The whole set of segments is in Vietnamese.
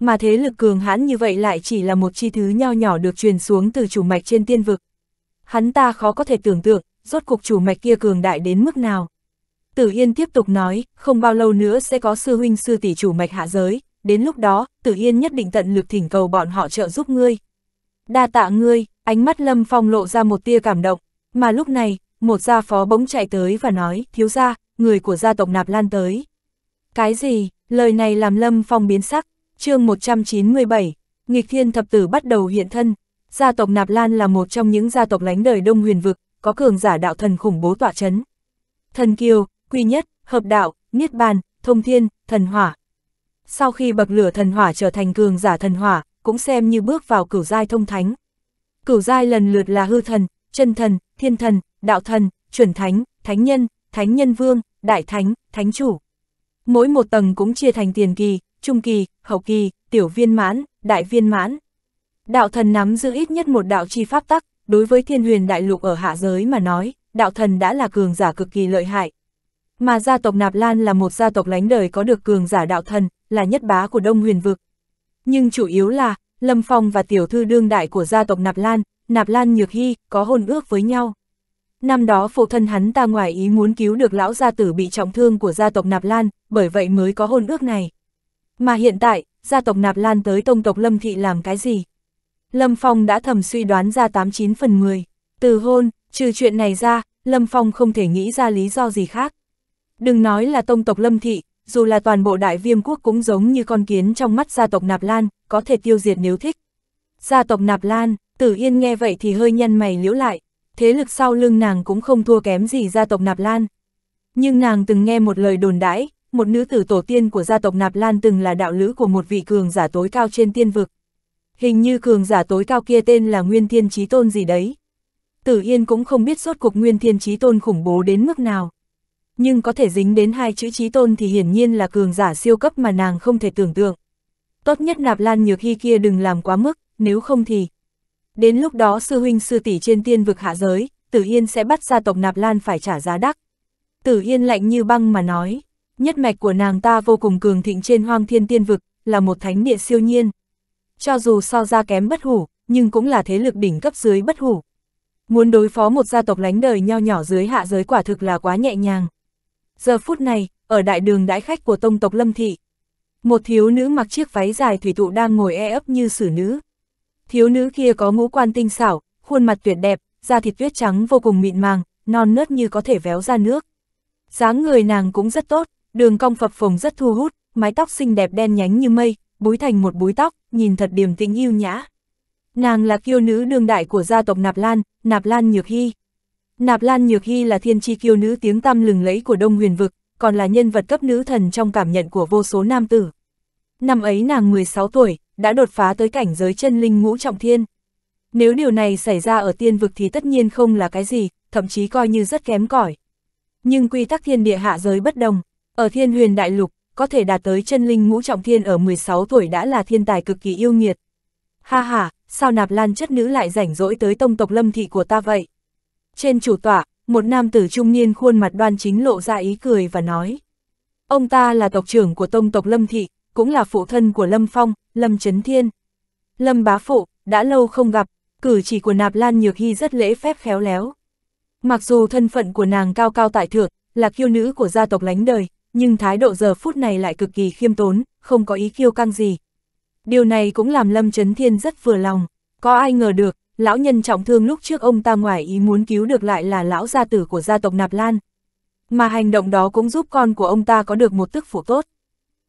Mà thế lực cường hãn như vậy lại chỉ là một chi thứ nho nhỏ được truyền xuống từ chủ mạch trên tiên vực. Hắn ta khó có thể tưởng tượng, rốt cuộc chủ mạch kia cường đại đến mức nào. Tử Yên tiếp tục nói, không bao lâu nữa sẽ có sư huynh sư tỷ chủ mạch hạ giới, đến lúc đó, Tử Yên nhất định tận lực thỉnh cầu bọn họ trợ giúp ngươi. Đa tạ ngươi, ánh mắt Lâm Phong lộ ra một tia cảm động, mà lúc này, một gia phó bỗng chạy tới và nói, thiếu gia, người của gia tộc Nạp Lan tới. Cái gì, lời này làm Lâm Phong biến sắc, chương 197, nghịch thiên thập tử bắt đầu hiện thân. Gia tộc Nạp Lan là một trong những gia tộc lánh đời đông huyền vực, có cường giả đạo thần khủng bố tọa chấn. Thần kiều, quy nhất, hợp đạo, niết bàn, thông thiên, thần hỏa. Sau khi bậc lửa thần hỏa trở thành cường giả thần hỏa, cũng xem như bước vào cửu giai thông thánh. Cửu giai lần lượt là hư thần, chân thần, thiên thần, đạo thần, chuẩn thánh, thánh nhân, thánh nhân vương, đại thánh, thánh chủ. Mỗi một tầng cũng chia thành tiền kỳ, trung kỳ, hậu kỳ, tiểu viên mãn, đại viên mãn. Đạo thần nắm giữ ít nhất một đạo chi pháp tắc, đối với thiên huyền đại lục ở hạ giới mà nói, đạo thần đã là cường giả cực kỳ lợi hại. Mà gia tộc Nạp Lan là một gia tộc lánh đời có được cường giả đạo thần, là nhất bá của Đông huyền vực. Nhưng chủ yếu là, Lâm Phong và tiểu thư đương đại của gia tộc Nạp Lan, Nạp Lan Nhược Hy, có hôn ước với nhau. Năm đó phụ thân hắn ta ngoài ý muốn cứu được lão gia tử bị trọng thương của gia tộc Nạp Lan, bởi vậy mới có hôn ước này. Mà hiện tại, gia tộc Nạp Lan tới tông tộc Lâm Thị làm cái gì? Lâm Phong đã thầm suy đoán ra 89 phần 10. Từ hôn, trừ chuyện này ra, Lâm Phong không thể nghĩ ra lý do gì khác. Đừng nói là tông tộc Lâm Thị, dù là toàn bộ đại viêm quốc cũng giống như con kiến trong mắt gia tộc Nạp Lan, có thể tiêu diệt nếu thích. Gia tộc Nạp Lan, Tử Yên nghe vậy thì hơi nhăn mày liễu lại, thế lực sau lưng nàng cũng không thua kém gì gia tộc Nạp Lan. Nhưng nàng từng nghe một lời đồn đãi, một nữ tử tổ tiên của gia tộc Nạp Lan từng là đạo lữ của một vị cường giả tối cao trên tiên vực. Hình như cường giả tối cao kia tên là Nguyên Thiên Chí Tôn gì đấy. Tử Yên cũng không biết suốt cuộc Nguyên Thiên Chí Tôn khủng bố đến mức nào. Nhưng có thể dính đến hai chữ Chí Tôn thì hiển nhiên là cường giả siêu cấp mà nàng không thể tưởng tượng. Tốt nhất Nạp Lan Nhược Hy kia đừng làm quá mức, nếu không thì... Đến lúc đó sư huynh sư tỷ trên tiên vực hạ giới, Tử Yên sẽ bắt gia tộc Nạp Lan phải trả giá đắt. Tử Yên lạnh như băng mà nói. Nhất mạch của nàng ta vô cùng cường thịnh trên hoang thiên tiên vực, là một thánh địa siêu nhiên. Cho dù so ra kém bất hủ, nhưng cũng là thế lực đỉnh cấp dưới bất hủ. Muốn đối phó một gia tộc lánh đời nho nhỏ dưới hạ giới quả thực là quá nhẹ nhàng. Giờ phút này, ở đại đường đãi khách của tông tộc Lâm Thị, một thiếu nữ mặc chiếc váy dài thủy tụ đang ngồi e ấp như xử nữ. Thiếu nữ kia có ngũ quan tinh xảo, khuôn mặt tuyệt đẹp, da thịt tuyết trắng vô cùng mịn màng, non nớt như có thể véo ra nước. dáng người nàng cũng rất tốt, Đường cong phập phồng rất thu hút, mái tóc xinh đẹp đen nhánh như mây, búi thành một búi tóc, nhìn thật điềm tĩnh yêu nhã. Nàng là kiêu nữ đương đại của gia tộc Nạp Lan, Nạp Lan Nhược Hy. Nạp Lan Nhược Hy là thiên tri kiêu nữ tiếng tăm lừng lẫy của Đông Huyền Vực, còn là nhân vật cấp nữ thần trong cảm nhận của vô số nam tử. Năm ấy nàng 16 tuổi, đã đột phá tới cảnh giới chân linh ngũ trọng thiên. Nếu điều này xảy ra ở tiên vực thì tất nhiên không là cái gì, thậm chí coi như rất kém cỏi. Nhưng quy tắc thiên địa hạ giới bất đồng, ở thiên huyền đại lục, có thể đạt tới chân linh ngũ trọng thiên ở 16 tuổi đã là thiên tài cực kỳ yêu nghiệt. Ha ha, sao nạp lan chất nữ lại rảnh rỗi tới tông tộc lâm thị của ta vậy? Trên chủ tọa, một nam tử trung niên khuôn mặt đoan chính lộ ra ý cười và nói. Ông ta là tộc trưởng của tông tộc lâm thị, cũng là phụ thân của lâm phong, lâm chấn thiên. Lâm bá phụ, đã lâu không gặp, cử chỉ của nạp lan nhược hy rất lễ phép khéo léo. Mặc dù thân phận của nàng cao cao tại thượng, là kiêu nữ của gia tộc lánh đời, nhưng thái độ giờ phút này lại cực kỳ khiêm tốn, không có ý kiêu căng gì. Điều này cũng làm Lâm Trấn Thiên rất vừa lòng, có ai ngờ được, lão nhân trọng thương lúc trước ông ta ngoài ý muốn cứu được lại là lão gia tử của gia tộc Nạp Lan. Mà hành động đó cũng giúp con của ông ta có được một tức phụ tốt.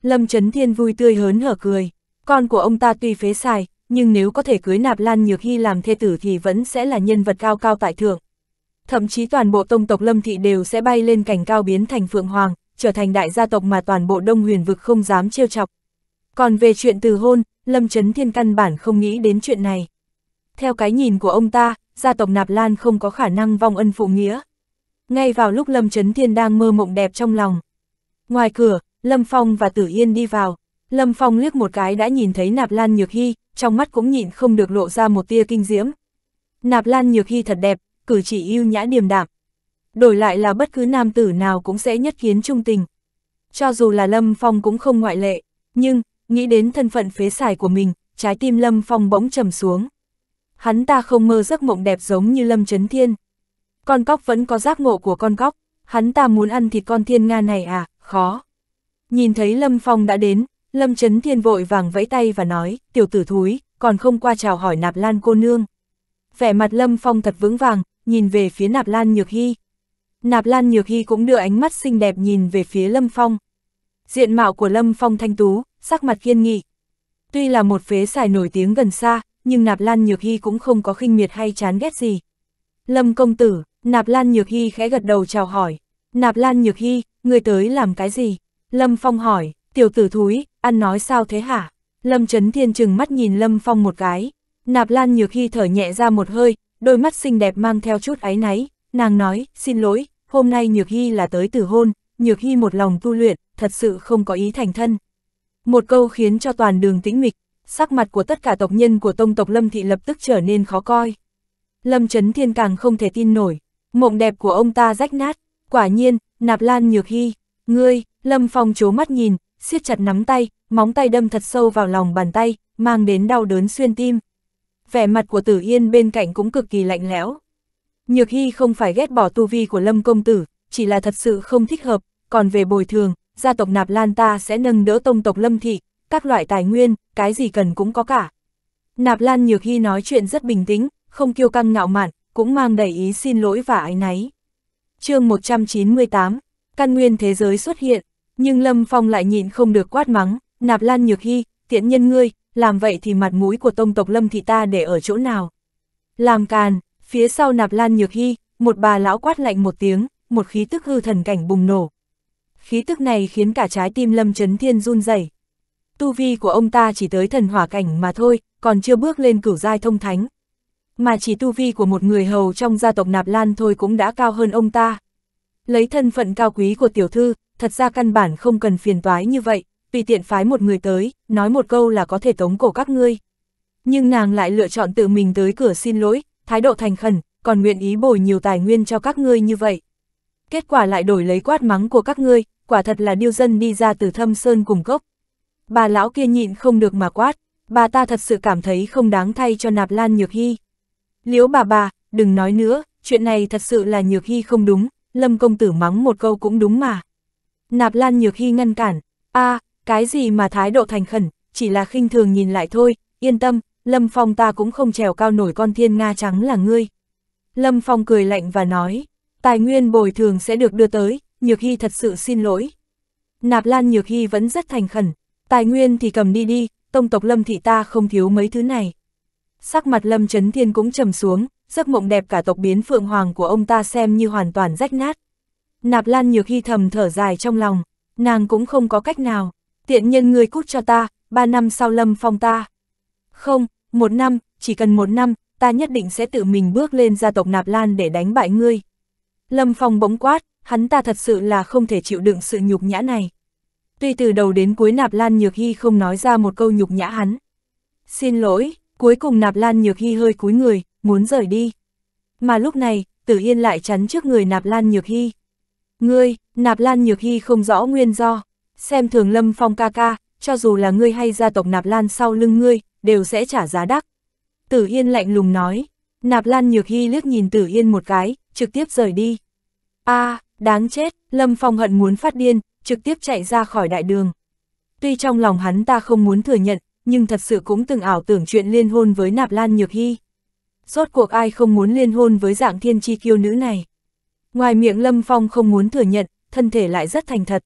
Lâm Trấn Thiên vui tươi hớn hở cười, con của ông ta tuy phế xài, nhưng nếu có thể cưới Nạp Lan Nhược Hy làm thê tử thì vẫn sẽ là nhân vật cao cao tại thượng. Thậm chí toàn bộ tông tộc Lâm Thị đều sẽ bay lên cảnh cao biến thành Phượng Hoàng, trở thành đại gia tộc mà toàn bộ đông huyền vực không dám trêu chọc. Còn về chuyện từ hôn, Lâm Trấn Thiên căn bản không nghĩ đến chuyện này. Theo cái nhìn của ông ta, gia tộc Nạp Lan không có khả năng vong ân phụ nghĩa. Ngay vào lúc Lâm Trấn Thiên đang mơ mộng đẹp trong lòng. Ngoài cửa, Lâm Phong và Tử Yên đi vào. Lâm Phong liếc một cái đã nhìn thấy Nạp Lan Nhược Hy, trong mắt cũng nhịn không được lộ ra một tia kinh diễm. Nạp Lan Nhược Hy thật đẹp, cử chỉ yêu nhã điềm đạm, đổi lại là bất cứ nam tử nào cũng sẽ nhất kiến trung tình. Cho dù là Lâm Phong cũng không ngoại lệ, nhưng, nghĩ đến thân phận phế xài của mình, trái tim Lâm Phong bỗng trầm xuống. Hắn ta không mơ giấc mộng đẹp giống như Lâm Trấn Thiên. Con cóc vẫn có giác ngộ của con cóc, hắn ta muốn ăn thịt con thiên nga này à, khó. Nhìn thấy Lâm Phong đã đến, Lâm Trấn Thiên vội vàng vẫy tay và nói, tiểu tử thúi, còn không qua chào hỏi nạp lan cô nương. Vẻ mặt Lâm Phong thật vững vàng, nhìn về phía nạp lan nhược hy, Nạp Lan Nhược Hy cũng đưa ánh mắt xinh đẹp nhìn về phía Lâm Phong. Diện mạo của Lâm Phong thanh tú, sắc mặt kiên nghị. Tuy là một phế xài nổi tiếng gần xa, nhưng Nạp Lan Nhược Hy cũng không có khinh miệt hay chán ghét gì. Lâm công tử, Nạp Lan Nhược Hy khẽ gật đầu chào hỏi. Nạp Lan Nhược Hy, người tới làm cái gì? Lâm Phong hỏi, tiểu tử thúi, ăn nói sao thế hả? Lâm Trấn Thiên chừng mắt nhìn Lâm Phong một cái. Nạp Lan Nhược Hy thở nhẹ ra một hơi, đôi mắt xinh đẹp mang theo chút áy náy. Nàng nói, xin lỗi, hôm nay Nhược Hy là tới từ hôn, Nhược Hy một lòng tu luyện, thật sự không có ý thành thân. Một câu khiến cho toàn đường tĩnh mịch, sắc mặt của tất cả tộc nhân của tông tộc Lâm Thị lập tức trở nên khó coi. Lâm Trấn Thiên càng không thể tin nổi, mộng đẹp của ông ta rách nát, quả nhiên, nạp lan Nhược Hy, ngươi, Lâm Phong chố mắt nhìn, siết chặt nắm tay, móng tay đâm thật sâu vào lòng bàn tay, mang đến đau đớn xuyên tim. Vẻ mặt của Tử Yên bên cạnh cũng cực kỳ lạnh lẽo. Nhược Hy không phải ghét bỏ tu vi của Lâm Công Tử, chỉ là thật sự không thích hợp, còn về bồi thường, gia tộc Nạp Lan ta sẽ nâng đỡ tông tộc Lâm Thị, các loại tài nguyên, cái gì cần cũng có cả. Nạp Lan Nhược Hy nói chuyện rất bình tĩnh, không kiêu căng ngạo mạn, cũng mang đầy ý xin lỗi và ái náy. chương 198, căn nguyên thế giới xuất hiện, nhưng Lâm Phong lại nhịn không được quát mắng, Nạp Lan Nhược Hy, tiện nhân ngươi, làm vậy thì mặt mũi của tông tộc Lâm Thị ta để ở chỗ nào? Làm càn, Phía sau nạp lan nhược hy, một bà lão quát lạnh một tiếng, một khí tức hư thần cảnh bùng nổ. Khí tức này khiến cả trái tim lâm chấn thiên run rẩy. Tu vi của ông ta chỉ tới thần hỏa cảnh mà thôi, còn chưa bước lên cửu giai thông thánh. Mà chỉ tu vi của một người hầu trong gia tộc nạp lan thôi cũng đã cao hơn ông ta. Lấy thân phận cao quý của tiểu thư, thật ra căn bản không cần phiền toái như vậy, vì tiện phái một người tới, nói một câu là có thể tống cổ các ngươi. Nhưng nàng lại lựa chọn tự mình tới cửa xin lỗi, thái độ thành khẩn, còn nguyện ý bồi nhiều tài nguyên cho các ngươi như vậy. Kết quả lại đổi lấy quát mắng của các ngươi, quả thật là điêu dân đi ra từ thâm sơn cùng gốc. Bà lão kia nhịn không được mà quát, bà ta thật sự cảm thấy không đáng thay cho nạp lan nhược hy. Liễu bà bà, đừng nói nữa, chuyện này thật sự là nhược hy không đúng, lâm công tử mắng một câu cũng đúng mà. Nạp lan nhược hy ngăn cản, a à, cái gì mà thái độ thành khẩn, chỉ là khinh thường nhìn lại thôi, yên tâm, Lâm Phong ta cũng không trèo cao nổi con thiên Nga trắng là ngươi. Lâm Phong cười lạnh và nói, tài nguyên bồi thường sẽ được đưa tới, Nhược Hy thật sự xin lỗi. Nạp Lan Nhược Hy vẫn rất thành khẩn, tài nguyên thì cầm đi đi, tông tộc Lâm thị ta không thiếu mấy thứ này. Sắc mặt Lâm Trấn Thiên cũng trầm xuống, giấc mộng đẹp cả tộc biến phượng hoàng của ông ta xem như hoàn toàn rách nát. Nạp Lan Nhược Hy thầm thở dài trong lòng, nàng cũng không có cách nào, tiện nhân ngươi cút cho ta, ba năm sau Lâm Phong ta. Không, một năm, chỉ cần một năm, ta nhất định sẽ tự mình bước lên gia tộc Nạp Lan để đánh bại ngươi. Lâm Phong bỗng quát, hắn ta thật sự là không thể chịu đựng sự nhục nhã này. Tuy từ đầu đến cuối Nạp Lan Nhược Hy không nói ra một câu nhục nhã hắn. Xin lỗi, cuối cùng Nạp Lan Nhược Hy hơi cúi người, muốn rời đi. Mà lúc này, Tử Yên lại chắn trước người Nạp Lan Nhược Hy. Ngươi, Nạp Lan Nhược Hy không rõ nguyên do, xem thường Lâm Phong ca ca, cho dù là ngươi hay gia tộc Nạp Lan sau lưng ngươi, đều sẽ trả giá đắt. Tử Yên lạnh lùng nói, nạp lan nhược hy liếc nhìn Tử Yên một cái, trực tiếp rời đi. a à, đáng chết, Lâm Phong hận muốn phát điên, trực tiếp chạy ra khỏi đại đường. Tuy trong lòng hắn ta không muốn thừa nhận, nhưng thật sự cũng từng ảo tưởng chuyện liên hôn với nạp lan nhược hy. Rốt cuộc ai không muốn liên hôn với dạng thiên chi kiêu nữ này. Ngoài miệng Lâm Phong không muốn thừa nhận, thân thể lại rất thành thật.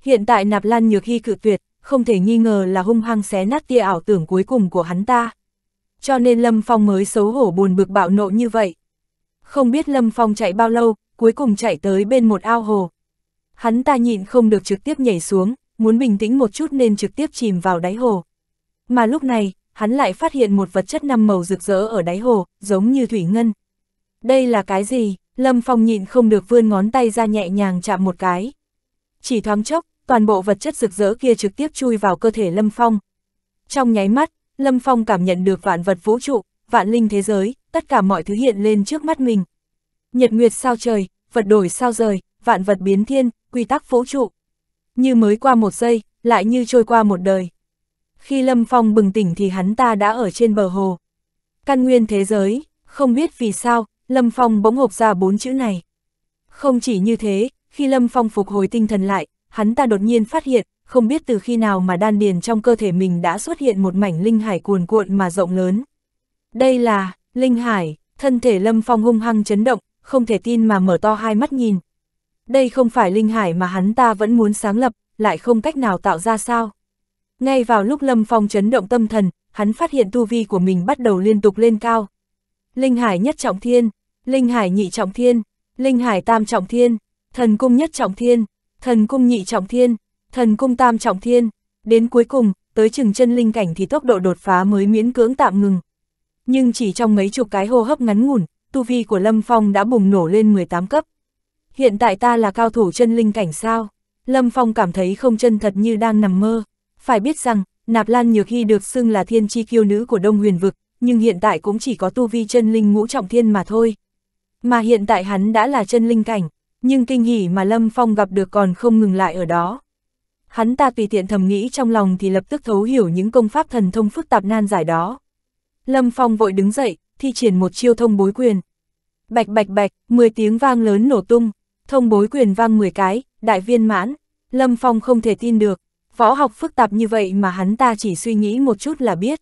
Hiện tại nạp lan nhược hy cự tuyệt, không thể nghi ngờ là hung hăng xé nát tia ảo tưởng cuối cùng của hắn ta. Cho nên Lâm Phong mới xấu hổ buồn bực bạo nộ như vậy. Không biết Lâm Phong chạy bao lâu, cuối cùng chạy tới bên một ao hồ. Hắn ta nhịn không được trực tiếp nhảy xuống, muốn bình tĩnh một chút nên trực tiếp chìm vào đáy hồ. Mà lúc này, hắn lại phát hiện một vật chất năm màu rực rỡ ở đáy hồ, giống như thủy ngân. Đây là cái gì? Lâm Phong nhịn không được vươn ngón tay ra nhẹ nhàng chạm một cái. Chỉ thoáng chốc, toàn bộ vật chất rực rỡ kia trực tiếp chui vào cơ thể Lâm Phong. Trong nháy mắt, Lâm Phong cảm nhận được vạn vật vũ trụ, vạn linh thế giới, tất cả mọi thứ hiện lên trước mắt mình. Nhật nguyệt sao trời, vật đổi sao rời, vạn vật biến thiên, quy tắc vũ trụ. Như mới qua một giây, lại như trôi qua một đời. Khi Lâm Phong bừng tỉnh thì hắn ta đã ở trên bờ hồ. Căn nguyên thế giới, không biết vì sao, Lâm Phong bỗng hộp ra bốn chữ này. Không chỉ như thế, khi Lâm Phong phục hồi tinh thần lại, hắn ta đột nhiên phát hiện, không biết từ khi nào mà đan điền trong cơ thể mình đã xuất hiện một mảnh linh hải cuồn cuộn mà rộng lớn. Đây là, linh hải, thân thể Lâm Phong hung hăng chấn động, không thể tin mà mở to hai mắt nhìn. Đây không phải linh hải mà hắn ta vẫn muốn sáng lập, lại không cách nào tạo ra sao. Ngay vào lúc Lâm Phong chấn động tâm thần, hắn phát hiện tu vi của mình bắt đầu liên tục lên cao. Linh hải nhất trọng thiên, linh hải nhị trọng thiên, linh hải tam trọng thiên, thần cung nhất trọng thiên, thần cung nhị trọng thiên, thần cung tam trọng thiên, đến cuối cùng, tới chừng chân linh cảnh thì tốc độ đột phá mới miễn cưỡng tạm ngừng. Nhưng chỉ trong mấy chục cái hô hấp ngắn ngủn, tu vi của Lâm Phong đã bùng nổ lên 18 cấp. Hiện tại ta là cao thủ chân linh cảnh sao? Lâm Phong cảm thấy không chân thật như đang nằm mơ. Phải biết rằng, Nạp Lan Nhược Hy được xưng là thiên chi kiêu nữ của Đông Huyền Vực, nhưng hiện tại cũng chỉ có tu vi chân linh ngũ trọng thiên mà thôi. Mà hiện tại hắn đã là chân linh cảnh, nhưng kinh hỉ mà Lâm Phong gặp được còn không ngừng lại ở đó. Hắn ta tùy tiện thầm nghĩ trong lòng thì lập tức thấu hiểu những công pháp thần thông phức tạp nan giải đó. Lâm Phong vội đứng dậy, thi triển một chiêu thông bối quyền. Bạch bạch bạch, 10 tiếng vang lớn nổ tung, thông bối quyền vang 10 cái, đại viên mãn. Lâm Phong không thể tin được, võ học phức tạp như vậy mà hắn ta chỉ suy nghĩ một chút là biết.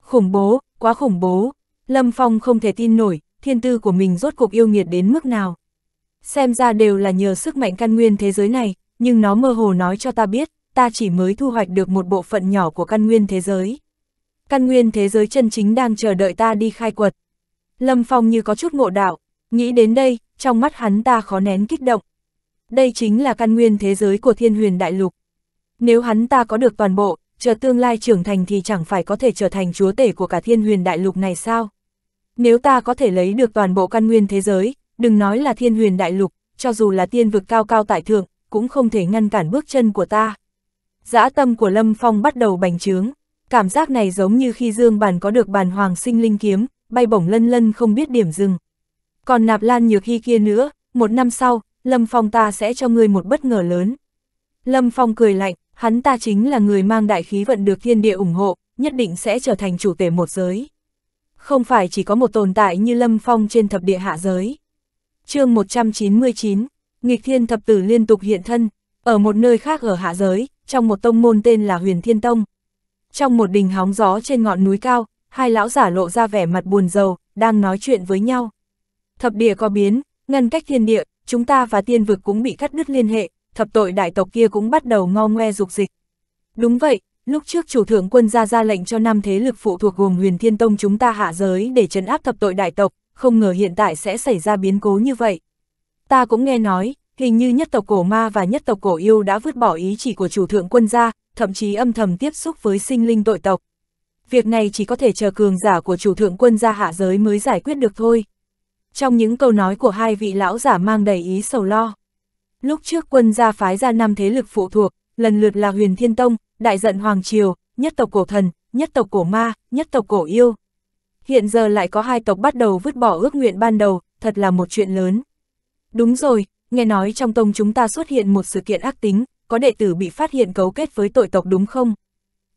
Khủng bố, quá khủng bố. Lâm Phong không thể tin nổi, thiên tư của mình rốt cuộc yêu nghiệt đến mức nào xem ra đều là nhờ sức mạnh căn nguyên thế giới này, nhưng nó mơ hồ nói cho ta biết, ta chỉ mới thu hoạch được một bộ phận nhỏ của căn nguyên thế giới. Căn nguyên thế giới chân chính đang chờ đợi ta đi khai quật. Lâm Phong như có chút ngộ đạo, nghĩ đến đây, trong mắt hắn ta khó nén kích động. Đây chính là căn nguyên thế giới của thiên huyền đại lục. Nếu hắn ta có được toàn bộ, chờ tương lai trưởng thành thì chẳng phải có thể trở thành chúa tể của cả thiên huyền đại lục này sao? Nếu ta có thể lấy được toàn bộ căn nguyên thế giới, đừng nói là thiên huyền đại lục, cho dù là tiên vực cao cao tại thượng, cũng không thể ngăn cản bước chân của ta. Dã tâm của Lâm Phong bắt đầu bành trướng, cảm giác này giống như khi Dương Bàn có được bàn hoàng sinh linh kiếm, bay bổng lân lân không biết điểm dừng. Còn nạp lan nhược hy kia nữa, một năm sau, Lâm Phong ta sẽ cho ngươi một bất ngờ lớn. Lâm Phong cười lạnh, hắn ta chính là người mang đại khí vận được thiên địa ủng hộ, nhất định sẽ trở thành chủ tể một giới. Không phải chỉ có một tồn tại như Lâm Phong trên thập địa hạ giới chương 199, nghịch thiên thập tử liên tục hiện thân, ở một nơi khác ở hạ giới, trong một tông môn tên là Huyền Thiên Tông. Trong một đình hóng gió trên ngọn núi cao, hai lão giả lộ ra vẻ mặt buồn rầu, đang nói chuyện với nhau. Thập địa có biến, ngăn cách thiên địa, chúng ta và tiên vực cũng bị cắt đứt liên hệ, thập tội đại tộc kia cũng bắt đầu ngo ngoe dục dịch. Đúng vậy, lúc trước chủ thượng quân ra ra lệnh cho năm thế lực phụ thuộc gồm Huyền Thiên Tông chúng ta hạ giới để trấn áp thập tội đại tộc, không ngờ hiện tại sẽ xảy ra biến cố như vậy. Ta cũng nghe nói, hình như nhất tộc cổ ma và nhất tộc cổ yêu đã vứt bỏ ý chỉ của chủ thượng quân gia, thậm chí âm thầm tiếp xúc với sinh linh tội tộc. Việc này chỉ có thể chờ cường giả của chủ thượng quân gia hạ giới mới giải quyết được thôi. Trong những câu nói của hai vị lão giả mang đầy ý sầu lo. Lúc trước quân gia phái ra năm thế lực phụ thuộc, lần lượt là Huyền Thiên Tông, Đại giận Hoàng Triều, Nhất tộc Cổ Thần, Nhất tộc Cổ Ma, Nhất tộc Cổ Yêu hiện giờ lại có hai tộc bắt đầu vứt bỏ ước nguyện ban đầu, thật là một chuyện lớn. Đúng rồi, nghe nói trong tông chúng ta xuất hiện một sự kiện ác tính, có đệ tử bị phát hiện cấu kết với tội tộc đúng không?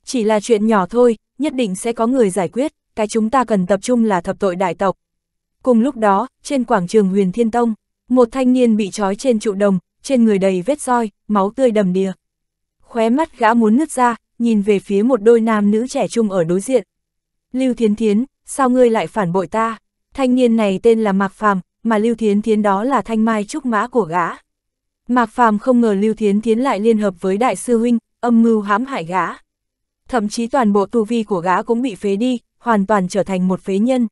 Chỉ là chuyện nhỏ thôi, nhất định sẽ có người giải quyết, cái chúng ta cần tập trung là thập tội đại tộc. Cùng lúc đó, trên quảng trường huyền thiên tông, một thanh niên bị trói trên trụ đồng, trên người đầy vết roi, máu tươi đầm đìa. Khóe mắt gã muốn nứt ra, nhìn về phía một đôi nam nữ trẻ trung ở đối diện. Lưu thiên Thiến, sao ngươi lại phản bội ta? Thanh niên này tên là Mạc Phàm, mà Lưu Thiến Thiến đó là thanh mai trúc mã của gã. Mạc Phàm không ngờ Lưu Thiến Thiến lại liên hợp với Đại sư Huynh, âm mưu hãm hại gã. Thậm chí toàn bộ tu vi của gã cũng bị phế đi, hoàn toàn trở thành một phế nhân.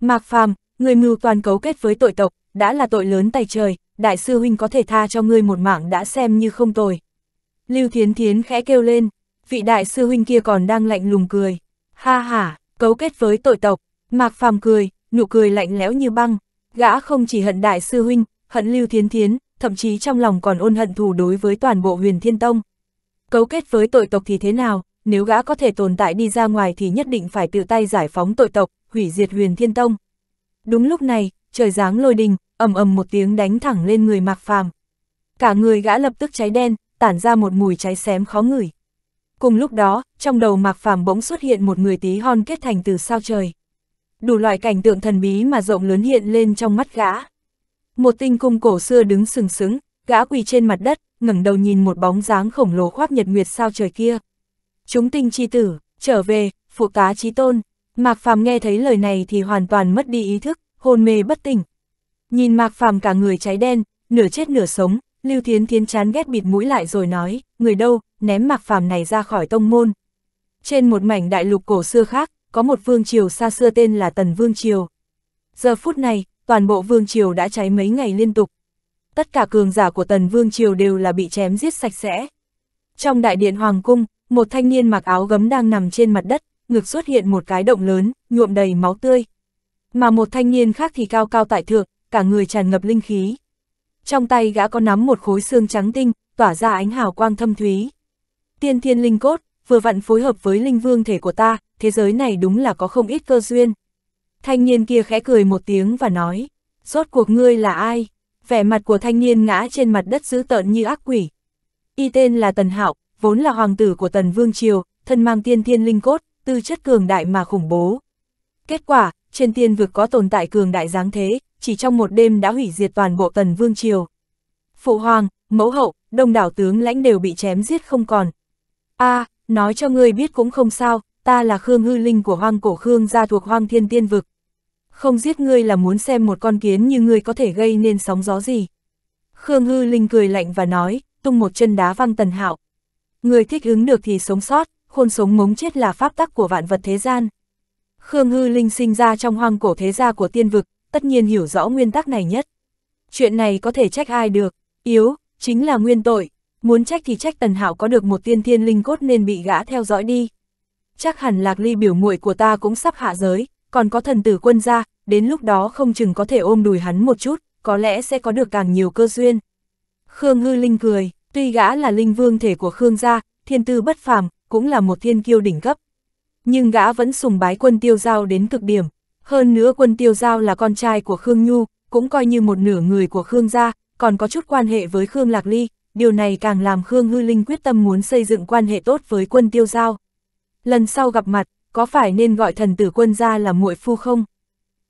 Mạc Phàm, người mưu toàn cấu kết với tội tộc, đã là tội lớn tay trời, Đại sư Huynh có thể tha cho ngươi một mạng đã xem như không tồi. Lưu Thiến Thiến khẽ kêu lên, vị Đại sư Huynh kia còn đang lạnh lùng cười. Ha ha, cấu kết với tội tộc, Mạc Phàm cười, nụ cười lạnh lẽo như băng, gã không chỉ hận đại sư huynh, hận Lưu Thiến Thiến, thậm chí trong lòng còn ôn hận thù đối với toàn bộ huyền thiên tông. Cấu kết với tội tộc thì thế nào, nếu gã có thể tồn tại đi ra ngoài thì nhất định phải tự tay giải phóng tội tộc, hủy diệt huyền thiên tông. Đúng lúc này, trời giáng lôi đình, ầm ầm một tiếng đánh thẳng lên người Mạc Phàm. Cả người gã lập tức cháy đen, tản ra một mùi cháy xém khó ngửi. Cùng lúc đó, trong đầu Mạc Phàm bỗng xuất hiện một người tí hon kết thành từ sao trời. Đủ loại cảnh tượng thần bí mà rộng lớn hiện lên trong mắt gã. Một tinh cung cổ xưa đứng sừng sững, gã quỳ trên mặt đất, ngẩng đầu nhìn một bóng dáng khổng lồ khoác nhật nguyệt sao trời kia. Chúng tinh chi tử, trở về, phụ tá chí tôn. Mạc Phàm nghe thấy lời này thì hoàn toàn mất đi ý thức, hôn mê bất tỉnh. Nhìn Mạc Phàm cả người cháy đen, nửa chết nửa sống, Lưu Thiến Thiến chán ghét bịt mũi lại rồi nói, người đâu, ném mạc phàm này ra khỏi tông môn. Trên một mảnh đại lục cổ xưa khác, có một vương triều xa xưa tên là Tần Vương Triều. Giờ phút này, toàn bộ vương triều đã cháy mấy ngày liên tục. Tất cả cường giả của Tần Vương Triều đều là bị chém giết sạch sẽ. Trong đại điện Hoàng Cung, một thanh niên mặc áo gấm đang nằm trên mặt đất, ngực xuất hiện một cái động lớn, nhuộm đầy máu tươi. Mà một thanh niên khác thì cao cao tại thượng, cả người tràn ngập linh khí trong tay gã có nắm một khối xương trắng tinh, tỏa ra ánh hào quang thâm thúy. Tiên thiên linh cốt, vừa vặn phối hợp với linh vương thể của ta, thế giới này đúng là có không ít cơ duyên. Thanh niên kia khẽ cười một tiếng và nói, rốt cuộc ngươi là ai? Vẻ mặt của thanh niên ngã trên mặt đất dữ tợn như ác quỷ. Y tên là Tần Hạo, vốn là hoàng tử của Tần Vương Triều, thân mang tiên thiên linh cốt, tư chất cường đại mà khủng bố. Kết quả, trên tiên vực có tồn tại cường đại dáng thế, chỉ trong một đêm đã hủy diệt toàn bộ tần vương triều. Phụ hoàng, mẫu hậu, đông đảo tướng lãnh đều bị chém giết không còn. a à, nói cho ngươi biết cũng không sao, ta là Khương Hư Linh của hoang cổ Khương gia thuộc hoang thiên tiên vực. Không giết ngươi là muốn xem một con kiến như ngươi có thể gây nên sóng gió gì. Khương Hư Linh cười lạnh và nói, tung một chân đá văng tần hạo. Người thích ứng được thì sống sót, khôn sống mống chết là pháp tắc của vạn vật thế gian. Khương Hư Linh sinh ra trong hoang cổ thế gia của tiên vực, tất nhiên hiểu rõ nguyên tắc này nhất. Chuyện này có thể trách ai được, yếu, chính là nguyên tội, muốn trách thì trách Tần Hạo có được một tiên thiên linh cốt nên bị gã theo dõi đi. Chắc hẳn Lạc Ly biểu muội của ta cũng sắp hạ giới, còn có thần tử quân gia, đến lúc đó không chừng có thể ôm đùi hắn một chút, có lẽ sẽ có được càng nhiều cơ duyên. Khương Hư Linh cười, tuy gã là linh vương thể của Khương gia, thiên tư bất phàm, cũng là một thiên kiêu đỉnh cấp. Nhưng gã vẫn sùng bái quân tiêu giao đến cực điểm, hơn nữa quân tiêu giao là con trai của Khương Nhu, cũng coi như một nửa người của Khương gia, còn có chút quan hệ với Khương Lạc Ly, điều này càng làm Khương Hư Linh quyết tâm muốn xây dựng quan hệ tốt với quân tiêu giao. Lần sau gặp mặt, có phải nên gọi thần tử quân gia là muội phu không?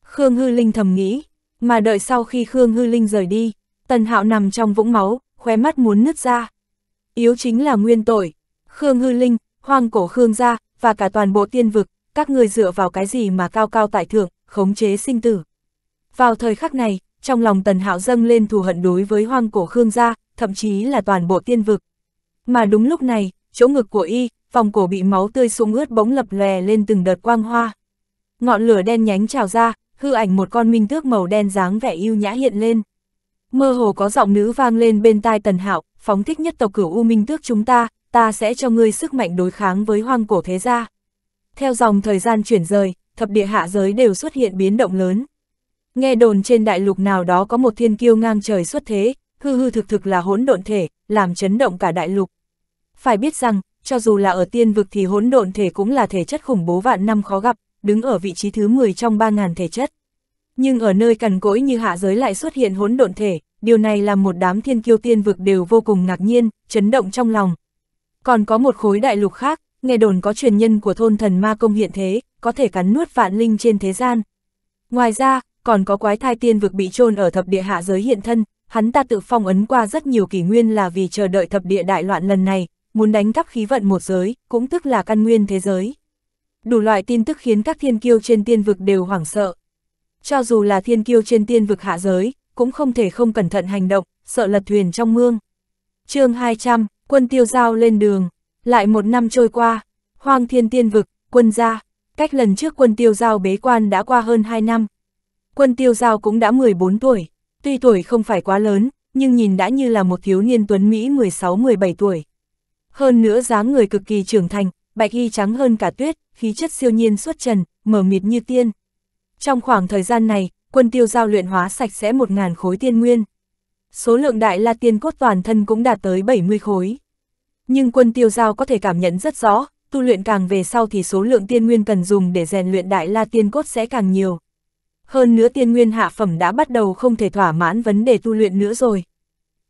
Khương Hư Linh thầm nghĩ, mà đợi sau khi Khương Hư Linh rời đi, Tần Hạo nằm trong vũng máu, khóe mắt muốn nứt ra. Yếu chính là nguyên tội, Khương Hư Linh, hoang cổ Khương gia, và cả toàn bộ tiên vực, các người dựa vào cái gì mà cao cao tại thượng, khống chế sinh tử. Vào thời khắc này, trong lòng Tần Hạo dâng lên thù hận đối với hoang cổ Khương gia, thậm chí là toàn bộ tiên vực. Mà đúng lúc này, chỗ ngực của y, vòng cổ bị máu tươi xuống ướt bỗng lập lè lên từng đợt quang hoa. Ngọn lửa đen nhánh trào ra, hư ảnh một con minh tước màu đen dáng vẻ yêu nhã hiện lên. Mơ hồ có giọng nữ vang lên bên tai Tần Hạo, phóng thích nhất tộc cửu U Minh Tước chúng ta, ta sẽ cho ngươi sức mạnh đối kháng với hoang cổ thế gia. Theo dòng thời gian chuyển rời, thập địa hạ giới đều xuất hiện biến động lớn. Nghe đồn trên đại lục nào đó có một thiên kiêu ngang trời xuất thế, hư hư thực thực là hỗn độn thể, làm chấn động cả đại lục. Phải biết rằng, cho dù là ở tiên vực thì hỗn độn thể cũng là thể chất khủng bố vạn năm khó gặp, đứng ở vị trí thứ 10 trong 3.000 thể chất. Nhưng ở nơi cằn cỗi như hạ giới lại xuất hiện hỗn độn thể, điều này làm một đám thiên kiêu tiên vực đều vô cùng ngạc nhiên, chấn động trong lòng. Còn có một khối đại lục khác, nghe đồn có truyền nhân của thôn thần ma công hiện thế, có thể cắn nuốt vạn linh trên thế gian. Ngoài ra, còn có quái thai tiên vực bị chôn ở thập địa hạ giới hiện thân, hắn ta tự phong ấn qua rất nhiều kỷ nguyên là vì chờ đợi thập địa đại loạn lần này, muốn đánh cắp khí vận một giới, cũng tức là căn nguyên thế giới. Đủ loại tin tức khiến các thiên kiêu trên tiên vực đều hoảng sợ. Cho dù là thiên kiêu trên tiên vực hạ giới, cũng không thể không cẩn thận hành động, sợ lật thuyền trong mương. chương 200, quân tiêu giao lên đường. Lại một năm trôi qua, hoang thiên tiên vực, quân gia, cách lần trước quân tiêu giao bế quan đã qua hơn 2 năm. Quân tiêu giao cũng đã 14 tuổi, tuy tuổi không phải quá lớn, nhưng nhìn đã như là một thiếu niên tuấn Mỹ 16-17 tuổi. Hơn nữa dáng người cực kỳ trưởng thành, bạch y trắng hơn cả tuyết, khí chất siêu nhiên xuất trần, mở mịt như tiên. Trong khoảng thời gian này, quân tiêu giao luyện hóa sạch sẽ 1.000 khối tiên nguyên. Số lượng đại la tiên cốt toàn thân cũng đạt tới 70 khối nhưng quân tiêu giao có thể cảm nhận rất rõ, tu luyện càng về sau thì số lượng tiên nguyên cần dùng để rèn luyện đại la tiên cốt sẽ càng nhiều. Hơn nữa tiên nguyên hạ phẩm đã bắt đầu không thể thỏa mãn vấn đề tu luyện nữa rồi.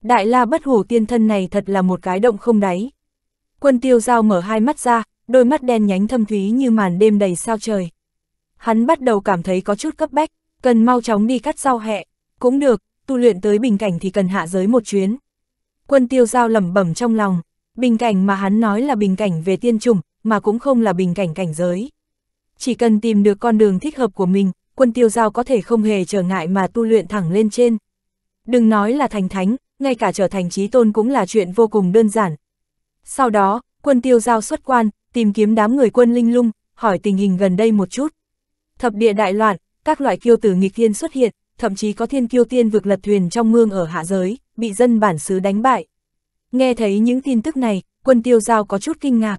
Đại la bất hủ tiên thân này thật là một cái động không đáy. Quân tiêu giao mở hai mắt ra, đôi mắt đen nhánh thâm thúy như màn đêm đầy sao trời. Hắn bắt đầu cảm thấy có chút cấp bách, cần mau chóng đi cắt rau hẹ. Cũng được, tu luyện tới bình cảnh thì cần hạ giới một chuyến. Quân tiêu giao lẩm bẩm trong lòng, Bình cảnh mà hắn nói là bình cảnh về tiên trùng, mà cũng không là bình cảnh cảnh giới. Chỉ cần tìm được con đường thích hợp của mình, quân tiêu giao có thể không hề trở ngại mà tu luyện thẳng lên trên. Đừng nói là thành thánh, ngay cả trở thành trí tôn cũng là chuyện vô cùng đơn giản. Sau đó, quân tiêu giao xuất quan, tìm kiếm đám người quân linh lung, hỏi tình hình gần đây một chút. Thập địa đại loạn, các loại kiêu tử nghịch thiên xuất hiện, thậm chí có thiên kiêu tiên vực lật thuyền trong mương ở hạ giới, bị dân bản xứ đánh bại. Nghe thấy những tin tức này, quân tiêu giao có chút kinh ngạc.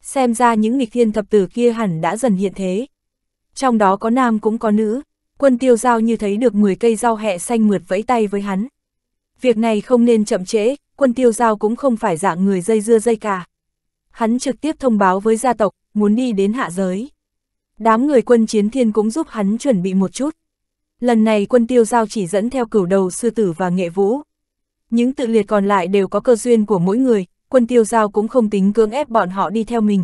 Xem ra những nghịch thiên thập tử kia hẳn đã dần hiện thế. Trong đó có nam cũng có nữ, quân tiêu giao như thấy được 10 cây rau hẹ xanh mượt vẫy tay với hắn. Việc này không nên chậm trễ, quân tiêu giao cũng không phải dạng người dây dưa dây cả. Hắn trực tiếp thông báo với gia tộc, muốn đi đến hạ giới. Đám người quân chiến thiên cũng giúp hắn chuẩn bị một chút. Lần này quân tiêu giao chỉ dẫn theo cửu đầu sư tử và nghệ vũ, những tự liệt còn lại đều có cơ duyên của mỗi người, quân tiêu giao cũng không tính cưỡng ép bọn họ đi theo mình.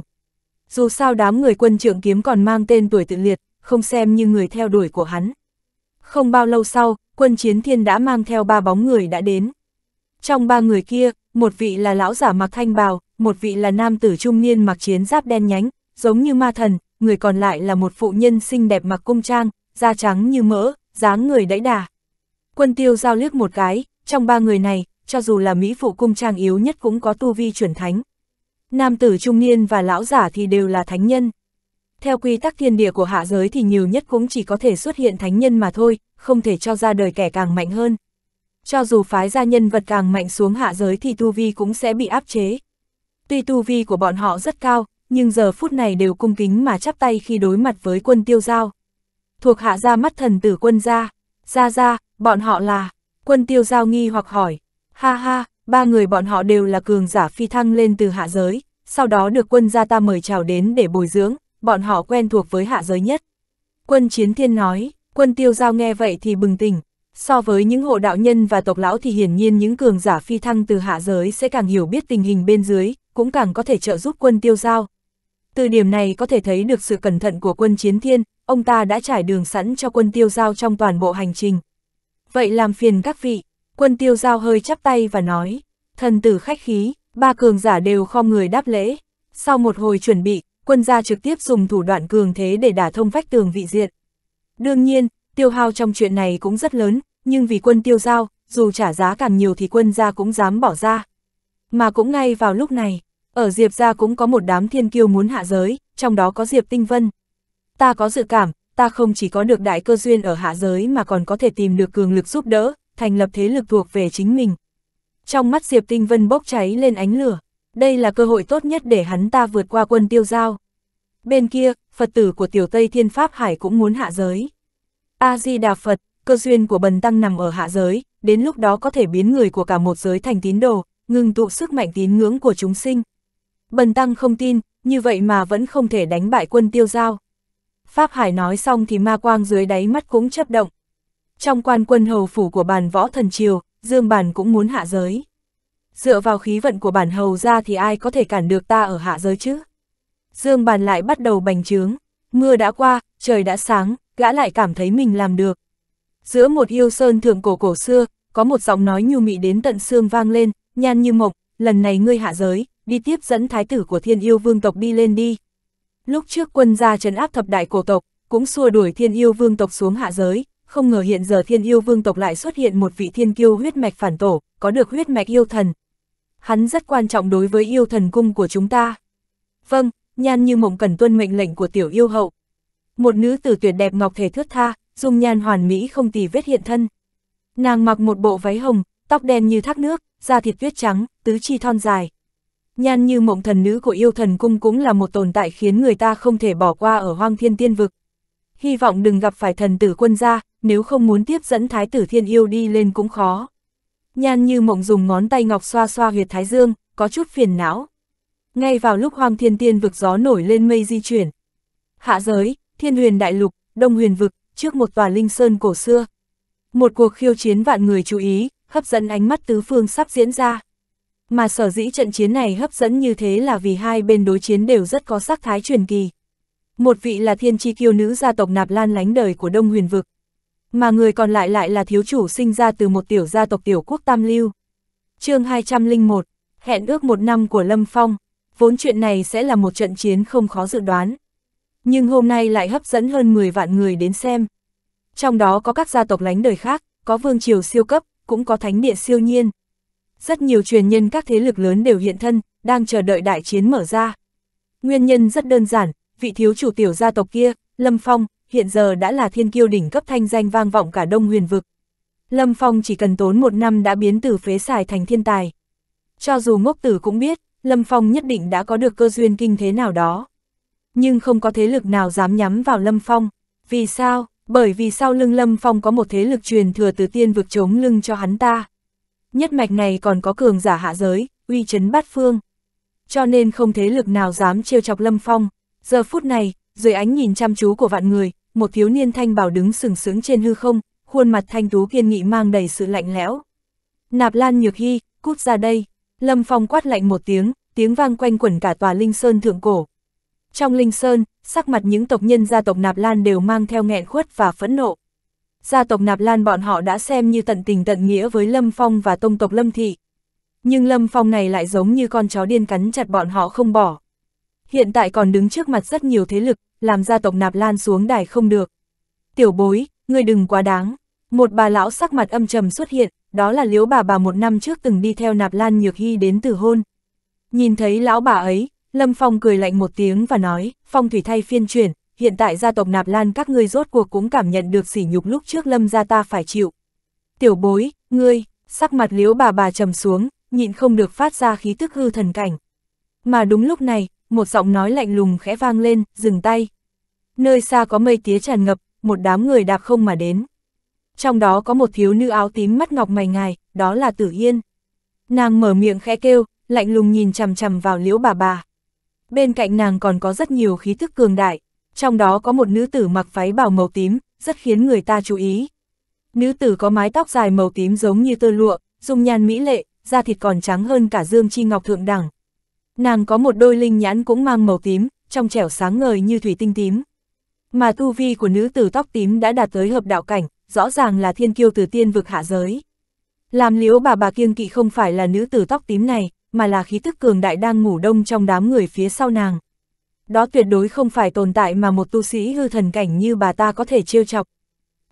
Dù sao đám người quân trưởng kiếm còn mang tên tuổi tự liệt, không xem như người theo đuổi của hắn. Không bao lâu sau, quân chiến thiên đã mang theo ba bóng người đã đến. Trong ba người kia, một vị là lão giả mặc thanh bào, một vị là nam tử trung niên mặc chiến giáp đen nhánh, giống như ma thần, người còn lại là một phụ nhân xinh đẹp mặc cung trang, da trắng như mỡ, dáng người đẫy đà. Quân tiêu giao liếc một cái, trong ba người này, cho dù là Mỹ phụ cung trang yếu nhất cũng có tu vi chuyển thánh. Nam tử trung niên và lão giả thì đều là thánh nhân. Theo quy tắc thiên địa của hạ giới thì nhiều nhất cũng chỉ có thể xuất hiện thánh nhân mà thôi, không thể cho ra đời kẻ càng mạnh hơn. Cho dù phái gia nhân vật càng mạnh xuống hạ giới thì tu vi cũng sẽ bị áp chế. Tuy tu vi của bọn họ rất cao, nhưng giờ phút này đều cung kính mà chắp tay khi đối mặt với quân tiêu giao. Thuộc hạ ra mắt thần tử quân gia, gia gia, bọn họ là Quân tiêu giao nghi hoặc hỏi, ha ha, ba người bọn họ đều là cường giả phi thăng lên từ hạ giới, sau đó được quân gia ta mời chào đến để bồi dưỡng, bọn họ quen thuộc với hạ giới nhất. Quân chiến thiên nói, quân tiêu giao nghe vậy thì bừng tỉnh, so với những hộ đạo nhân và tộc lão thì hiển nhiên những cường giả phi thăng từ hạ giới sẽ càng hiểu biết tình hình bên dưới, cũng càng có thể trợ giúp quân tiêu giao. Từ điểm này có thể thấy được sự cẩn thận của quân chiến thiên, ông ta đã trải đường sẵn cho quân tiêu giao trong toàn bộ hành trình vậy làm phiền các vị, quân tiêu giao hơi chắp tay và nói, thần tử khách khí, ba cường giả đều khom người đáp lễ. Sau một hồi chuẩn bị, quân gia trực tiếp dùng thủ đoạn cường thế để đả thông vách tường vị diện. Đương nhiên, tiêu hao trong chuyện này cũng rất lớn, nhưng vì quân tiêu giao, dù trả giá càng nhiều thì quân gia cũng dám bỏ ra. Mà cũng ngay vào lúc này, ở Diệp gia cũng có một đám thiên kiêu muốn hạ giới, trong đó có Diệp Tinh Vân. Ta có dự cảm, ta không chỉ có được đại cơ duyên ở hạ giới mà còn có thể tìm được cường lực giúp đỡ, thành lập thế lực thuộc về chính mình. Trong mắt Diệp Tinh Vân bốc cháy lên ánh lửa, đây là cơ hội tốt nhất để hắn ta vượt qua quân tiêu giao. Bên kia, Phật tử của Tiểu Tây Thiên Pháp Hải cũng muốn hạ giới. A-di-đà Phật, cơ duyên của bần tăng nằm ở hạ giới, đến lúc đó có thể biến người của cả một giới thành tín đồ, ngừng tụ sức mạnh tín ngưỡng của chúng sinh. Bần tăng không tin, như vậy mà vẫn không thể đánh bại quân tiêu giao. Pháp Hải nói xong thì ma quang dưới đáy mắt cũng chấp động. Trong quan quân hầu phủ của bàn võ thần triều, Dương Bàn cũng muốn hạ giới. Dựa vào khí vận của bản hầu ra thì ai có thể cản được ta ở hạ giới chứ? Dương Bàn lại bắt đầu bành trướng, mưa đã qua, trời đã sáng, gã lại cảm thấy mình làm được. Giữa một yêu sơn thượng cổ cổ xưa, có một giọng nói nhu mị đến tận xương vang lên, nhan như mộc, lần này ngươi hạ giới, đi tiếp dẫn thái tử của thiên yêu vương tộc đi lên đi, Lúc trước quân gia trấn áp thập đại cổ tộc, cũng xua đuổi thiên yêu vương tộc xuống hạ giới, không ngờ hiện giờ thiên yêu vương tộc lại xuất hiện một vị thiên kiêu huyết mạch phản tổ, có được huyết mạch yêu thần. Hắn rất quan trọng đối với yêu thần cung của chúng ta. Vâng, nhan như mộng cần tuân mệnh lệnh của tiểu yêu hậu. Một nữ tử tuyệt đẹp ngọc thể thướt tha, dung nhan hoàn mỹ không tì vết hiện thân. Nàng mặc một bộ váy hồng, tóc đen như thác nước, da thịt tuyết trắng, tứ chi thon dài, Nhan như mộng thần nữ của yêu thần cung cũng là một tồn tại khiến người ta không thể bỏ qua ở hoang thiên tiên vực. Hy vọng đừng gặp phải thần tử quân gia, nếu không muốn tiếp dẫn thái tử thiên yêu đi lên cũng khó. Nhan như mộng dùng ngón tay ngọc xoa xoa huyệt thái dương, có chút phiền não. Ngay vào lúc hoang thiên tiên vực gió nổi lên mây di chuyển. Hạ giới, thiên huyền đại lục, đông huyền vực, trước một tòa linh sơn cổ xưa. Một cuộc khiêu chiến vạn người chú ý, hấp dẫn ánh mắt tứ phương sắp diễn ra mà sở dĩ trận chiến này hấp dẫn như thế là vì hai bên đối chiến đều rất có sắc thái truyền kỳ. Một vị là thiên chi kiêu nữ gia tộc nạp lan lánh đời của Đông Huyền Vực, mà người còn lại lại là thiếu chủ sinh ra từ một tiểu gia tộc tiểu quốc Tam Lưu. chương 201, hẹn ước một năm của Lâm Phong, vốn chuyện này sẽ là một trận chiến không khó dự đoán. Nhưng hôm nay lại hấp dẫn hơn 10 vạn người đến xem. Trong đó có các gia tộc lánh đời khác, có vương triều siêu cấp, cũng có thánh địa siêu nhiên, rất nhiều truyền nhân các thế lực lớn đều hiện thân, đang chờ đợi đại chiến mở ra. Nguyên nhân rất đơn giản, vị thiếu chủ tiểu gia tộc kia, Lâm Phong, hiện giờ đã là thiên kiêu đỉnh cấp thanh danh vang vọng cả đông huyền vực. Lâm Phong chỉ cần tốn một năm đã biến từ phế xài thành thiên tài. Cho dù ngốc tử cũng biết, Lâm Phong nhất định đã có được cơ duyên kinh thế nào đó. Nhưng không có thế lực nào dám nhắm vào Lâm Phong. Vì sao? Bởi vì sau lưng Lâm Phong có một thế lực truyền thừa từ tiên vực chống lưng cho hắn ta nhất mạch này còn có cường giả hạ giới, uy chấn bát phương. Cho nên không thế lực nào dám trêu chọc Lâm Phong. Giờ phút này, dưới ánh nhìn chăm chú của vạn người, một thiếu niên thanh bảo đứng sừng sững trên hư không, khuôn mặt thanh tú kiên nghị mang đầy sự lạnh lẽo. Nạp Lan Nhược Hy, cút ra đây. Lâm Phong quát lạnh một tiếng, tiếng vang quanh quẩn cả tòa Linh Sơn thượng cổ. Trong Linh Sơn, sắc mặt những tộc nhân gia tộc Nạp Lan đều mang theo nghẹn khuất và phẫn nộ gia tộc Nạp Lan bọn họ đã xem như tận tình tận nghĩa với Lâm Phong và tông tộc Lâm Thị. Nhưng Lâm Phong này lại giống như con chó điên cắn chặt bọn họ không bỏ. Hiện tại còn đứng trước mặt rất nhiều thế lực, làm gia tộc Nạp Lan xuống đài không được. Tiểu bối, ngươi đừng quá đáng. Một bà lão sắc mặt âm trầm xuất hiện, đó là liếu bà bà một năm trước từng đi theo Nạp Lan Nhược Hy đến từ hôn. Nhìn thấy lão bà ấy, Lâm Phong cười lạnh một tiếng và nói, phong thủy thay phiên chuyển, hiện tại gia tộc Nạp Lan các ngươi rốt cuộc cũng cảm nhận được sỉ nhục lúc trước lâm gia ta phải chịu. Tiểu bối, ngươi, sắc mặt liếu bà bà trầm xuống, nhịn không được phát ra khí tức hư thần cảnh. Mà đúng lúc này, một giọng nói lạnh lùng khẽ vang lên, dừng tay. Nơi xa có mây tía tràn ngập, một đám người đạp không mà đến. Trong đó có một thiếu nữ áo tím mắt ngọc mày ngài, đó là Tử Yên. Nàng mở miệng khẽ kêu, lạnh lùng nhìn chằm chằm vào liễu bà bà. Bên cạnh nàng còn có rất nhiều khí thức cường đại, trong đó có một nữ tử mặc váy bào màu tím, rất khiến người ta chú ý. Nữ tử có mái tóc dài màu tím giống như tơ lụa, dung nhan mỹ lệ, da thịt còn trắng hơn cả Dương Chi Ngọc thượng đẳng. Nàng có một đôi linh nhãn cũng mang màu tím, trong trẻo sáng ngời như thủy tinh tím. Mà tu vi của nữ tử tóc tím đã đạt tới hợp đạo cảnh, rõ ràng là thiên kiêu từ tiên vực hạ giới. Làm liếu bà bà kiêng kỵ không phải là nữ tử tóc tím này, mà là khí tức cường đại đang ngủ đông trong đám người phía sau nàng. Đó tuyệt đối không phải tồn tại mà một tu sĩ hư thần cảnh như bà ta có thể trêu chọc.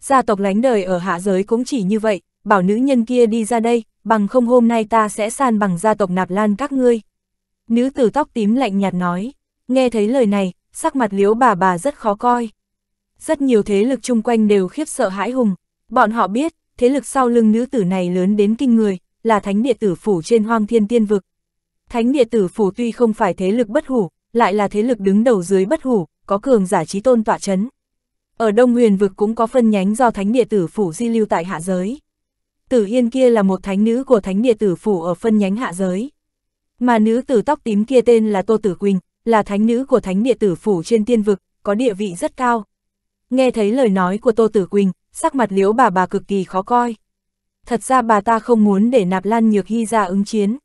Gia tộc lánh đời ở hạ giới cũng chỉ như vậy, bảo nữ nhân kia đi ra đây, bằng không hôm nay ta sẽ san bằng gia tộc nạp lan các ngươi. Nữ tử tóc tím lạnh nhạt nói, nghe thấy lời này, sắc mặt liếu bà bà rất khó coi. Rất nhiều thế lực chung quanh đều khiếp sợ hãi hùng, bọn họ biết, thế lực sau lưng nữ tử này lớn đến kinh người, là thánh địa tử phủ trên hoang thiên tiên vực. Thánh địa tử phủ tuy không phải thế lực bất hủ, lại là thế lực đứng đầu dưới bất hủ, có cường giả trí tôn tọa chấn. Ở Đông Huyền vực cũng có phân nhánh do thánh địa tử phủ di lưu tại hạ giới. Tử Yên kia là một thánh nữ của thánh địa tử phủ ở phân nhánh hạ giới. Mà nữ tử tóc tím kia tên là Tô Tử Quỳnh, là thánh nữ của thánh địa tử phủ trên tiên vực, có địa vị rất cao. Nghe thấy lời nói của Tô Tử Quỳnh, sắc mặt liễu bà bà cực kỳ khó coi. Thật ra bà ta không muốn để nạp lan nhược hy ra ứng chiến.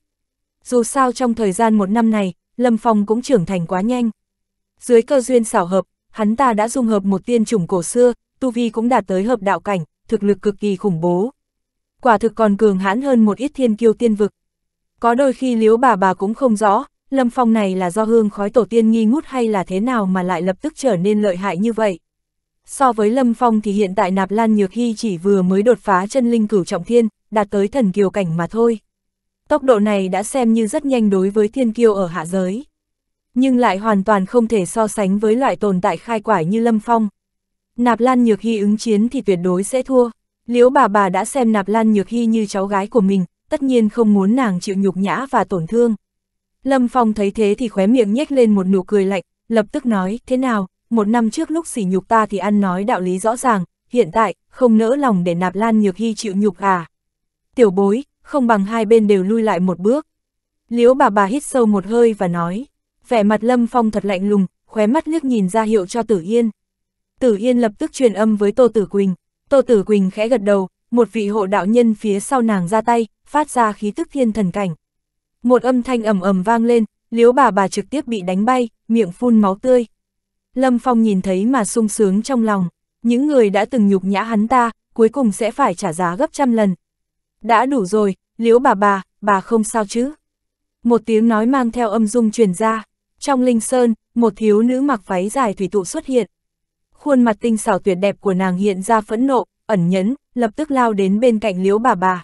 Dù sao trong thời gian một năm này, Lâm Phong cũng trưởng thành quá nhanh. Dưới cơ duyên xảo hợp, hắn ta đã dung hợp một tiên chủng cổ xưa, tu vi cũng đạt tới hợp đạo cảnh, thực lực cực kỳ khủng bố. Quả thực còn cường hãn hơn một ít thiên kiêu tiên vực. Có đôi khi liếu bà bà cũng không rõ, Lâm Phong này là do hương khói tổ tiên nghi ngút hay là thế nào mà lại lập tức trở nên lợi hại như vậy. So với Lâm Phong thì hiện tại Nạp Lan Nhược Hy chỉ vừa mới đột phá chân linh cửu trọng thiên, đạt tới thần kiều cảnh mà thôi. Tốc độ này đã xem như rất nhanh đối với thiên kiêu ở hạ giới. Nhưng lại hoàn toàn không thể so sánh với loại tồn tại khai quải như Lâm Phong. Nạp Lan Nhược Hy ứng chiến thì tuyệt đối sẽ thua. Liễu bà bà đã xem Nạp Lan Nhược Hy như cháu gái của mình, tất nhiên không muốn nàng chịu nhục nhã và tổn thương. Lâm Phong thấy thế thì khóe miệng nhếch lên một nụ cười lạnh, lập tức nói, thế nào, một năm trước lúc sỉ nhục ta thì ăn nói đạo lý rõ ràng, hiện tại, không nỡ lòng để Nạp Lan Nhược Hy chịu nhục à. Tiểu bối, không bằng hai bên đều lui lại một bước. Liễu bà bà hít sâu một hơi và nói, vẻ mặt Lâm Phong thật lạnh lùng, khóe mắt liếc nhìn ra hiệu cho Tử Yên. Tử Yên lập tức truyền âm với Tô Tử Quỳnh, Tô Tử Quỳnh khẽ gật đầu, một vị hộ đạo nhân phía sau nàng ra tay, phát ra khí tức thiên thần cảnh. Một âm thanh ầm ầm vang lên, liếu bà bà trực tiếp bị đánh bay, miệng phun máu tươi. Lâm Phong nhìn thấy mà sung sướng trong lòng, những người đã từng nhục nhã hắn ta, cuối cùng sẽ phải trả giá gấp trăm lần, đã đủ rồi, liếu bà bà, bà không sao chứ. Một tiếng nói mang theo âm dung truyền ra. Trong linh sơn, một thiếu nữ mặc váy dài thủy tụ xuất hiện. Khuôn mặt tinh xảo tuyệt đẹp của nàng hiện ra phẫn nộ, ẩn nhẫn, lập tức lao đến bên cạnh liếu bà bà.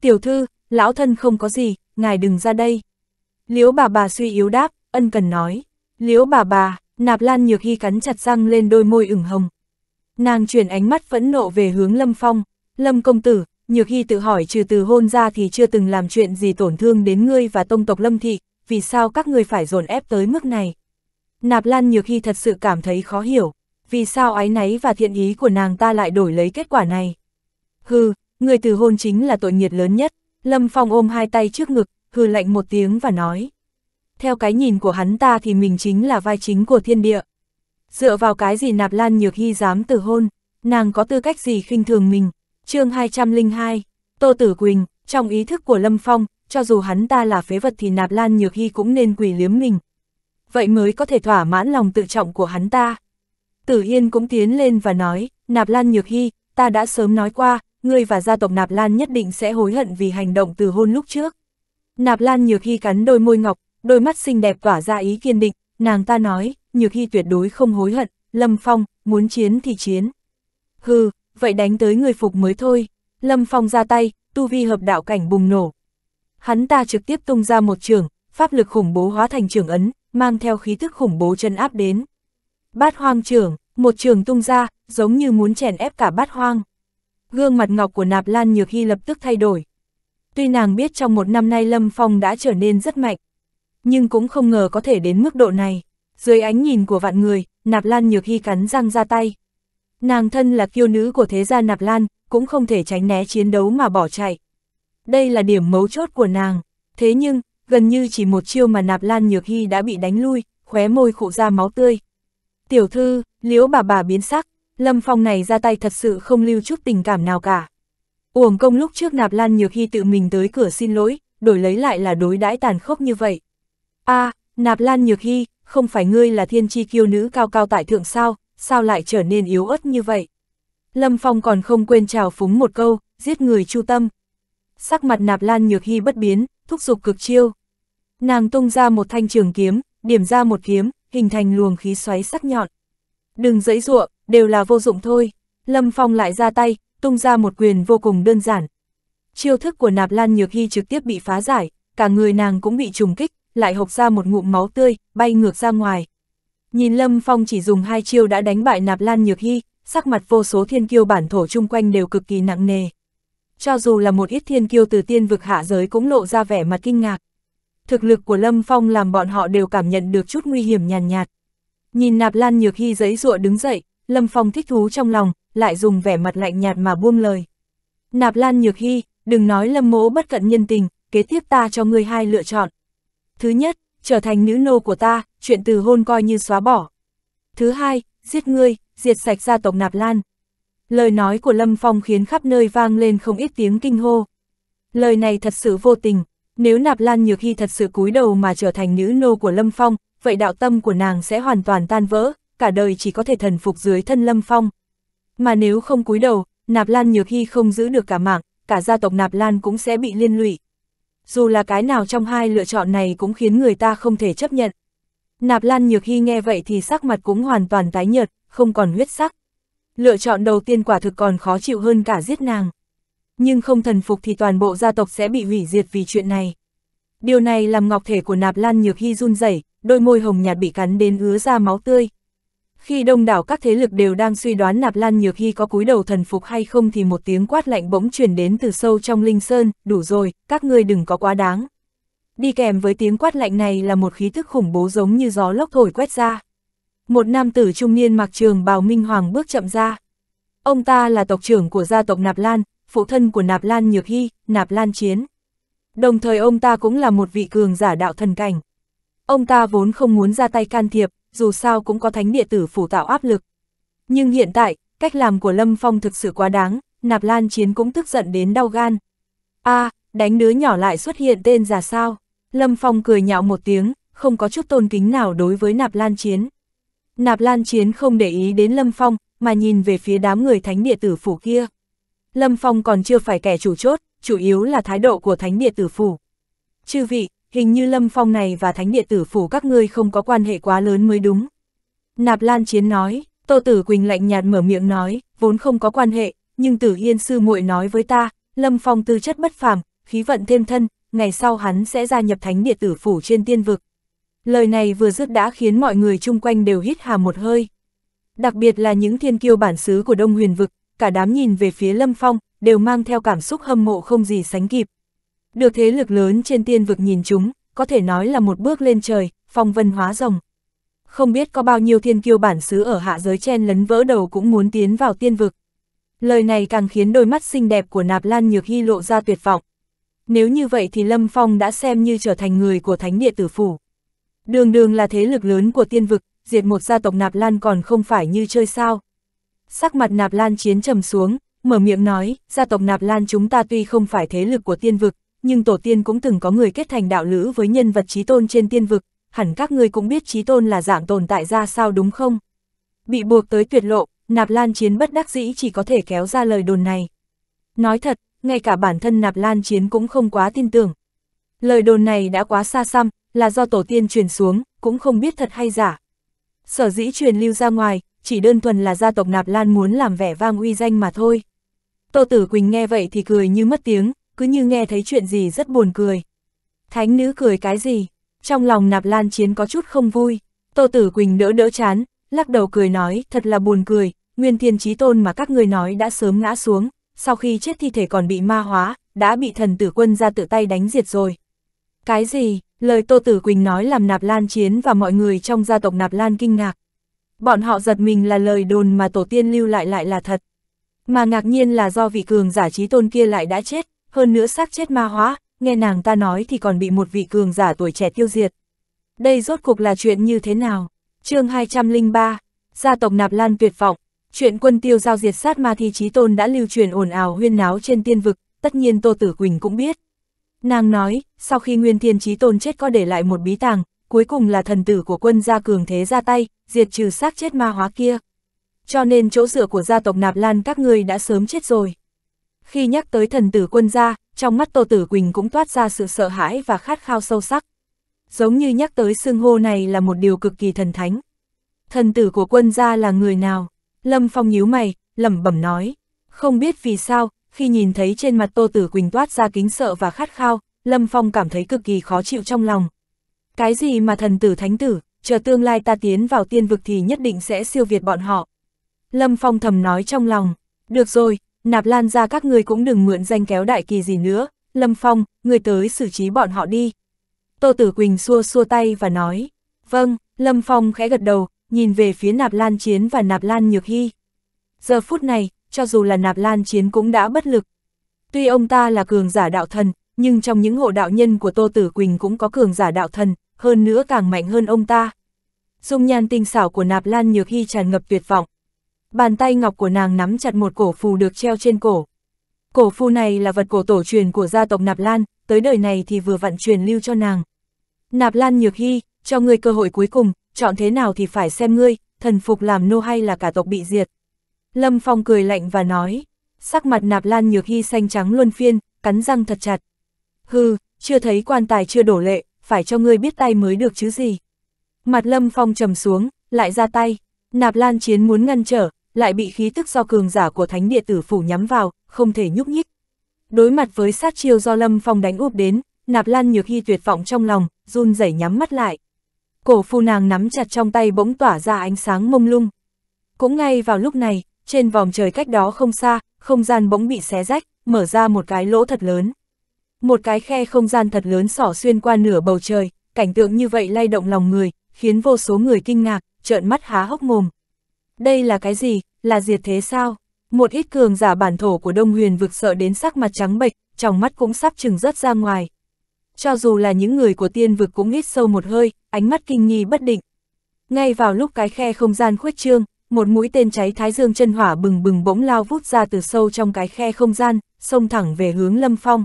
Tiểu thư, lão thân không có gì, ngài đừng ra đây. Liếu bà bà suy yếu đáp, ân cần nói. Liếu bà bà, nạp lan nhược hy cắn chặt răng lên đôi môi ửng hồng. Nàng chuyển ánh mắt phẫn nộ về hướng Lâm Phong. Lâm công tử, Nhược Hy tự hỏi trừ từ hôn ra thì chưa từng làm chuyện gì tổn thương đến ngươi và tông tộc Lâm Thị, vì sao các ngươi phải dồn ép tới mức này? Nạp Lan Nhược Hy thật sự cảm thấy khó hiểu, vì sao ái náy và thiện ý của nàng ta lại đổi lấy kết quả này? hư người từ hôn chính là tội nghiệt lớn nhất, Lâm Phong ôm hai tay trước ngực, hừ lạnh một tiếng và nói. Theo cái nhìn của hắn ta thì mình chính là vai chính của thiên địa. Dựa vào cái gì Nạp Lan Nhược Hy dám từ hôn, nàng có tư cách gì khinh thường mình? chương 202, Tô Tử Quỳnh, trong ý thức của Lâm Phong, cho dù hắn ta là phế vật thì nạp lan nhược hy cũng nên quỳ liếm mình. Vậy mới có thể thỏa mãn lòng tự trọng của hắn ta. Tử Yên cũng tiến lên và nói, nạp lan nhược hy, ta đã sớm nói qua, ngươi và gia tộc nạp lan nhất định sẽ hối hận vì hành động từ hôn lúc trước. Nạp lan nhược hy cắn đôi môi ngọc, đôi mắt xinh đẹp tỏa ra ý kiên định, nàng ta nói, nhược hy tuyệt đối không hối hận, Lâm Phong, muốn chiến thì chiến. Hừ, vậy đánh tới người phục mới thôi. Lâm Phong ra tay, tu vi hợp đạo cảnh bùng nổ. Hắn ta trực tiếp tung ra một trường, pháp lực khủng bố hóa thành trường ấn, mang theo khí thức khủng bố chân áp đến. Bát hoang trường, một trường tung ra, giống như muốn chèn ép cả bát hoang. Gương mặt ngọc của nạp lan nhược hy lập tức thay đổi. Tuy nàng biết trong một năm nay Lâm Phong đã trở nên rất mạnh, nhưng cũng không ngờ có thể đến mức độ này. Dưới ánh nhìn của vạn người, nạp lan nhược hy cắn răng ra tay. Nàng thân là kiêu nữ của thế gia Nạp Lan, cũng không thể tránh né chiến đấu mà bỏ chạy. Đây là điểm mấu chốt của nàng. Thế nhưng, gần như chỉ một chiêu mà Nạp Lan Nhược Hy đã bị đánh lui, khóe môi khụ ra máu tươi. Tiểu thư, liễu bà bà biến sắc, Lâm Phong này ra tay thật sự không lưu chút tình cảm nào cả. Uổng công lúc trước Nạp Lan Nhược Hy tự mình tới cửa xin lỗi, đổi lấy lại là đối đãi tàn khốc như vậy. a à, Nạp Lan Nhược Hy, không phải ngươi là thiên tri kiêu nữ cao cao tại thượng sao, sao lại trở nên yếu ớt như vậy? Lâm Phong còn không quên trào phúng một câu, giết người chu tâm. Sắc mặt nạp lan nhược hy bất biến, thúc giục cực chiêu. Nàng tung ra một thanh trường kiếm, điểm ra một kiếm, hình thành luồng khí xoáy sắc nhọn. Đừng dẫy dụa, đều là vô dụng thôi. Lâm Phong lại ra tay, tung ra một quyền vô cùng đơn giản. Chiêu thức của nạp lan nhược hy trực tiếp bị phá giải, cả người nàng cũng bị trùng kích, lại hộc ra một ngụm máu tươi, bay ngược ra ngoài. Nhìn Lâm Phong chỉ dùng hai chiêu đã đánh bại nạp lan nhược hy, sắc mặt vô số thiên kiêu bản thổ chung quanh đều cực kỳ nặng nề. Cho dù là một ít thiên kiêu từ tiên vực hạ giới cũng lộ ra vẻ mặt kinh ngạc. Thực lực của Lâm Phong làm bọn họ đều cảm nhận được chút nguy hiểm nhàn nhạt, nhạt. Nhìn nạp lan nhược hy giấy ruộng đứng dậy, Lâm Phong thích thú trong lòng, lại dùng vẻ mặt lạnh nhạt mà buông lời. Nạp lan nhược hy, đừng nói Lâm mỗ bất cận nhân tình, kế tiếp ta cho ngươi hai lựa chọn. Thứ nhất, trở thành nữ nô của ta, chuyện từ hôn coi như xóa bỏ. Thứ hai, giết ngươi, diệt sạch gia tộc Nạp Lan. Lời nói của Lâm Phong khiến khắp nơi vang lên không ít tiếng kinh hô. Lời này thật sự vô tình, nếu Nạp Lan Nhược Hy thật sự cúi đầu mà trở thành nữ nô của Lâm Phong, vậy đạo tâm của nàng sẽ hoàn toàn tan vỡ, cả đời chỉ có thể thần phục dưới thân Lâm Phong. Mà nếu không cúi đầu, Nạp Lan Nhược Hy không giữ được cả mạng, cả gia tộc Nạp Lan cũng sẽ bị liên lụy. Dù là cái nào trong hai lựa chọn này cũng khiến người ta không thể chấp nhận. Nạp Lan Nhược Hy nghe vậy thì sắc mặt cũng hoàn toàn tái nhợt, không còn huyết sắc. Lựa chọn đầu tiên quả thực còn khó chịu hơn cả giết nàng. Nhưng không thần phục thì toàn bộ gia tộc sẽ bị hủy diệt vì chuyện này. Điều này làm ngọc thể của Nạp Lan Nhược Hy run rẩy, đôi môi hồng nhạt bị cắn đến ứa ra máu tươi. Khi đông đảo các thế lực đều đang suy đoán Nạp Lan Nhược Hy có cúi đầu thần phục hay không thì một tiếng quát lạnh bỗng truyền đến từ sâu trong Linh Sơn, đủ rồi, các ngươi đừng có quá đáng đi kèm với tiếng quát lạnh này là một khí thức khủng bố giống như gió lốc thổi quét ra. Một nam tử trung niên mặc trường bào minh hoàng bước chậm ra. Ông ta là tộc trưởng của gia tộc Nạp Lan, phụ thân của Nạp Lan Nhược Hy, Nạp Lan Chiến. Đồng thời ông ta cũng là một vị cường giả đạo thần cảnh. Ông ta vốn không muốn ra tay can thiệp, dù sao cũng có thánh địa tử phủ tạo áp lực. Nhưng hiện tại, cách làm của Lâm Phong thực sự quá đáng, Nạp Lan Chiến cũng tức giận đến đau gan. a à, đánh đứa nhỏ lại xuất hiện tên già sao? Lâm Phong cười nhạo một tiếng, không có chút tôn kính nào đối với nạp lan chiến. Nạp lan chiến không để ý đến Lâm Phong, mà nhìn về phía đám người thánh địa tử phủ kia. Lâm Phong còn chưa phải kẻ chủ chốt, chủ yếu là thái độ của thánh địa tử phủ. Chư vị, hình như Lâm Phong này và thánh địa tử phủ các ngươi không có quan hệ quá lớn mới đúng. Nạp Lan Chiến nói, Tô Tử Quỳnh lạnh nhạt mở miệng nói, vốn không có quan hệ, nhưng Tử Yên sư muội nói với ta, Lâm Phong tư chất bất phàm, khí vận thêm thân, ngày sau hắn sẽ gia nhập thánh địa tử phủ trên tiên vực. Lời này vừa dứt đã khiến mọi người chung quanh đều hít hà một hơi. Đặc biệt là những thiên kiêu bản xứ của Đông Huyền Vực, cả đám nhìn về phía Lâm Phong, đều mang theo cảm xúc hâm mộ không gì sánh kịp. Được thế lực lớn trên tiên vực nhìn chúng, có thể nói là một bước lên trời, phong vân hóa rồng. Không biết có bao nhiêu thiên kiêu bản xứ ở hạ giới chen lấn vỡ đầu cũng muốn tiến vào tiên vực. Lời này càng khiến đôi mắt xinh đẹp của Nạp Lan Nhược Hy lộ ra tuyệt vọng. Nếu như vậy thì Lâm Phong đã xem như trở thành người của thánh địa tử phủ. Đường đường là thế lực lớn của tiên vực, diệt một gia tộc Nạp Lan còn không phải như chơi sao. Sắc mặt Nạp Lan chiến trầm xuống, mở miệng nói, gia tộc Nạp Lan chúng ta tuy không phải thế lực của tiên vực, nhưng tổ tiên cũng từng có người kết thành đạo lữ với nhân vật trí tôn trên tiên vực, hẳn các ngươi cũng biết trí tôn là dạng tồn tại ra sao đúng không? Bị buộc tới tuyệt lộ, Nạp Lan chiến bất đắc dĩ chỉ có thể kéo ra lời đồn này. Nói thật, ngay cả bản thân nạp lan chiến cũng không quá tin tưởng. Lời đồn này đã quá xa xăm, là do tổ tiên truyền xuống, cũng không biết thật hay giả. Sở dĩ truyền lưu ra ngoài, chỉ đơn thuần là gia tộc nạp lan muốn làm vẻ vang uy danh mà thôi. Tô Tử Quỳnh nghe vậy thì cười như mất tiếng, cứ như nghe thấy chuyện gì rất buồn cười. Thánh nữ cười cái gì? Trong lòng nạp lan chiến có chút không vui. Tô Tử Quỳnh đỡ đỡ chán, lắc đầu cười nói, thật là buồn cười, nguyên thiên trí tôn mà các người nói đã sớm ngã xuống, sau khi chết thi thể còn bị ma hóa, đã bị thần tử quân ra tự tay đánh diệt rồi. Cái gì, lời Tô Tử Quỳnh nói làm Nạp Lan Chiến và mọi người trong gia tộc Nạp Lan kinh ngạc. Bọn họ giật mình là lời đồn mà tổ tiên lưu lại lại là thật. Mà ngạc nhiên là do vị cường giả trí tôn kia lại đã chết, hơn nữa xác chết ma hóa, nghe nàng ta nói thì còn bị một vị cường giả tuổi trẻ tiêu diệt. Đây rốt cuộc là chuyện như thế nào? chương 203, gia tộc Nạp Lan tuyệt vọng, Chuyện quân tiêu giao diệt sát ma thi trí tôn đã lưu truyền ồn ào huyên náo trên tiên vực, tất nhiên Tô Tử Quỳnh cũng biết. Nàng nói, sau khi Nguyên Thiên Trí Tôn chết có để lại một bí tàng, cuối cùng là thần tử của quân gia cường thế ra tay, diệt trừ xác chết ma hóa kia. Cho nên chỗ dựa của gia tộc Nạp Lan các ngươi đã sớm chết rồi. Khi nhắc tới thần tử quân gia, trong mắt Tô Tử Quỳnh cũng toát ra sự sợ hãi và khát khao sâu sắc. Giống như nhắc tới xưng hô này là một điều cực kỳ thần thánh. Thần tử của quân gia là người nào? Lâm Phong nhíu mày, lẩm bẩm nói. Không biết vì sao, khi nhìn thấy trên mặt Tô Tử Quỳnh toát ra kính sợ và khát khao, Lâm Phong cảm thấy cực kỳ khó chịu trong lòng. Cái gì mà thần tử thánh tử, chờ tương lai ta tiến vào tiên vực thì nhất định sẽ siêu việt bọn họ. Lâm Phong thầm nói trong lòng, được rồi, nạp lan ra các người cũng đừng mượn danh kéo đại kỳ gì nữa, Lâm Phong, người tới xử trí bọn họ đi. Tô Tử Quỳnh xua xua tay và nói, vâng, Lâm Phong khẽ gật đầu, nhìn về phía nạp lan chiến và nạp lan nhược hy. Giờ phút này, cho dù là nạp lan chiến cũng đã bất lực. Tuy ông ta là cường giả đạo thần, nhưng trong những hộ đạo nhân của Tô Tử Quỳnh cũng có cường giả đạo thần, hơn nữa càng mạnh hơn ông ta. Dung nhan tinh xảo của nạp lan nhược hy tràn ngập tuyệt vọng. Bàn tay ngọc của nàng nắm chặt một cổ phù được treo trên cổ. Cổ phù này là vật cổ tổ truyền của gia tộc nạp lan, tới đời này thì vừa vặn truyền lưu cho nàng. Nạp lan nhược hy, cho ngươi cơ hội cuối cùng, chọn thế nào thì phải xem ngươi, thần phục làm nô hay là cả tộc bị diệt. Lâm Phong cười lạnh và nói, sắc mặt nạp lan nhược hy xanh trắng luân phiên, cắn răng thật chặt. Hừ, chưa thấy quan tài chưa đổ lệ, phải cho ngươi biết tay mới được chứ gì. Mặt Lâm Phong trầm xuống, lại ra tay, nạp lan chiến muốn ngăn trở, lại bị khí tức do cường giả của thánh địa tử phủ nhắm vào, không thể nhúc nhích. Đối mặt với sát chiêu do Lâm Phong đánh úp đến, nạp lan nhược hy tuyệt vọng trong lòng, run rẩy nhắm mắt lại cổ phu nàng nắm chặt trong tay bỗng tỏa ra ánh sáng mông lung. Cũng ngay vào lúc này, trên vòng trời cách đó không xa, không gian bỗng bị xé rách, mở ra một cái lỗ thật lớn. Một cái khe không gian thật lớn sỏ xuyên qua nửa bầu trời, cảnh tượng như vậy lay động lòng người, khiến vô số người kinh ngạc, trợn mắt há hốc mồm. Đây là cái gì, là diệt thế sao? Một ít cường giả bản thổ của Đông Huyền vực sợ đến sắc mặt trắng bệch, trong mắt cũng sắp chừng rớt ra ngoài cho dù là những người của tiên vực cũng hít sâu một hơi, ánh mắt kinh nghi bất định. Ngay vào lúc cái khe không gian khuếch trương, một mũi tên cháy thái dương chân hỏa bừng bừng bỗng lao vút ra từ sâu trong cái khe không gian, xông thẳng về hướng Lâm Phong.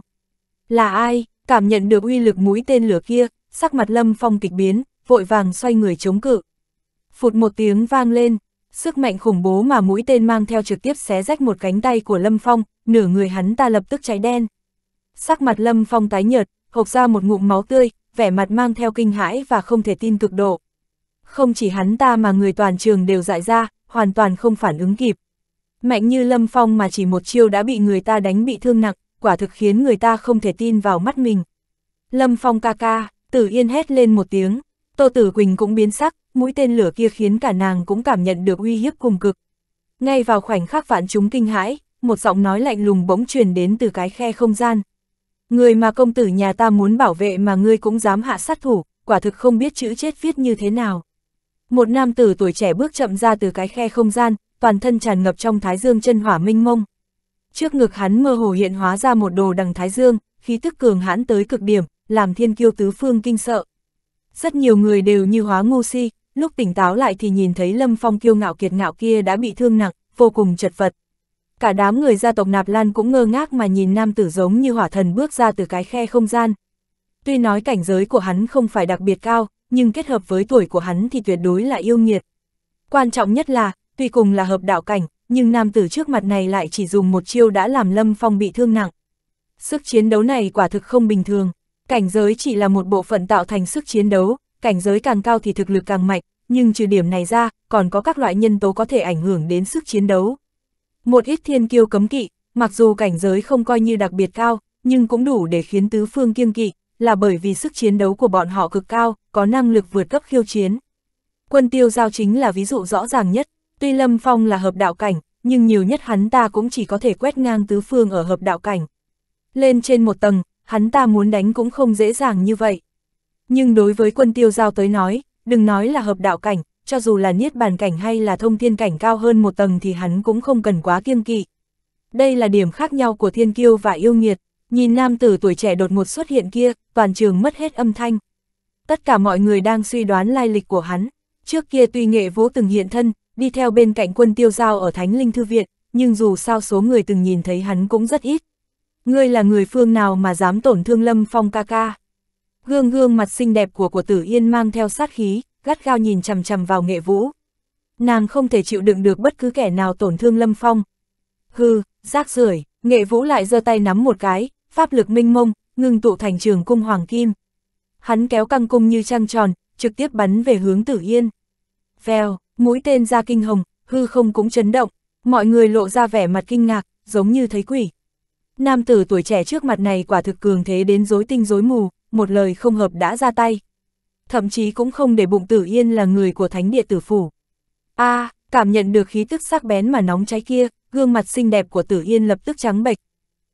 Là ai? Cảm nhận được uy lực mũi tên lửa kia, sắc mặt Lâm Phong kịch biến, vội vàng xoay người chống cự. Phụt một tiếng vang lên, sức mạnh khủng bố mà mũi tên mang theo trực tiếp xé rách một cánh tay của Lâm Phong, nửa người hắn ta lập tức cháy đen. Sắc mặt Lâm Phong tái nhợt, hộc ra một ngụm máu tươi, vẻ mặt mang theo kinh hãi và không thể tin cực độ. Không chỉ hắn ta mà người toàn trường đều dại ra, hoàn toàn không phản ứng kịp. Mạnh như Lâm Phong mà chỉ một chiêu đã bị người ta đánh bị thương nặng, quả thực khiến người ta không thể tin vào mắt mình. Lâm Phong ca ca, Tử Yên hét lên một tiếng, Tô Tử Quỳnh cũng biến sắc, mũi tên lửa kia khiến cả nàng cũng cảm nhận được uy hiếp cùng cực. Ngay vào khoảnh khắc vạn chúng kinh hãi, một giọng nói lạnh lùng bỗng truyền đến từ cái khe không gian. Người mà công tử nhà ta muốn bảo vệ mà ngươi cũng dám hạ sát thủ, quả thực không biết chữ chết viết như thế nào. Một nam tử tuổi trẻ bước chậm ra từ cái khe không gian, toàn thân tràn ngập trong thái dương chân hỏa minh mông. Trước ngực hắn mơ hồ hiện hóa ra một đồ đằng thái dương, khí tức cường hãn tới cực điểm, làm thiên kiêu tứ phương kinh sợ. Rất nhiều người đều như hóa ngu si, lúc tỉnh táo lại thì nhìn thấy Lâm Phong kiêu ngạo kiệt ngạo kia đã bị thương nặng, vô cùng chật vật, cả đám người gia tộc Nạp Lan cũng ngơ ngác mà nhìn nam tử giống như hỏa thần bước ra từ cái khe không gian. Tuy nói cảnh giới của hắn không phải đặc biệt cao, nhưng kết hợp với tuổi của hắn thì tuyệt đối là yêu nghiệt. Quan trọng nhất là, tuy cùng là hợp đạo cảnh, nhưng nam tử trước mặt này lại chỉ dùng một chiêu đã làm Lâm Phong bị thương nặng. Sức chiến đấu này quả thực không bình thường, cảnh giới chỉ là một bộ phận tạo thành sức chiến đấu, cảnh giới càng cao thì thực lực càng mạnh, nhưng trừ điểm này ra, còn có các loại nhân tố có thể ảnh hưởng đến sức chiến đấu. Một ít thiên kiêu cấm kỵ, mặc dù cảnh giới không coi như đặc biệt cao, nhưng cũng đủ để khiến tứ phương kiêng kỵ, là bởi vì sức chiến đấu của bọn họ cực cao, có năng lực vượt cấp khiêu chiến. Quân tiêu giao chính là ví dụ rõ ràng nhất, tuy Lâm Phong là hợp đạo cảnh, nhưng nhiều nhất hắn ta cũng chỉ có thể quét ngang tứ phương ở hợp đạo cảnh. Lên trên một tầng, hắn ta muốn đánh cũng không dễ dàng như vậy. Nhưng đối với quân tiêu giao tới nói, đừng nói là hợp đạo cảnh, cho dù là niết bàn cảnh hay là thông thiên cảnh cao hơn một tầng thì hắn cũng không cần quá kiêng kỵ. Đây là điểm khác nhau của thiên kiêu và yêu nghiệt, nhìn nam tử tuổi trẻ đột ngột xuất hiện kia, toàn trường mất hết âm thanh. Tất cả mọi người đang suy đoán lai lịch của hắn, trước kia tuy nghệ vũ từng hiện thân, đi theo bên cạnh quân tiêu giao ở Thánh Linh Thư Viện, nhưng dù sao số người từng nhìn thấy hắn cũng rất ít. Ngươi là người phương nào mà dám tổn thương lâm phong ca ca? Gương gương mặt xinh đẹp của của tử yên mang theo sát khí, gắt gao nhìn chằm chằm vào nghệ vũ. Nàng không thể chịu đựng được bất cứ kẻ nào tổn thương Lâm Phong. Hừ, rác rưởi nghệ vũ lại giơ tay nắm một cái, pháp lực minh mông, ngừng tụ thành trường cung hoàng kim. Hắn kéo căng cung như trăng tròn, trực tiếp bắn về hướng tử yên. Vèo, mũi tên ra kinh hồng, hư không cũng chấn động, mọi người lộ ra vẻ mặt kinh ngạc, giống như thấy quỷ. Nam tử tuổi trẻ trước mặt này quả thực cường thế đến rối tinh rối mù, một lời không hợp đã ra tay thậm chí cũng không để bụng tử yên là người của thánh địa tử phủ. a à, cảm nhận được khí tức sắc bén mà nóng cháy kia, gương mặt xinh đẹp của tử yên lập tức trắng bệch.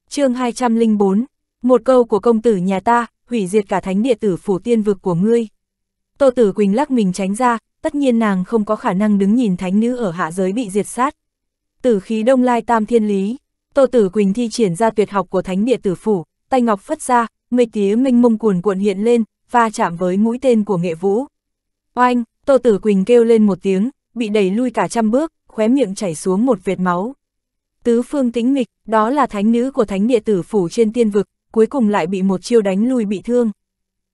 chương 204, một câu của công tử nhà ta, hủy diệt cả thánh địa tử phủ tiên vực của ngươi. Tô tử Quỳnh lắc mình tránh ra, tất nhiên nàng không có khả năng đứng nhìn thánh nữ ở hạ giới bị diệt sát. Tử khí đông lai tam thiên lý, Tô tử Quỳnh thi triển ra tuyệt học của thánh địa tử phủ, tay ngọc phất ra, mây tía minh mông cuồn cuộn hiện lên, va chạm với mũi tên của nghệ vũ. Oanh, Tô Tử Quỳnh kêu lên một tiếng, bị đẩy lui cả trăm bước, khóe miệng chảy xuống một vệt máu. Tứ phương tĩnh mịch, đó là thánh nữ của thánh địa tử phủ trên tiên vực, cuối cùng lại bị một chiêu đánh lui bị thương.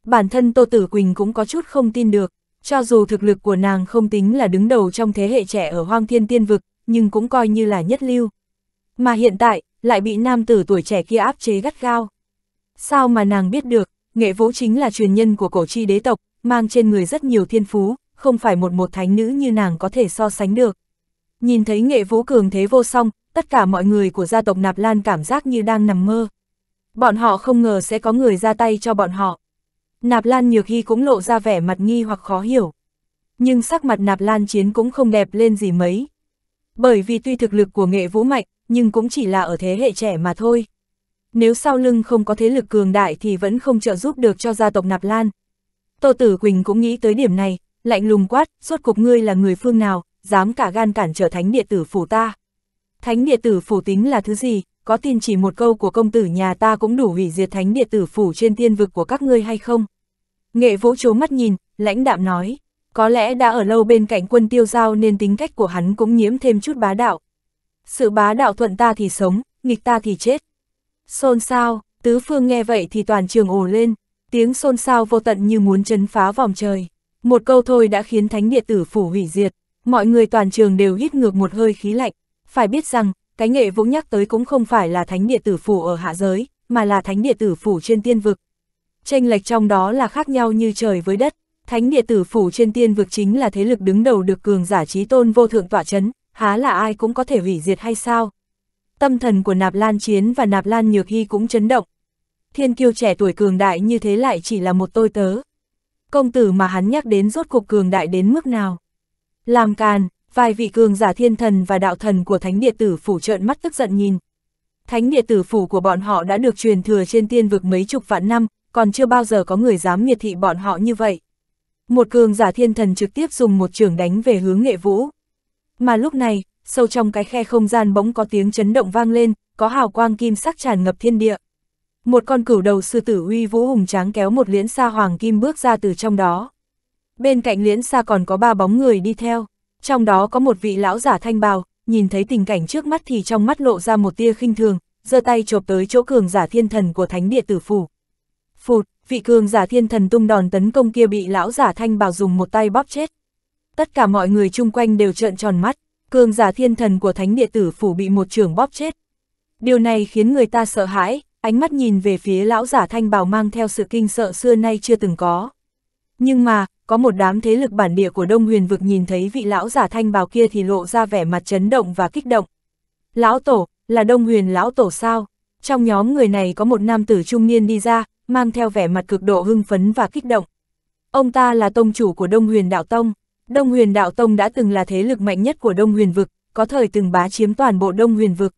Bản thân Tô Tử Quỳnh cũng có chút không tin được, cho dù thực lực của nàng không tính là đứng đầu trong thế hệ trẻ ở hoang thiên tiên vực, nhưng cũng coi như là nhất lưu. Mà hiện tại, lại bị nam tử tuổi trẻ kia áp chế gắt gao. Sao mà nàng biết được, Nghệ Vũ chính là truyền nhân của cổ chi đế tộc, mang trên người rất nhiều thiên phú, không phải một một thánh nữ như nàng có thể so sánh được. Nhìn thấy Nghệ Vũ cường thế vô song, tất cả mọi người của gia tộc Nạp Lan cảm giác như đang nằm mơ. Bọn họ không ngờ sẽ có người ra tay cho bọn họ. Nạp Lan Nhược Hy cũng lộ ra vẻ mặt nghi hoặc khó hiểu. Nhưng sắc mặt Nạp Lan Chiến cũng không đẹp lên gì mấy. Bởi vì tuy thực lực của Nghệ Vũ mạnh, nhưng cũng chỉ là ở thế hệ trẻ mà thôi nếu sau lưng không có thế lực cường đại thì vẫn không trợ giúp được cho gia tộc Nạp Lan. Tô Tử Quỳnh cũng nghĩ tới điểm này, lạnh lùng quát, suốt cục ngươi là người phương nào, dám cả gan cản trở thánh địa tử phủ ta. Thánh địa tử phủ tính là thứ gì, có tin chỉ một câu của công tử nhà ta cũng đủ hủy diệt thánh địa tử phủ trên tiên vực của các ngươi hay không? Nghệ Vũ chố mắt nhìn, lãnh đạm nói, có lẽ đã ở lâu bên cạnh quân tiêu giao nên tính cách của hắn cũng nhiễm thêm chút bá đạo. Sự bá đạo thuận ta thì sống, nghịch ta thì chết. Xôn xao, tứ phương nghe vậy thì toàn trường ồ lên, tiếng xôn xao vô tận như muốn chấn phá vòng trời. Một câu thôi đã khiến thánh địa tử phủ hủy diệt, mọi người toàn trường đều hít ngược một hơi khí lạnh. Phải biết rằng, cái nghệ vũ nhắc tới cũng không phải là thánh địa tử phủ ở hạ giới, mà là thánh địa tử phủ trên tiên vực. Tranh lệch trong đó là khác nhau như trời với đất, thánh địa tử phủ trên tiên vực chính là thế lực đứng đầu được cường giả trí tôn vô thượng tỏa chấn, há là ai cũng có thể hủy diệt hay sao? tâm thần của Nạp Lan Chiến và Nạp Lan Nhược Hy cũng chấn động. Thiên kiêu trẻ tuổi cường đại như thế lại chỉ là một tôi tớ. Công tử mà hắn nhắc đến rốt cuộc cường đại đến mức nào? Làm càn, vài vị cường giả thiên thần và đạo thần của thánh địa tử phủ trợn mắt tức giận nhìn. Thánh địa tử phủ của bọn họ đã được truyền thừa trên tiên vực mấy chục vạn năm, còn chưa bao giờ có người dám miệt thị bọn họ như vậy. Một cường giả thiên thần trực tiếp dùng một trường đánh về hướng nghệ vũ. Mà lúc này, sâu trong cái khe không gian bỗng có tiếng chấn động vang lên, có hào quang kim sắc tràn ngập thiên địa. Một con cửu đầu sư tử uy vũ hùng tráng kéo một liễn xa hoàng kim bước ra từ trong đó. Bên cạnh liễn xa còn có ba bóng người đi theo, trong đó có một vị lão giả thanh bào, nhìn thấy tình cảnh trước mắt thì trong mắt lộ ra một tia khinh thường, giơ tay chộp tới chỗ cường giả thiên thần của thánh địa tử phủ. Phụt, vị cường giả thiên thần tung đòn tấn công kia bị lão giả thanh bào dùng một tay bóp chết. Tất cả mọi người chung quanh đều trợn tròn mắt, cường giả thiên thần của thánh địa tử phủ bị một trường bóp chết. Điều này khiến người ta sợ hãi, ánh mắt nhìn về phía lão giả thanh bào mang theo sự kinh sợ xưa nay chưa từng có. Nhưng mà, có một đám thế lực bản địa của Đông Huyền vực nhìn thấy vị lão giả thanh bào kia thì lộ ra vẻ mặt chấn động và kích động. Lão tổ, là Đông Huyền lão tổ sao? Trong nhóm người này có một nam tử trung niên đi ra, mang theo vẻ mặt cực độ hưng phấn và kích động. Ông ta là tông chủ của Đông Huyền Đạo Tông. Đông huyền đạo tông đã từng là thế lực mạnh nhất của Đông huyền vực, có thời từng bá chiếm toàn bộ Đông huyền vực.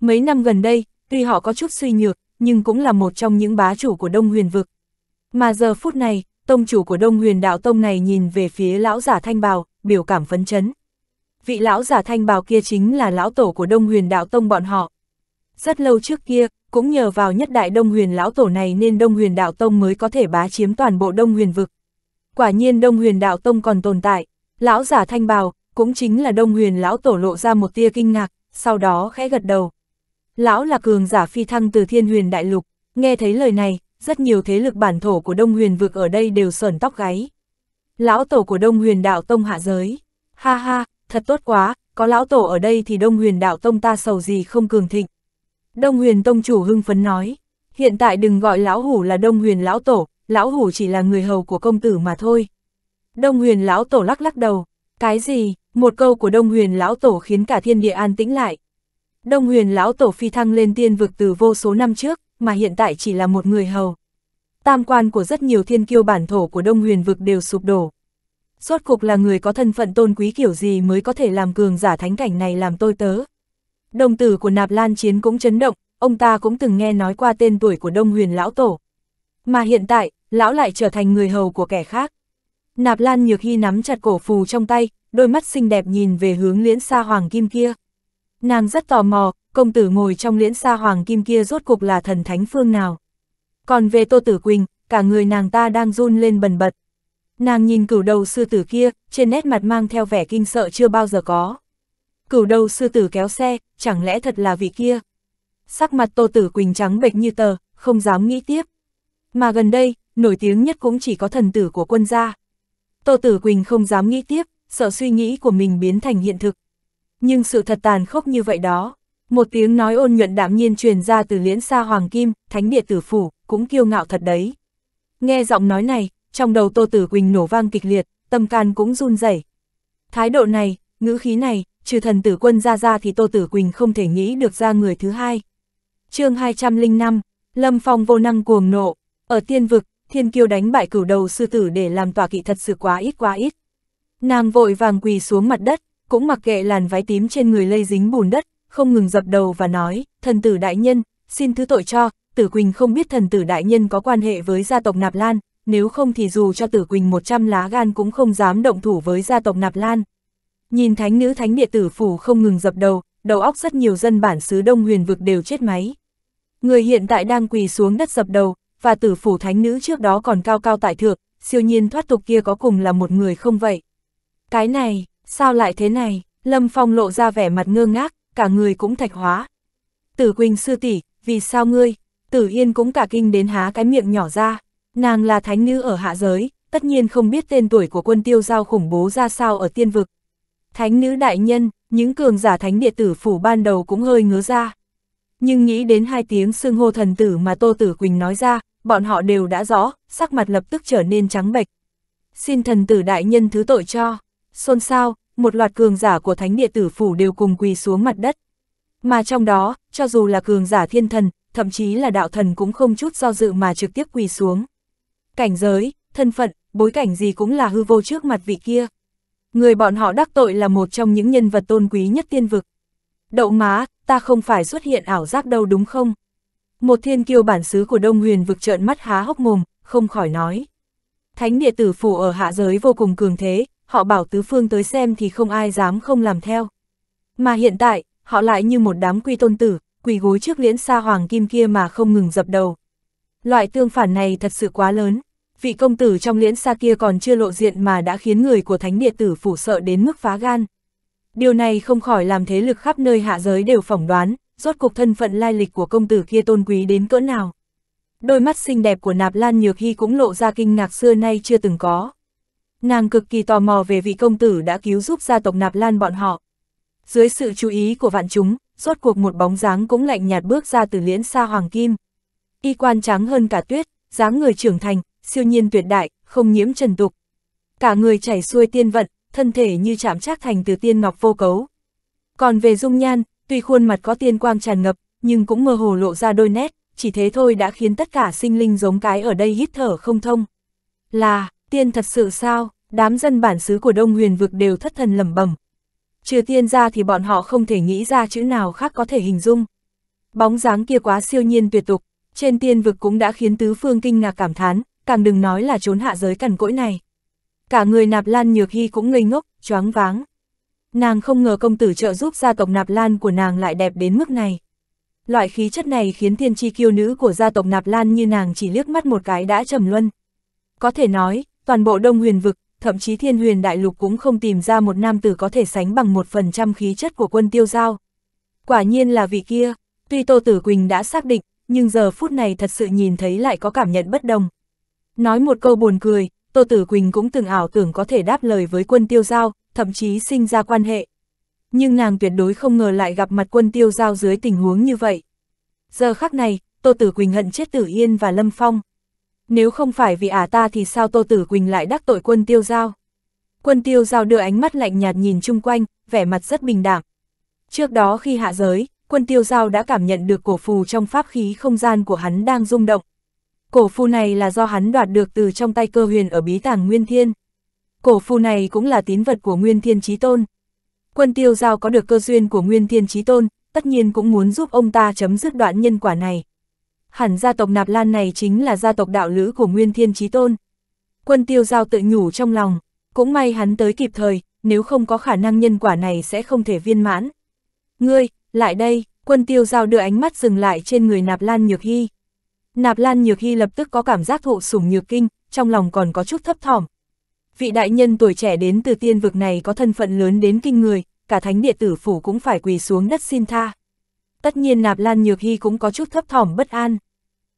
Mấy năm gần đây, tuy họ có chút suy nhược, nhưng cũng là một trong những bá chủ của Đông huyền vực. Mà giờ phút này, tông chủ của Đông huyền đạo tông này nhìn về phía lão giả thanh bào, biểu cảm phấn chấn. Vị lão giả thanh bào kia chính là lão tổ của Đông huyền đạo tông bọn họ. Rất lâu trước kia, cũng nhờ vào nhất đại Đông huyền lão tổ này nên Đông huyền đạo tông mới có thể bá chiếm toàn bộ Đông huyền vực, Quả nhiên Đông Huyền Đạo Tông còn tồn tại, lão giả thanh bào, cũng chính là Đông Huyền lão tổ lộ ra một tia kinh ngạc, sau đó khẽ gật đầu. Lão là cường giả phi thăng từ Thiên Huyền Đại Lục, nghe thấy lời này, rất nhiều thế lực bản thổ của Đông Huyền vực ở đây đều sờn tóc gáy. Lão tổ của Đông Huyền Đạo Tông hạ giới. Ha ha, thật tốt quá, có lão tổ ở đây thì Đông Huyền Đạo Tông ta sầu gì không cường thịnh. Đông Huyền Tông chủ hưng phấn nói, hiện tại đừng gọi lão hủ là Đông Huyền lão tổ, lão hủ chỉ là người hầu của công tử mà thôi. Đông huyền lão tổ lắc lắc đầu, cái gì, một câu của đông huyền lão tổ khiến cả thiên địa an tĩnh lại. Đông huyền lão tổ phi thăng lên tiên vực từ vô số năm trước, mà hiện tại chỉ là một người hầu. Tam quan của rất nhiều thiên kiêu bản thổ của đông huyền vực đều sụp đổ. Rốt cục là người có thân phận tôn quý kiểu gì mới có thể làm cường giả thánh cảnh này làm tôi tớ. Đồng tử của nạp lan chiến cũng chấn động, ông ta cũng từng nghe nói qua tên tuổi của đông huyền lão tổ. Mà hiện tại, lão lại trở thành người hầu của kẻ khác. Nạp Lan Nhược Hy nắm chặt cổ phù trong tay, đôi mắt xinh đẹp nhìn về hướng liễn xa hoàng kim kia. Nàng rất tò mò, công tử ngồi trong liễn xa hoàng kim kia rốt cục là thần thánh phương nào. Còn về Tô Tử Quỳnh, cả người nàng ta đang run lên bần bật. Nàng nhìn cửu đầu sư tử kia, trên nét mặt mang theo vẻ kinh sợ chưa bao giờ có. Cửu đầu sư tử kéo xe, chẳng lẽ thật là vị kia? Sắc mặt Tô Tử Quỳnh trắng bệch như tờ, không dám nghĩ tiếp. Mà gần đây, nổi tiếng nhất cũng chỉ có thần tử của quân gia. Tô Tử Quỳnh không dám nghĩ tiếp, sợ suy nghĩ của mình biến thành hiện thực. Nhưng sự thật tàn khốc như vậy đó, một tiếng nói ôn nhuận đạm nhiên truyền ra từ liễn xa Hoàng Kim, thánh địa tử phủ, cũng kiêu ngạo thật đấy. Nghe giọng nói này, trong đầu Tô Tử Quỳnh nổ vang kịch liệt, tâm can cũng run rẩy. Thái độ này, ngữ khí này, trừ thần tử quân ra ra thì Tô Tử Quỳnh không thể nghĩ được ra người thứ hai. chương 205, Lâm Phong vô năng cuồng nộ. Ở tiên vực, thiên kiêu đánh bại cửu đầu sư tử để làm tòa kỵ thật sự quá ít quá ít. Nàng vội vàng quỳ xuống mặt đất, cũng mặc kệ làn váy tím trên người lây dính bùn đất, không ngừng dập đầu và nói, thần tử đại nhân, xin thứ tội cho, tử Quỳnh không biết thần tử đại nhân có quan hệ với gia tộc Nạp Lan, nếu không thì dù cho tử Quỳnh 100 lá gan cũng không dám động thủ với gia tộc Nạp Lan. Nhìn thánh nữ thánh địa tử phủ không ngừng dập đầu, đầu óc rất nhiều dân bản xứ Đông huyền vực đều chết máy. Người hiện tại đang quỳ xuống đất dập đầu, và tử phủ thánh nữ trước đó còn cao cao tại thượng, siêu nhiên thoát tục kia có cùng là một người không vậy? Cái này, sao lại thế này? Lâm Phong lộ ra vẻ mặt ngơ ngác, cả người cũng thạch hóa. Tử Quỳnh sư tỷ, vì sao ngươi? Tử Yên cũng cả kinh đến há cái miệng nhỏ ra. Nàng là thánh nữ ở hạ giới, tất nhiên không biết tên tuổi của quân tiêu giao khủng bố ra sao ở tiên vực. Thánh nữ đại nhân, những cường giả thánh địa tử phủ ban đầu cũng hơi ngứa ra. Nhưng nghĩ đến hai tiếng xưng hô thần tử mà Tô Tử Quỳnh nói ra, bọn họ đều đã rõ, sắc mặt lập tức trở nên trắng bệch. Xin thần tử đại nhân thứ tội cho. Xôn xao, một loạt cường giả của thánh địa tử phủ đều cùng quỳ xuống mặt đất. Mà trong đó, cho dù là cường giả thiên thần, thậm chí là đạo thần cũng không chút do dự mà trực tiếp quỳ xuống. Cảnh giới, thân phận, bối cảnh gì cũng là hư vô trước mặt vị kia. Người bọn họ đắc tội là một trong những nhân vật tôn quý nhất tiên vực. Đậu má, ta không phải xuất hiện ảo giác đâu đúng không? Một thiên kiêu bản xứ của Đông Huyền vực trợn mắt há hốc mồm, không khỏi nói. Thánh địa tử phủ ở hạ giới vô cùng cường thế, họ bảo tứ phương tới xem thì không ai dám không làm theo. Mà hiện tại, họ lại như một đám quy tôn tử, quỳ gối trước liễn xa hoàng kim kia mà không ngừng dập đầu. Loại tương phản này thật sự quá lớn, vị công tử trong liễn xa kia còn chưa lộ diện mà đã khiến người của thánh địa tử phủ sợ đến mức phá gan. Điều này không khỏi làm thế lực khắp nơi hạ giới đều phỏng đoán, rốt cục thân phận lai lịch của công tử kia tôn quý đến cỡ nào. Đôi mắt xinh đẹp của nạp lan nhược hy cũng lộ ra kinh ngạc xưa nay chưa từng có. Nàng cực kỳ tò mò về vị công tử đã cứu giúp gia tộc nạp lan bọn họ. Dưới sự chú ý của vạn chúng, rốt cuộc một bóng dáng cũng lạnh nhạt bước ra từ liễn xa hoàng kim. Y quan trắng hơn cả tuyết, dáng người trưởng thành, siêu nhiên tuyệt đại, không nhiễm trần tục. Cả người chảy xuôi tiên vận, thân thể như chạm trác thành từ tiên ngọc vô cấu. Còn về dung nhan, tuy khuôn mặt có tiên quang tràn ngập, nhưng cũng mơ hồ lộ ra đôi nét, chỉ thế thôi đã khiến tất cả sinh linh giống cái ở đây hít thở không thông. Là, tiên thật sự sao, đám dân bản xứ của Đông Huyền vực đều thất thần lẩm bẩm. Trừ tiên ra thì bọn họ không thể nghĩ ra chữ nào khác có thể hình dung. Bóng dáng kia quá siêu nhiên tuyệt tục, trên tiên vực cũng đã khiến tứ phương kinh ngạc cảm thán, càng đừng nói là trốn hạ giới cằn cỗi này. Cả người nạp lan nhược hy cũng ngây ngốc, choáng váng. Nàng không ngờ công tử trợ giúp gia tộc Nạp Lan của nàng lại đẹp đến mức này. Loại khí chất này khiến thiên tri kiêu nữ của gia tộc Nạp Lan như nàng chỉ liếc mắt một cái đã trầm luân. Có thể nói, toàn bộ đông huyền vực, thậm chí thiên huyền đại lục cũng không tìm ra một nam tử có thể sánh bằng một phần trăm khí chất của quân tiêu giao. Quả nhiên là vị kia, tuy Tô Tử Quỳnh đã xác định, nhưng giờ phút này thật sự nhìn thấy lại có cảm nhận bất đồng. Nói một câu buồn cười, Tô Tử Quỳnh cũng từng ảo tưởng có thể đáp lời với quân tiêu giao, thậm chí sinh ra quan hệ. Nhưng nàng tuyệt đối không ngờ lại gặp mặt quân tiêu giao dưới tình huống như vậy. Giờ khắc này, Tô Tử Quỳnh hận chết Tử Yên và Lâm Phong. Nếu không phải vì ả à ta thì sao Tô Tử Quỳnh lại đắc tội quân tiêu giao? Quân tiêu giao đưa ánh mắt lạnh nhạt nhìn chung quanh, vẻ mặt rất bình đẳng. Trước đó khi hạ giới, quân tiêu giao đã cảm nhận được cổ phù trong pháp khí không gian của hắn đang rung động. Cổ phù này là do hắn đoạt được từ trong tay cơ huyền ở bí tàng Nguyên Thiên. Cổ phù này cũng là tín vật của Nguyên Thiên Chí Tôn. Quân tiêu giao có được cơ duyên của Nguyên Thiên Chí Tôn, tất nhiên cũng muốn giúp ông ta chấm dứt đoạn nhân quả này. Hẳn gia tộc Nạp Lan này chính là gia tộc đạo lữ của Nguyên Thiên Chí Tôn. Quân tiêu giao tự nhủ trong lòng, cũng may hắn tới kịp thời, nếu không có khả năng nhân quả này sẽ không thể viên mãn. Ngươi, lại đây, quân tiêu giao đưa ánh mắt dừng lại trên người Nạp Lan Nhược Hy. Nạp Lan Nhược Hy lập tức có cảm giác thụ sủng nhược kinh, trong lòng còn có chút thấp thỏm, vị đại nhân tuổi trẻ đến từ tiên vực này có thân phận lớn đến kinh người, cả thánh địa tử phủ cũng phải quỳ xuống đất xin tha. Tất nhiên Nạp Lan Nhược Hy cũng có chút thấp thỏm bất an.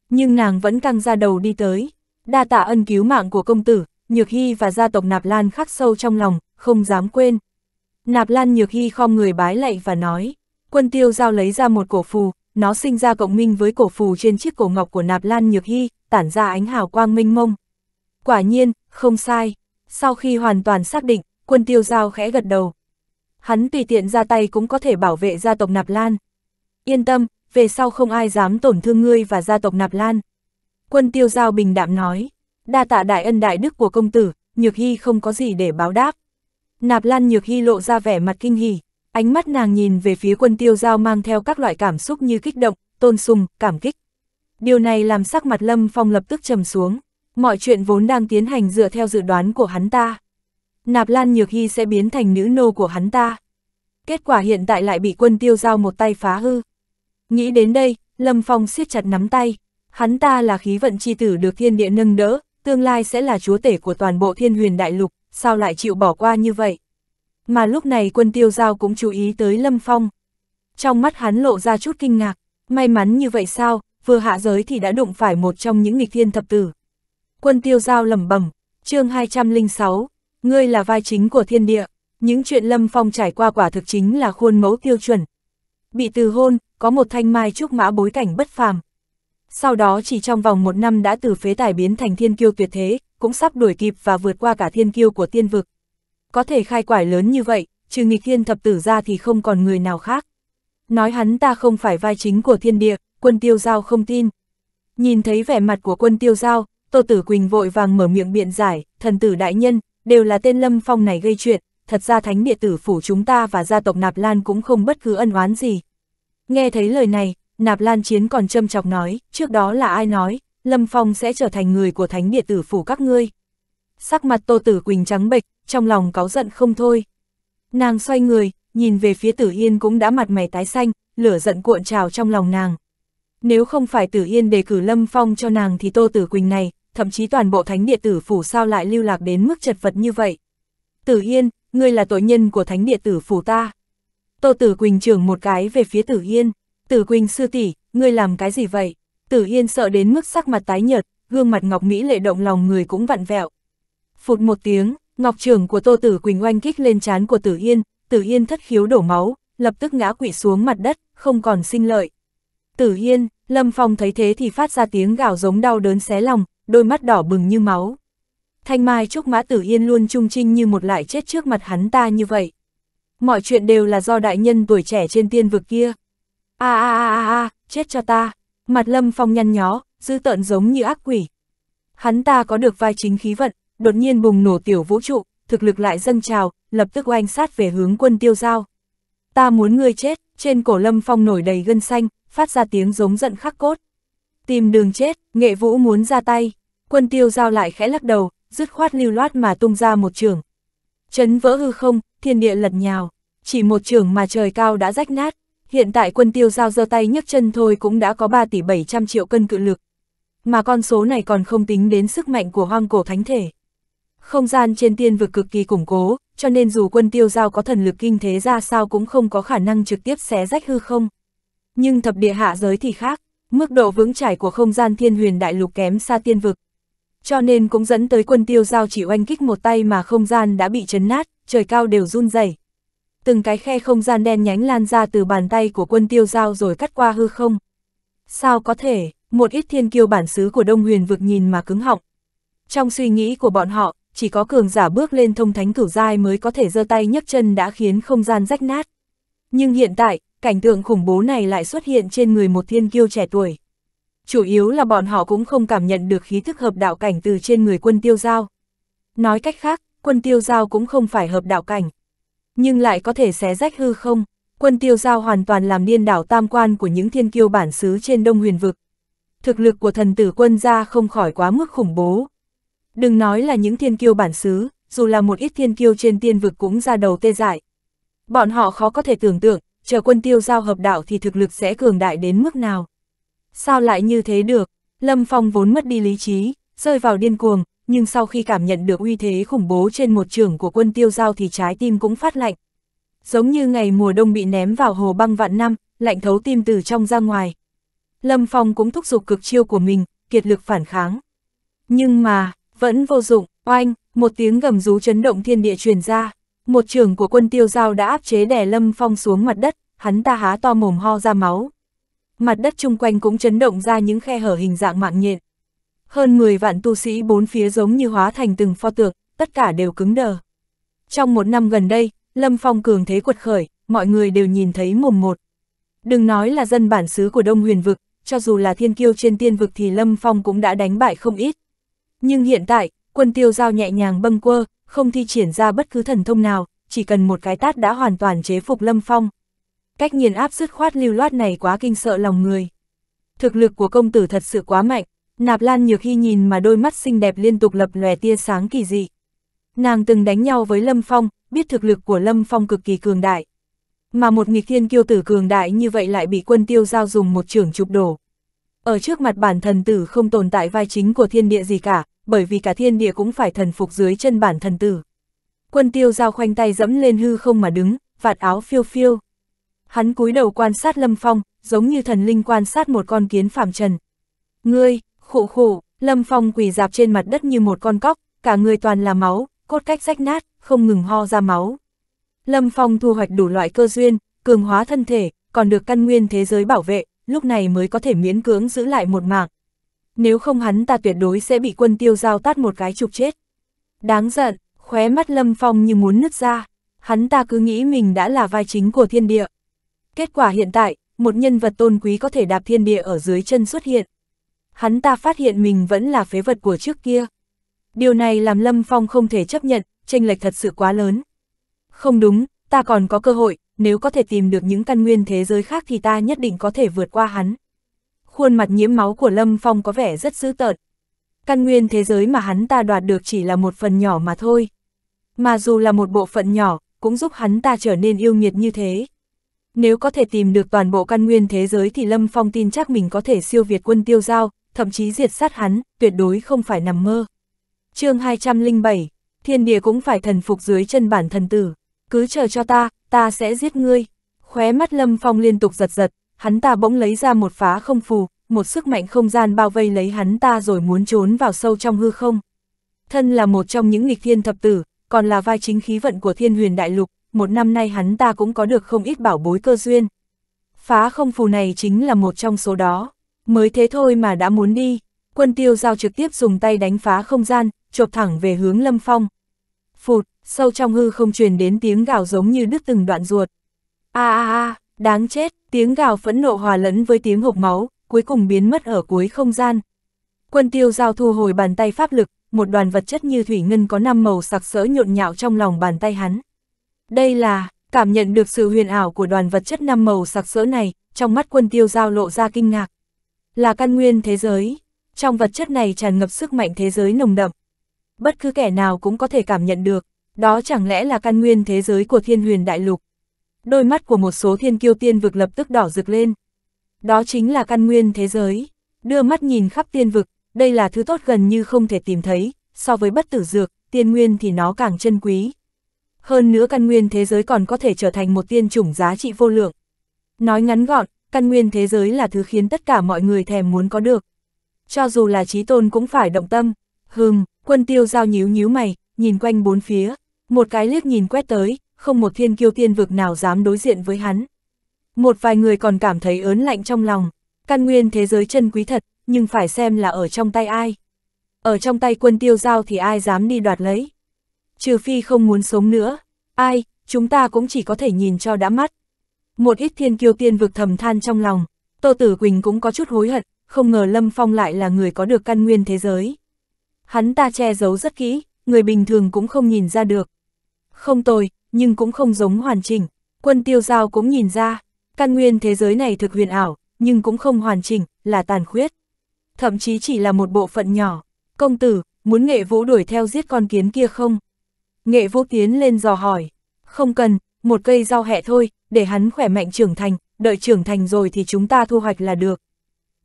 Nhưng nàng vẫn căng ra đầu đi tới, đa tạ ân cứu mạng của công tử, Nhược Hy và gia tộc Nạp Lan khắc sâu trong lòng, không dám quên. Nạp Lan Nhược Hy khom người bái lạy và nói, quân tiêu giao lấy ra một cổ phù, nó sinh ra cộng minh với cổ phù trên chiếc cổ ngọc của Nạp Lan Nhược Hy, tản ra ánh hào quang minh mông. Quả nhiên, không sai, sau khi hoàn toàn xác định, quân tiêu giao khẽ gật đầu. Hắn tùy tiện ra tay cũng có thể bảo vệ gia tộc Nạp Lan. Yên tâm, về sau không ai dám tổn thương ngươi và gia tộc Nạp Lan. Quân tiêu giao bình đạm nói, đa tạ đại ân đại đức của công tử, Nhược Hy không có gì để báo đáp. Nạp Lan Nhược Hy lộ ra vẻ mặt kinh hỉ, ánh mắt nàng nhìn về phía quân tiêu giao mang theo các loại cảm xúc như kích động, tôn sùng, cảm kích. Điều này làm sắc mặt Lâm Phong lập tức trầm xuống mọi chuyện vốn đang tiến hành dựa theo dự đoán của hắn ta. Nạp Lan Nhược Hy sẽ biến thành nữ nô của hắn ta. Kết quả hiện tại lại bị quân tiêu giao một tay phá hư. Nghĩ đến đây, Lâm Phong siết chặt nắm tay. Hắn ta là khí vận chi tử được thiên địa nâng đỡ, tương lai sẽ là chúa tể của toàn bộ thiên huyền đại lục, sao lại chịu bỏ qua như vậy? Mà lúc này quân tiêu giao cũng chú ý tới Lâm Phong. Trong mắt hắn lộ ra chút kinh ngạc, may mắn như vậy sao, vừa hạ giới thì đã đụng phải một trong những nghịch thiên thập tử quân tiêu giao lẩm bẩm, chương 206, ngươi là vai chính của thiên địa, những chuyện Lâm Phong trải qua quả thực chính là khuôn mẫu tiêu chuẩn. Bị từ hôn, có một thanh mai trúc mã bối cảnh bất phàm. Sau đó chỉ trong vòng một năm đã từ phế tài biến thành thiên kiêu tuyệt thế, cũng sắp đuổi kịp và vượt qua cả thiên kiêu của tiên vực. Có thể khai quải lớn như vậy, trừ nghịch thiên thập tử ra thì không còn người nào khác. Nói hắn ta không phải vai chính của thiên địa, quân tiêu giao không tin. Nhìn thấy vẻ mặt của quân tiêu giao, Tô Tử Quỳnh vội vàng mở miệng biện giải, thần tử đại nhân, đều là tên Lâm Phong này gây chuyện, thật ra thánh địa tử phủ chúng ta và gia tộc Nạp Lan cũng không bất cứ ân oán gì. Nghe thấy lời này, Nạp Lan Chiến còn châm chọc nói, trước đó là ai nói, Lâm Phong sẽ trở thành người của thánh địa tử phủ các ngươi. Sắc mặt Tô Tử Quỳnh trắng bệch, trong lòng cáu giận không thôi. Nàng xoay người, nhìn về phía Tử Yên cũng đã mặt mày tái xanh, lửa giận cuộn trào trong lòng nàng. Nếu không phải Tử Yên đề cử Lâm Phong cho nàng thì Tô Tử Quỳnh này thậm chí toàn bộ thánh địa tử phủ sao lại lưu lạc đến mức chật vật như vậy. Tử Yên, ngươi là tội nhân của thánh địa tử phủ ta. Tô Tử Quỳnh trường một cái về phía Tử Yên, Tử Quỳnh sư tỷ, ngươi làm cái gì vậy? Tử Yên sợ đến mức sắc mặt tái nhợt, gương mặt Ngọc Mỹ lệ động lòng người cũng vặn vẹo. Phụt một tiếng, Ngọc trường của Tô Tử Quỳnh oanh kích lên trán của Tử Yên, Tử Yên thất khiếu đổ máu, lập tức ngã quỵ xuống mặt đất, không còn sinh lợi. Tử Yên, Lâm Phong thấy thế thì phát ra tiếng gào giống đau đớn xé lòng, đôi mắt đỏ bừng như máu. Thanh Mai Trúc Mã Tử Yên luôn trung trinh như một lại chết trước mặt hắn ta như vậy. Mọi chuyện đều là do đại nhân tuổi trẻ trên tiên vực kia. A a a a chết cho ta. Mặt Lâm Phong nhăn nhó, dư tợn giống như ác quỷ. Hắn ta có được vai chính khí vận, đột nhiên bùng nổ tiểu vũ trụ, thực lực lại dâng trào, lập tức oanh sát về hướng quân tiêu giao. Ta muốn ngươi chết, trên cổ Lâm Phong nổi đầy gân xanh, phát ra tiếng giống giận khắc cốt. Tìm đường chết, nghệ vũ muốn ra tay. Quân tiêu giao lại khẽ lắc đầu, dứt khoát lưu loát mà tung ra một trường. Chấn vỡ hư không, thiên địa lật nhào. Chỉ một trường mà trời cao đã rách nát. Hiện tại quân tiêu giao giơ tay nhấc chân thôi cũng đã có 3 tỷ 700 triệu cân cự lực. Mà con số này còn không tính đến sức mạnh của hoang cổ thánh thể. Không gian trên tiên vực cực kỳ củng cố, cho nên dù quân tiêu giao có thần lực kinh thế ra sao cũng không có khả năng trực tiếp xé rách hư không. Nhưng thập địa hạ giới thì khác, Mức độ vững chãi của không gian thiên huyền đại lục kém xa tiên vực. Cho nên cũng dẫn tới quân tiêu giao chỉ oanh kích một tay mà không gian đã bị chấn nát, trời cao đều run rẩy. Từng cái khe không gian đen nhánh lan ra từ bàn tay của quân tiêu giao rồi cắt qua hư không. Sao có thể, một ít thiên kiêu bản xứ của Đông Huyền vực nhìn mà cứng họng. Trong suy nghĩ của bọn họ, chỉ có cường giả bước lên thông thánh cửu giai mới có thể giơ tay nhấc chân đã khiến không gian rách nát. Nhưng hiện tại, cảnh tượng khủng bố này lại xuất hiện trên người một thiên kiêu trẻ tuổi. Chủ yếu là bọn họ cũng không cảm nhận được khí thức hợp đạo cảnh từ trên người quân tiêu giao. Nói cách khác, quân tiêu giao cũng không phải hợp đạo cảnh, nhưng lại có thể xé rách hư không, quân tiêu giao hoàn toàn làm điên đảo tam quan của những thiên kiêu bản xứ trên đông huyền vực. Thực lực của thần tử quân gia không khỏi quá mức khủng bố. Đừng nói là những thiên kiêu bản xứ, dù là một ít thiên kiêu trên tiên vực cũng ra đầu tê dại. Bọn họ khó có thể tưởng tượng, chờ quân tiêu giao hợp đạo thì thực lực sẽ cường đại đến mức nào. Sao lại như thế được? Lâm Phong vốn mất đi lý trí, rơi vào điên cuồng, nhưng sau khi cảm nhận được uy thế khủng bố trên một trường của quân tiêu giao thì trái tim cũng phát lạnh. Giống như ngày mùa đông bị ném vào hồ băng vạn năm, lạnh thấu tim từ trong ra ngoài. Lâm Phong cũng thúc giục cực chiêu của mình, kiệt lực phản kháng. Nhưng mà, vẫn vô dụng, oanh, một tiếng gầm rú chấn động thiên địa truyền ra. Một trường của quân tiêu giao đã áp chế đè Lâm Phong xuống mặt đất, hắn ta há to mồm ho ra máu. Mặt đất chung quanh cũng chấn động ra những khe hở hình dạng mạng nhện. Hơn 10 vạn tu sĩ bốn phía giống như hóa thành từng pho tượng, tất cả đều cứng đờ. Trong một năm gần đây, Lâm Phong cường thế quật khởi, mọi người đều nhìn thấy mồm một. Đừng nói là dân bản xứ của Đông huyền vực, cho dù là thiên kiêu trên tiên vực thì Lâm Phong cũng đã đánh bại không ít. Nhưng hiện tại, quân tiêu giao nhẹ nhàng bâng quơ, không thi triển ra bất cứ thần thông nào, chỉ cần một cái tát đã hoàn toàn chế phục Lâm Phong. Cách nghiền áp dứt khoát lưu loát này quá kinh sợ lòng người. Thực lực của công tử thật sự quá mạnh, nạp lan nhược khi nhìn mà đôi mắt xinh đẹp liên tục lập lòe tia sáng kỳ dị. Nàng từng đánh nhau với Lâm Phong, biết thực lực của Lâm Phong cực kỳ cường đại. Mà một nghịch thiên kiêu tử cường đại như vậy lại bị quân tiêu giao dùng một trưởng chụp đổ. Ở trước mặt bản thần tử không tồn tại vai chính của thiên địa gì cả, bởi vì cả thiên địa cũng phải thần phục dưới chân bản thần tử. Quân tiêu giao khoanh tay dẫm lên hư không mà đứng, vạt áo phiêu phiêu. Hắn cúi đầu quan sát Lâm Phong, giống như thần linh quan sát một con kiến phạm trần. Ngươi, khổ khổ, Lâm Phong quỳ dạp trên mặt đất như một con cóc, cả người toàn là máu, cốt cách rách nát, không ngừng ho ra máu. Lâm Phong thu hoạch đủ loại cơ duyên, cường hóa thân thể, còn được căn nguyên thế giới bảo vệ, lúc này mới có thể miễn cưỡng giữ lại một mạng nếu không hắn ta tuyệt đối sẽ bị quân tiêu giao tát một cái chục chết. Đáng giận, khóe mắt Lâm Phong như muốn nứt ra, hắn ta cứ nghĩ mình đã là vai chính của thiên địa. Kết quả hiện tại, một nhân vật tôn quý có thể đạp thiên địa ở dưới chân xuất hiện. Hắn ta phát hiện mình vẫn là phế vật của trước kia. Điều này làm Lâm Phong không thể chấp nhận, tranh lệch thật sự quá lớn. Không đúng, ta còn có cơ hội, nếu có thể tìm được những căn nguyên thế giới khác thì ta nhất định có thể vượt qua hắn khuôn mặt nhiễm máu của Lâm Phong có vẻ rất dữ tợn. Căn nguyên thế giới mà hắn ta đoạt được chỉ là một phần nhỏ mà thôi. Mà dù là một bộ phận nhỏ, cũng giúp hắn ta trở nên yêu nghiệt như thế. Nếu có thể tìm được toàn bộ căn nguyên thế giới thì Lâm Phong tin chắc mình có thể siêu việt quân tiêu giao, thậm chí diệt sát hắn, tuyệt đối không phải nằm mơ. chương 207, thiên địa cũng phải thần phục dưới chân bản thần tử. Cứ chờ cho ta, ta sẽ giết ngươi. Khóe mắt Lâm Phong liên tục giật giật, hắn ta bỗng lấy ra một phá không phù, một sức mạnh không gian bao vây lấy hắn ta rồi muốn trốn vào sâu trong hư không. Thân là một trong những nghịch thiên thập tử, còn là vai chính khí vận của thiên huyền đại lục, một năm nay hắn ta cũng có được không ít bảo bối cơ duyên. Phá không phù này chính là một trong số đó, mới thế thôi mà đã muốn đi, quân tiêu giao trực tiếp dùng tay đánh phá không gian, chộp thẳng về hướng lâm phong. Phụt, sâu trong hư không truyền đến tiếng gào giống như đứt từng đoạn ruột. a a a, đáng chết, Tiếng gào phẫn nộ hòa lẫn với tiếng hộp máu, cuối cùng biến mất ở cuối không gian. Quân tiêu giao thu hồi bàn tay pháp lực, một đoàn vật chất như thủy ngân có năm màu sặc sỡ nhộn nhạo trong lòng bàn tay hắn. Đây là, cảm nhận được sự huyền ảo của đoàn vật chất năm màu sặc sỡ này, trong mắt quân tiêu giao lộ ra kinh ngạc. Là căn nguyên thế giới, trong vật chất này tràn ngập sức mạnh thế giới nồng đậm. Bất cứ kẻ nào cũng có thể cảm nhận được, đó chẳng lẽ là căn nguyên thế giới của thiên huyền đại lục đôi mắt của một số thiên kiêu tiên vực lập tức đỏ rực lên. Đó chính là căn nguyên thế giới. Đưa mắt nhìn khắp tiên vực, đây là thứ tốt gần như không thể tìm thấy, so với bất tử dược, tiên nguyên thì nó càng chân quý. Hơn nữa căn nguyên thế giới còn có thể trở thành một tiên chủng giá trị vô lượng. Nói ngắn gọn, căn nguyên thế giới là thứ khiến tất cả mọi người thèm muốn có được. Cho dù là trí tôn cũng phải động tâm. Hừm, quân tiêu giao nhíu nhíu mày, nhìn quanh bốn phía, một cái liếc nhìn quét tới, không một thiên kiêu tiên vực nào dám đối diện với hắn. Một vài người còn cảm thấy ớn lạnh trong lòng, căn nguyên thế giới chân quý thật, nhưng phải xem là ở trong tay ai. Ở trong tay quân tiêu giao thì ai dám đi đoạt lấy. Trừ phi không muốn sống nữa, ai, chúng ta cũng chỉ có thể nhìn cho đã mắt. Một ít thiên kiêu tiên vực thầm than trong lòng, Tô Tử Quỳnh cũng có chút hối hận, không ngờ Lâm Phong lại là người có được căn nguyên thế giới. Hắn ta che giấu rất kỹ, người bình thường cũng không nhìn ra được không tồi, nhưng cũng không giống hoàn chỉnh. Quân tiêu giao cũng nhìn ra, căn nguyên thế giới này thực huyền ảo, nhưng cũng không hoàn chỉnh, là tàn khuyết. Thậm chí chỉ là một bộ phận nhỏ. Công tử, muốn nghệ vũ đuổi theo giết con kiến kia không? Nghệ vũ tiến lên dò hỏi. Không cần, một cây rau hẹ thôi, để hắn khỏe mạnh trưởng thành, đợi trưởng thành rồi thì chúng ta thu hoạch là được.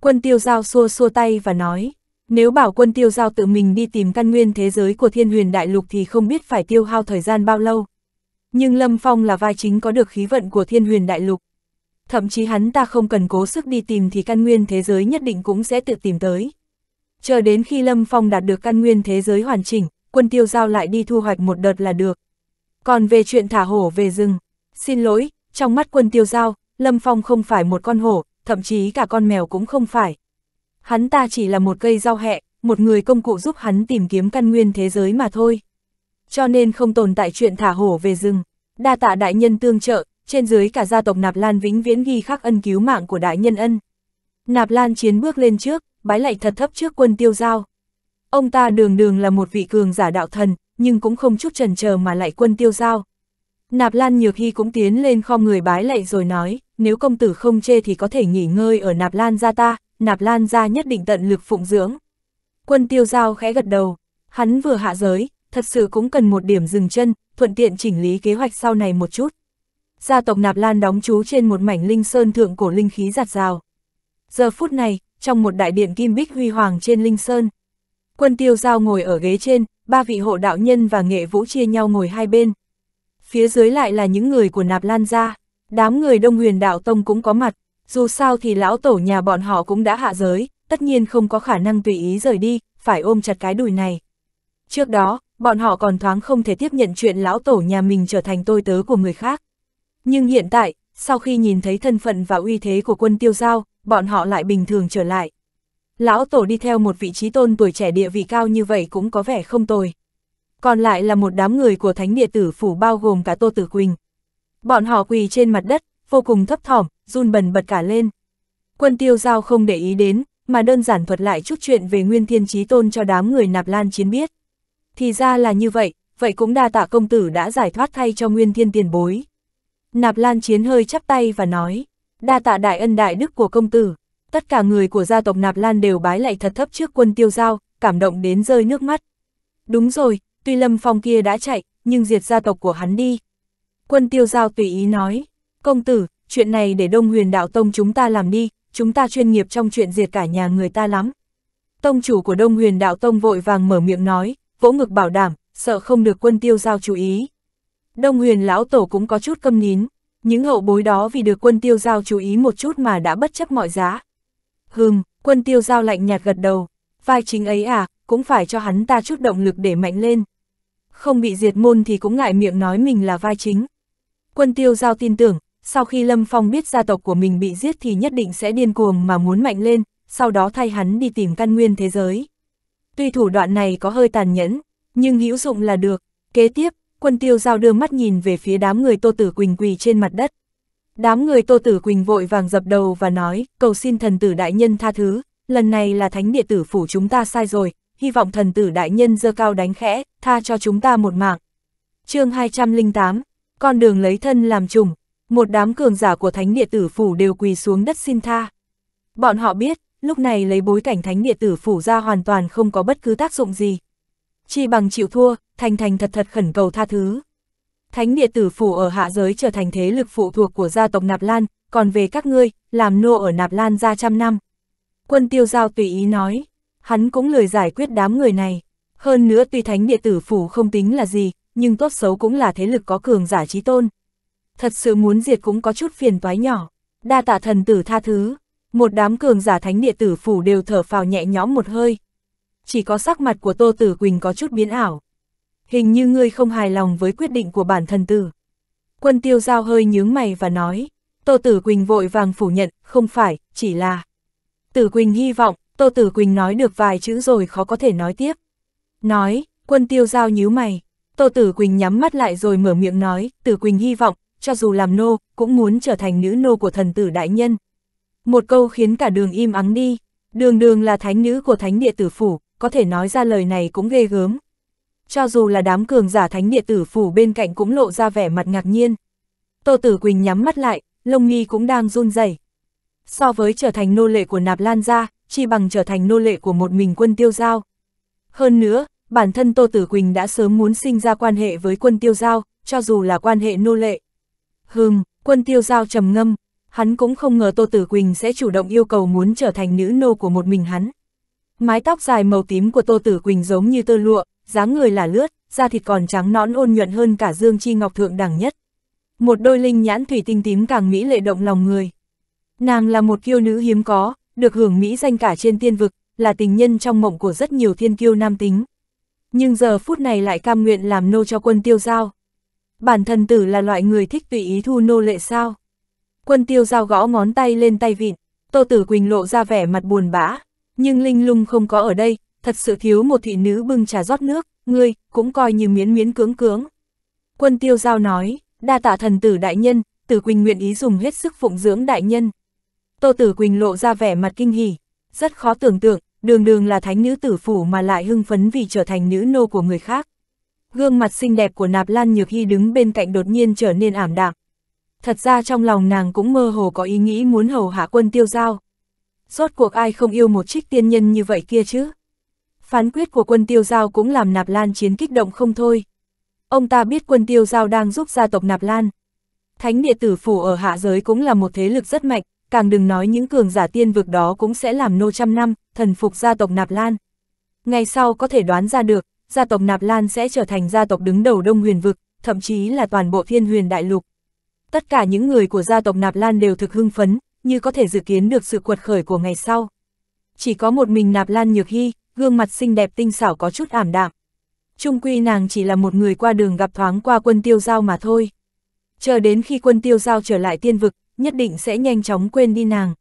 Quân tiêu giao xua xua tay và nói. Nếu bảo quân tiêu giao tự mình đi tìm căn nguyên thế giới của thiên huyền đại lục thì không biết phải tiêu hao thời gian bao lâu. Nhưng Lâm Phong là vai chính có được khí vận của thiên huyền đại lục. Thậm chí hắn ta không cần cố sức đi tìm thì căn nguyên thế giới nhất định cũng sẽ tự tìm tới. Chờ đến khi Lâm Phong đạt được căn nguyên thế giới hoàn chỉnh, quân tiêu giao lại đi thu hoạch một đợt là được. Còn về chuyện thả hổ về rừng, xin lỗi, trong mắt quân tiêu giao, Lâm Phong không phải một con hổ, thậm chí cả con mèo cũng không phải hắn ta chỉ là một cây rau hẹ, một người công cụ giúp hắn tìm kiếm căn nguyên thế giới mà thôi. Cho nên không tồn tại chuyện thả hổ về rừng, đa tạ đại nhân tương trợ, trên dưới cả gia tộc Nạp Lan vĩnh viễn ghi khắc ân cứu mạng của đại nhân ân. Nạp Lan chiến bước lên trước, bái lạy thật thấp trước quân tiêu giao. Ông ta đường đường là một vị cường giả đạo thần, nhưng cũng không chút trần chờ mà lại quân tiêu giao. Nạp Lan Nhược Hy cũng tiến lên khom người bái lạy rồi nói, nếu công tử không chê thì có thể nghỉ ngơi ở Nạp Lan gia ta, nạp lan ra nhất định tận lực phụng dưỡng. Quân tiêu giao khẽ gật đầu, hắn vừa hạ giới, thật sự cũng cần một điểm dừng chân, thuận tiện chỉnh lý kế hoạch sau này một chút. Gia tộc nạp lan đóng chú trên một mảnh linh sơn thượng cổ linh khí giạt rào. Giờ phút này, trong một đại điện kim bích huy hoàng trên linh sơn, quân tiêu giao ngồi ở ghế trên, ba vị hộ đạo nhân và nghệ vũ chia nhau ngồi hai bên. Phía dưới lại là những người của nạp lan gia, đám người đông huyền đạo tông cũng có mặt dù sao thì lão tổ nhà bọn họ cũng đã hạ giới, tất nhiên không có khả năng tùy ý rời đi, phải ôm chặt cái đùi này. Trước đó, bọn họ còn thoáng không thể tiếp nhận chuyện lão tổ nhà mình trở thành tôi tớ của người khác. Nhưng hiện tại, sau khi nhìn thấy thân phận và uy thế của quân tiêu giao, bọn họ lại bình thường trở lại. Lão tổ đi theo một vị trí tôn tuổi trẻ địa vị cao như vậy cũng có vẻ không tồi. Còn lại là một đám người của thánh địa tử phủ bao gồm cả Tô Tử Quỳnh. Bọn họ quỳ trên mặt đất, vô cùng thấp thỏm, run bần bật cả lên. Quân tiêu giao không để ý đến, mà đơn giản thuật lại chút chuyện về nguyên thiên trí tôn cho đám người nạp lan chiến biết. Thì ra là như vậy, vậy cũng đa tạ công tử đã giải thoát thay cho nguyên thiên tiền bối. Nạp lan chiến hơi chắp tay và nói, đa tạ đại ân đại đức của công tử, tất cả người của gia tộc nạp lan đều bái lại thật thấp trước quân tiêu giao, cảm động đến rơi nước mắt. Đúng rồi, tuy lâm phong kia đã chạy, nhưng diệt gia tộc của hắn đi. Quân tiêu giao tùy ý nói, công tử, chuyện này để Đông Huyền Đạo Tông chúng ta làm đi, chúng ta chuyên nghiệp trong chuyện diệt cả nhà người ta lắm. Tông chủ của Đông Huyền Đạo Tông vội vàng mở miệng nói, vỗ ngực bảo đảm, sợ không được quân tiêu giao chú ý. Đông Huyền Lão Tổ cũng có chút câm nín, những hậu bối đó vì được quân tiêu giao chú ý một chút mà đã bất chấp mọi giá. Hừm, quân tiêu giao lạnh nhạt gật đầu, vai chính ấy à, cũng phải cho hắn ta chút động lực để mạnh lên. Không bị diệt môn thì cũng ngại miệng nói mình là vai chính. Quân tiêu giao tin tưởng, sau khi Lâm Phong biết gia tộc của mình bị giết thì nhất định sẽ điên cuồng mà muốn mạnh lên, sau đó thay hắn đi tìm căn nguyên thế giới. Tuy thủ đoạn này có hơi tàn nhẫn, nhưng hữu dụng là được. Kế tiếp, quân tiêu giao đưa mắt nhìn về phía đám người Tô Tử Quỳnh quỳ trên mặt đất. Đám người Tô Tử Quỳnh vội vàng dập đầu và nói, cầu xin thần tử đại nhân tha thứ, lần này là thánh địa tử phủ chúng ta sai rồi, hy vọng thần tử đại nhân dơ cao đánh khẽ, tha cho chúng ta một mạng. chương 208, con đường lấy thân làm trùng, một đám cường giả của thánh địa tử phủ đều quỳ xuống đất xin tha. Bọn họ biết, lúc này lấy bối cảnh thánh địa tử phủ ra hoàn toàn không có bất cứ tác dụng gì. Chỉ bằng chịu thua, thành thành thật thật khẩn cầu tha thứ. Thánh địa tử phủ ở hạ giới trở thành thế lực phụ thuộc của gia tộc Nạp Lan, còn về các ngươi, làm nô ở Nạp Lan ra trăm năm. Quân tiêu giao tùy ý nói, hắn cũng lời giải quyết đám người này. Hơn nữa tuy thánh địa tử phủ không tính là gì, nhưng tốt xấu cũng là thế lực có cường giả trí tôn thật sự muốn diệt cũng có chút phiền toái nhỏ. Đa tạ thần tử tha thứ, một đám cường giả thánh địa tử phủ đều thở phào nhẹ nhõm một hơi. Chỉ có sắc mặt của Tô Tử Quỳnh có chút biến ảo. Hình như ngươi không hài lòng với quyết định của bản thần tử. Quân tiêu giao hơi nhướng mày và nói, Tô Tử Quỳnh vội vàng phủ nhận, không phải, chỉ là. Tử Quỳnh hy vọng, Tô Tử Quỳnh nói được vài chữ rồi khó có thể nói tiếp. Nói, quân tiêu giao nhíu mày, Tô Tử Quỳnh nhắm mắt lại rồi mở miệng nói, Tử Quỳnh hy vọng, cho dù làm nô, cũng muốn trở thành nữ nô của thần tử đại nhân. Một câu khiến cả đường im ắng đi, đường đường là thánh nữ của thánh địa tử phủ, có thể nói ra lời này cũng ghê gớm. Cho dù là đám cường giả thánh địa tử phủ bên cạnh cũng lộ ra vẻ mặt ngạc nhiên. Tô Tử Quỳnh nhắm mắt lại, lông nghi cũng đang run rẩy. So với trở thành nô lệ của Nạp Lan gia, chi bằng trở thành nô lệ của một mình quân tiêu giao. Hơn nữa, bản thân Tô Tử Quỳnh đã sớm muốn sinh ra quan hệ với quân tiêu giao, cho dù là quan hệ nô lệ, Hừm, quân tiêu giao trầm ngâm, hắn cũng không ngờ Tô Tử Quỳnh sẽ chủ động yêu cầu muốn trở thành nữ nô của một mình hắn. Mái tóc dài màu tím của Tô Tử Quỳnh giống như tơ lụa, dáng người là lướt, da thịt còn trắng nõn ôn nhuận hơn cả Dương Chi Ngọc thượng đẳng nhất. Một đôi linh nhãn thủy tinh tím càng mỹ lệ động lòng người. Nàng là một kiêu nữ hiếm có, được hưởng mỹ danh cả trên tiên vực, là tình nhân trong mộng của rất nhiều thiên kiêu nam tính. Nhưng giờ phút này lại cam nguyện làm nô cho quân tiêu giao bản thần tử là loại người thích tùy ý thu nô lệ sao. Quân tiêu giao gõ ngón tay lên tay vịn, Tô Tử Quỳnh lộ ra vẻ mặt buồn bã, nhưng Linh Lung không có ở đây, thật sự thiếu một thị nữ bưng trà rót nước, ngươi cũng coi như miến miến cưỡng cưỡng. Quân Tiêu Giao nói, đa tạ thần tử đại nhân, Tử Quỳnh nguyện ý dùng hết sức phụng dưỡng đại nhân. Tô Tử Quỳnh lộ ra vẻ mặt kinh hỉ, rất khó tưởng tượng, đường đường là thánh nữ tử phủ mà lại hưng phấn vì trở thành nữ nô của người khác gương mặt xinh đẹp của nạp lan nhược hy đứng bên cạnh đột nhiên trở nên ảm đạm. Thật ra trong lòng nàng cũng mơ hồ có ý nghĩ muốn hầu hạ quân tiêu giao. Rốt cuộc ai không yêu một trích tiên nhân như vậy kia chứ? Phán quyết của quân tiêu giao cũng làm nạp lan chiến kích động không thôi. Ông ta biết quân tiêu giao đang giúp gia tộc nạp lan. Thánh địa tử phủ ở hạ giới cũng là một thế lực rất mạnh, càng đừng nói những cường giả tiên vực đó cũng sẽ làm nô trăm năm, thần phục gia tộc nạp lan. Ngày sau có thể đoán ra được, gia tộc Nạp Lan sẽ trở thành gia tộc đứng đầu Đông Huyền Vực, thậm chí là toàn bộ thiên huyền đại lục. Tất cả những người của gia tộc Nạp Lan đều thực hưng phấn, như có thể dự kiến được sự cuột khởi của ngày sau. Chỉ có một mình Nạp Lan Nhược Hy, gương mặt xinh đẹp tinh xảo có chút ảm đạm. Trung quy nàng chỉ là một người qua đường gặp thoáng qua quân tiêu giao mà thôi. Chờ đến khi quân tiêu giao trở lại tiên vực, nhất định sẽ nhanh chóng quên đi nàng.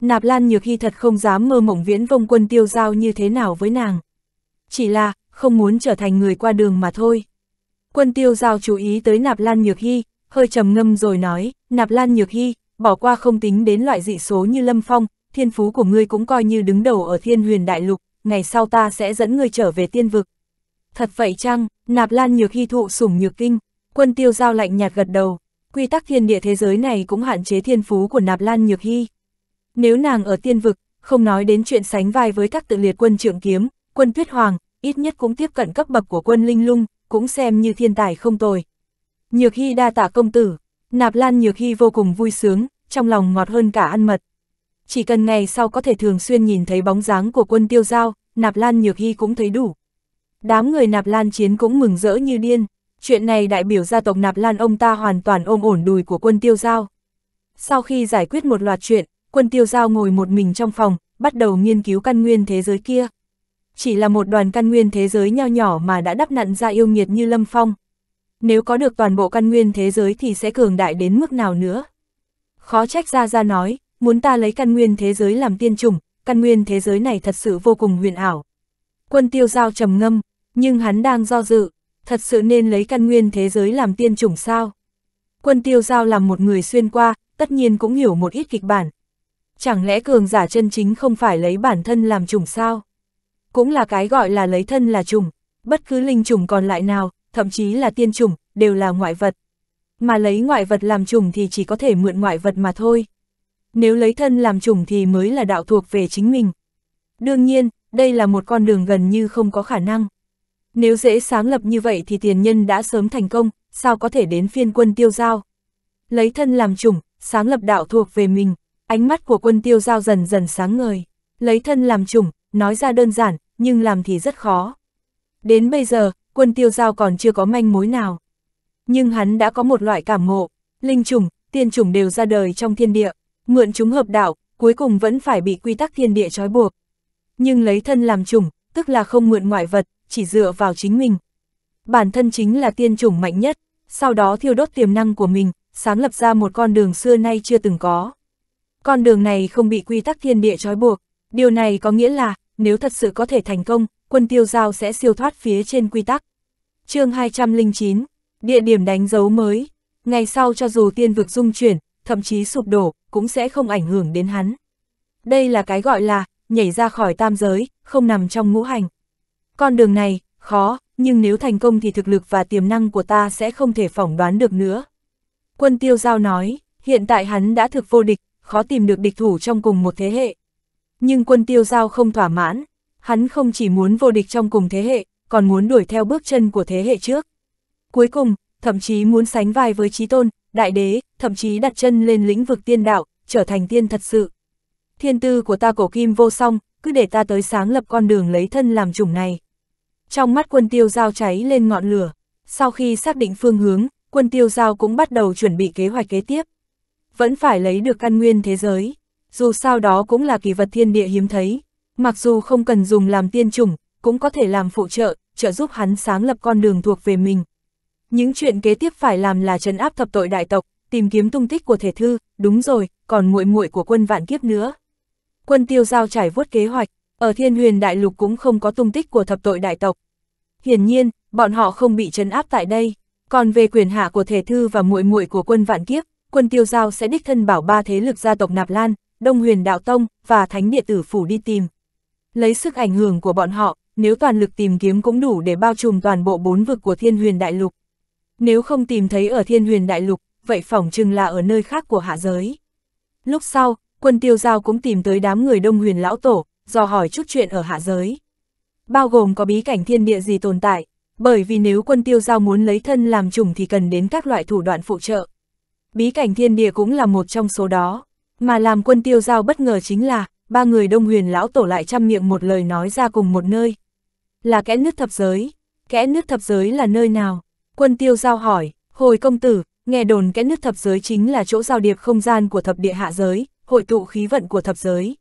Nạp Lan Nhược Hy thật không dám mơ mộng viễn vông quân tiêu giao như thế nào với nàng. Chỉ là, không muốn trở thành người qua đường mà thôi. Quân tiêu giao chú ý tới nạp lan nhược hy, hơi trầm ngâm rồi nói, nạp lan nhược hy, bỏ qua không tính đến loại dị số như lâm phong, thiên phú của ngươi cũng coi như đứng đầu ở thiên huyền đại lục, ngày sau ta sẽ dẫn ngươi trở về tiên vực. Thật vậy chăng, nạp lan nhược hy thụ sủng nhược kinh, quân tiêu giao lạnh nhạt gật đầu, quy tắc thiên địa thế giới này cũng hạn chế thiên phú của nạp lan nhược hy. Nếu nàng ở tiên vực, không nói đến chuyện sánh vai với các tự liệt quân trượng kiếm, quân tuyết hoàng, ít nhất cũng tiếp cận cấp bậc của quân linh lung, cũng xem như thiên tài không tồi. Nhược Hy đa tạ công tử, nạp lan Nhược Hy vô cùng vui sướng, trong lòng ngọt hơn cả ăn mật. Chỉ cần ngày sau có thể thường xuyên nhìn thấy bóng dáng của quân tiêu giao, nạp lan Nhược Hy cũng thấy đủ. Đám người nạp lan chiến cũng mừng rỡ như điên, chuyện này đại biểu gia tộc nạp lan ông ta hoàn toàn ôm ổn đùi của quân tiêu giao. Sau khi giải quyết một loạt chuyện, quân tiêu giao ngồi một mình trong phòng, bắt đầu nghiên cứu căn nguyên thế giới kia chỉ là một đoàn căn nguyên thế giới nho nhỏ mà đã đắp nặn ra yêu nghiệt như Lâm Phong. Nếu có được toàn bộ căn nguyên thế giới thì sẽ cường đại đến mức nào nữa? Khó trách ra ra nói, muốn ta lấy căn nguyên thế giới làm tiên chủng, căn nguyên thế giới này thật sự vô cùng huyền ảo. Quân tiêu giao trầm ngâm, nhưng hắn đang do dự, thật sự nên lấy căn nguyên thế giới làm tiên chủng sao? Quân tiêu giao là một người xuyên qua, tất nhiên cũng hiểu một ít kịch bản. Chẳng lẽ cường giả chân chính không phải lấy bản thân làm chủng sao? cũng là cái gọi là lấy thân là trùng, bất cứ linh trùng còn lại nào, thậm chí là tiên trùng, đều là ngoại vật. Mà lấy ngoại vật làm trùng thì chỉ có thể mượn ngoại vật mà thôi. Nếu lấy thân làm trùng thì mới là đạo thuộc về chính mình. Đương nhiên, đây là một con đường gần như không có khả năng. Nếu dễ sáng lập như vậy thì tiền nhân đã sớm thành công, sao có thể đến phiên quân tiêu giao. Lấy thân làm chủng, sáng lập đạo thuộc về mình, ánh mắt của quân tiêu giao dần dần sáng ngời. Lấy thân làm chủng, nói ra đơn giản, nhưng làm thì rất khó. Đến bây giờ, quân tiêu giao còn chưa có manh mối nào. Nhưng hắn đã có một loại cảm ngộ, linh trùng, tiên trùng đều ra đời trong thiên địa, mượn chúng hợp đạo, cuối cùng vẫn phải bị quy tắc thiên địa trói buộc. Nhưng lấy thân làm trùng, tức là không mượn ngoại vật, chỉ dựa vào chính mình. Bản thân chính là tiên trùng mạnh nhất, sau đó thiêu đốt tiềm năng của mình, sáng lập ra một con đường xưa nay chưa từng có. Con đường này không bị quy tắc thiên địa trói buộc, Điều này có nghĩa là, nếu thật sự có thể thành công, quân tiêu giao sẽ siêu thoát phía trên quy tắc. chương 209, địa điểm đánh dấu mới. Ngày sau cho dù tiên vực dung chuyển, thậm chí sụp đổ, cũng sẽ không ảnh hưởng đến hắn. Đây là cái gọi là, nhảy ra khỏi tam giới, không nằm trong ngũ hành. Con đường này, khó, nhưng nếu thành công thì thực lực và tiềm năng của ta sẽ không thể phỏng đoán được nữa. Quân tiêu giao nói, hiện tại hắn đã thực vô địch, khó tìm được địch thủ trong cùng một thế hệ nhưng quân tiêu giao không thỏa mãn, hắn không chỉ muốn vô địch trong cùng thế hệ, còn muốn đuổi theo bước chân của thế hệ trước. Cuối cùng, thậm chí muốn sánh vai với trí tôn, đại đế, thậm chí đặt chân lên lĩnh vực tiên đạo, trở thành tiên thật sự. Thiên tư của ta cổ kim vô song, cứ để ta tới sáng lập con đường lấy thân làm chủng này. Trong mắt quân tiêu giao cháy lên ngọn lửa, sau khi xác định phương hướng, quân tiêu giao cũng bắt đầu chuẩn bị kế hoạch kế tiếp. Vẫn phải lấy được căn nguyên thế giới dù sao đó cũng là kỳ vật thiên địa hiếm thấy, mặc dù không cần dùng làm tiên chủng, cũng có thể làm phụ trợ, trợ giúp hắn sáng lập con đường thuộc về mình. Những chuyện kế tiếp phải làm là trấn áp thập tội đại tộc, tìm kiếm tung tích của thể thư, đúng rồi, còn muội muội của quân vạn kiếp nữa. Quân tiêu giao trải vuốt kế hoạch, ở thiên huyền đại lục cũng không có tung tích của thập tội đại tộc. Hiển nhiên, bọn họ không bị trấn áp tại đây, còn về quyền hạ của thể thư và muội muội của quân vạn kiếp, quân tiêu giao sẽ đích thân bảo ba thế lực gia tộc Nạp Lan, Đông Huyền Đạo Tông và Thánh Địa Tử Phủ đi tìm. Lấy sức ảnh hưởng của bọn họ, nếu toàn lực tìm kiếm cũng đủ để bao trùm toàn bộ bốn vực của Thiên Huyền Đại Lục. Nếu không tìm thấy ở Thiên Huyền Đại Lục, vậy phỏng chừng là ở nơi khác của hạ giới. Lúc sau, quân tiêu giao cũng tìm tới đám người Đông Huyền Lão Tổ, dò hỏi chút chuyện ở hạ giới. Bao gồm có bí cảnh thiên địa gì tồn tại, bởi vì nếu quân tiêu giao muốn lấy thân làm chủng thì cần đến các loại thủ đoạn phụ trợ. Bí cảnh thiên địa cũng là một trong số đó. Mà làm quân tiêu giao bất ngờ chính là, ba người đông huyền lão tổ lại chăm miệng một lời nói ra cùng một nơi. Là kẽ nước thập giới. Kẽ nước thập giới là nơi nào? Quân tiêu giao hỏi, hồi công tử, nghe đồn kẽ nước thập giới chính là chỗ giao điệp không gian của thập địa hạ giới, hội tụ khí vận của thập giới.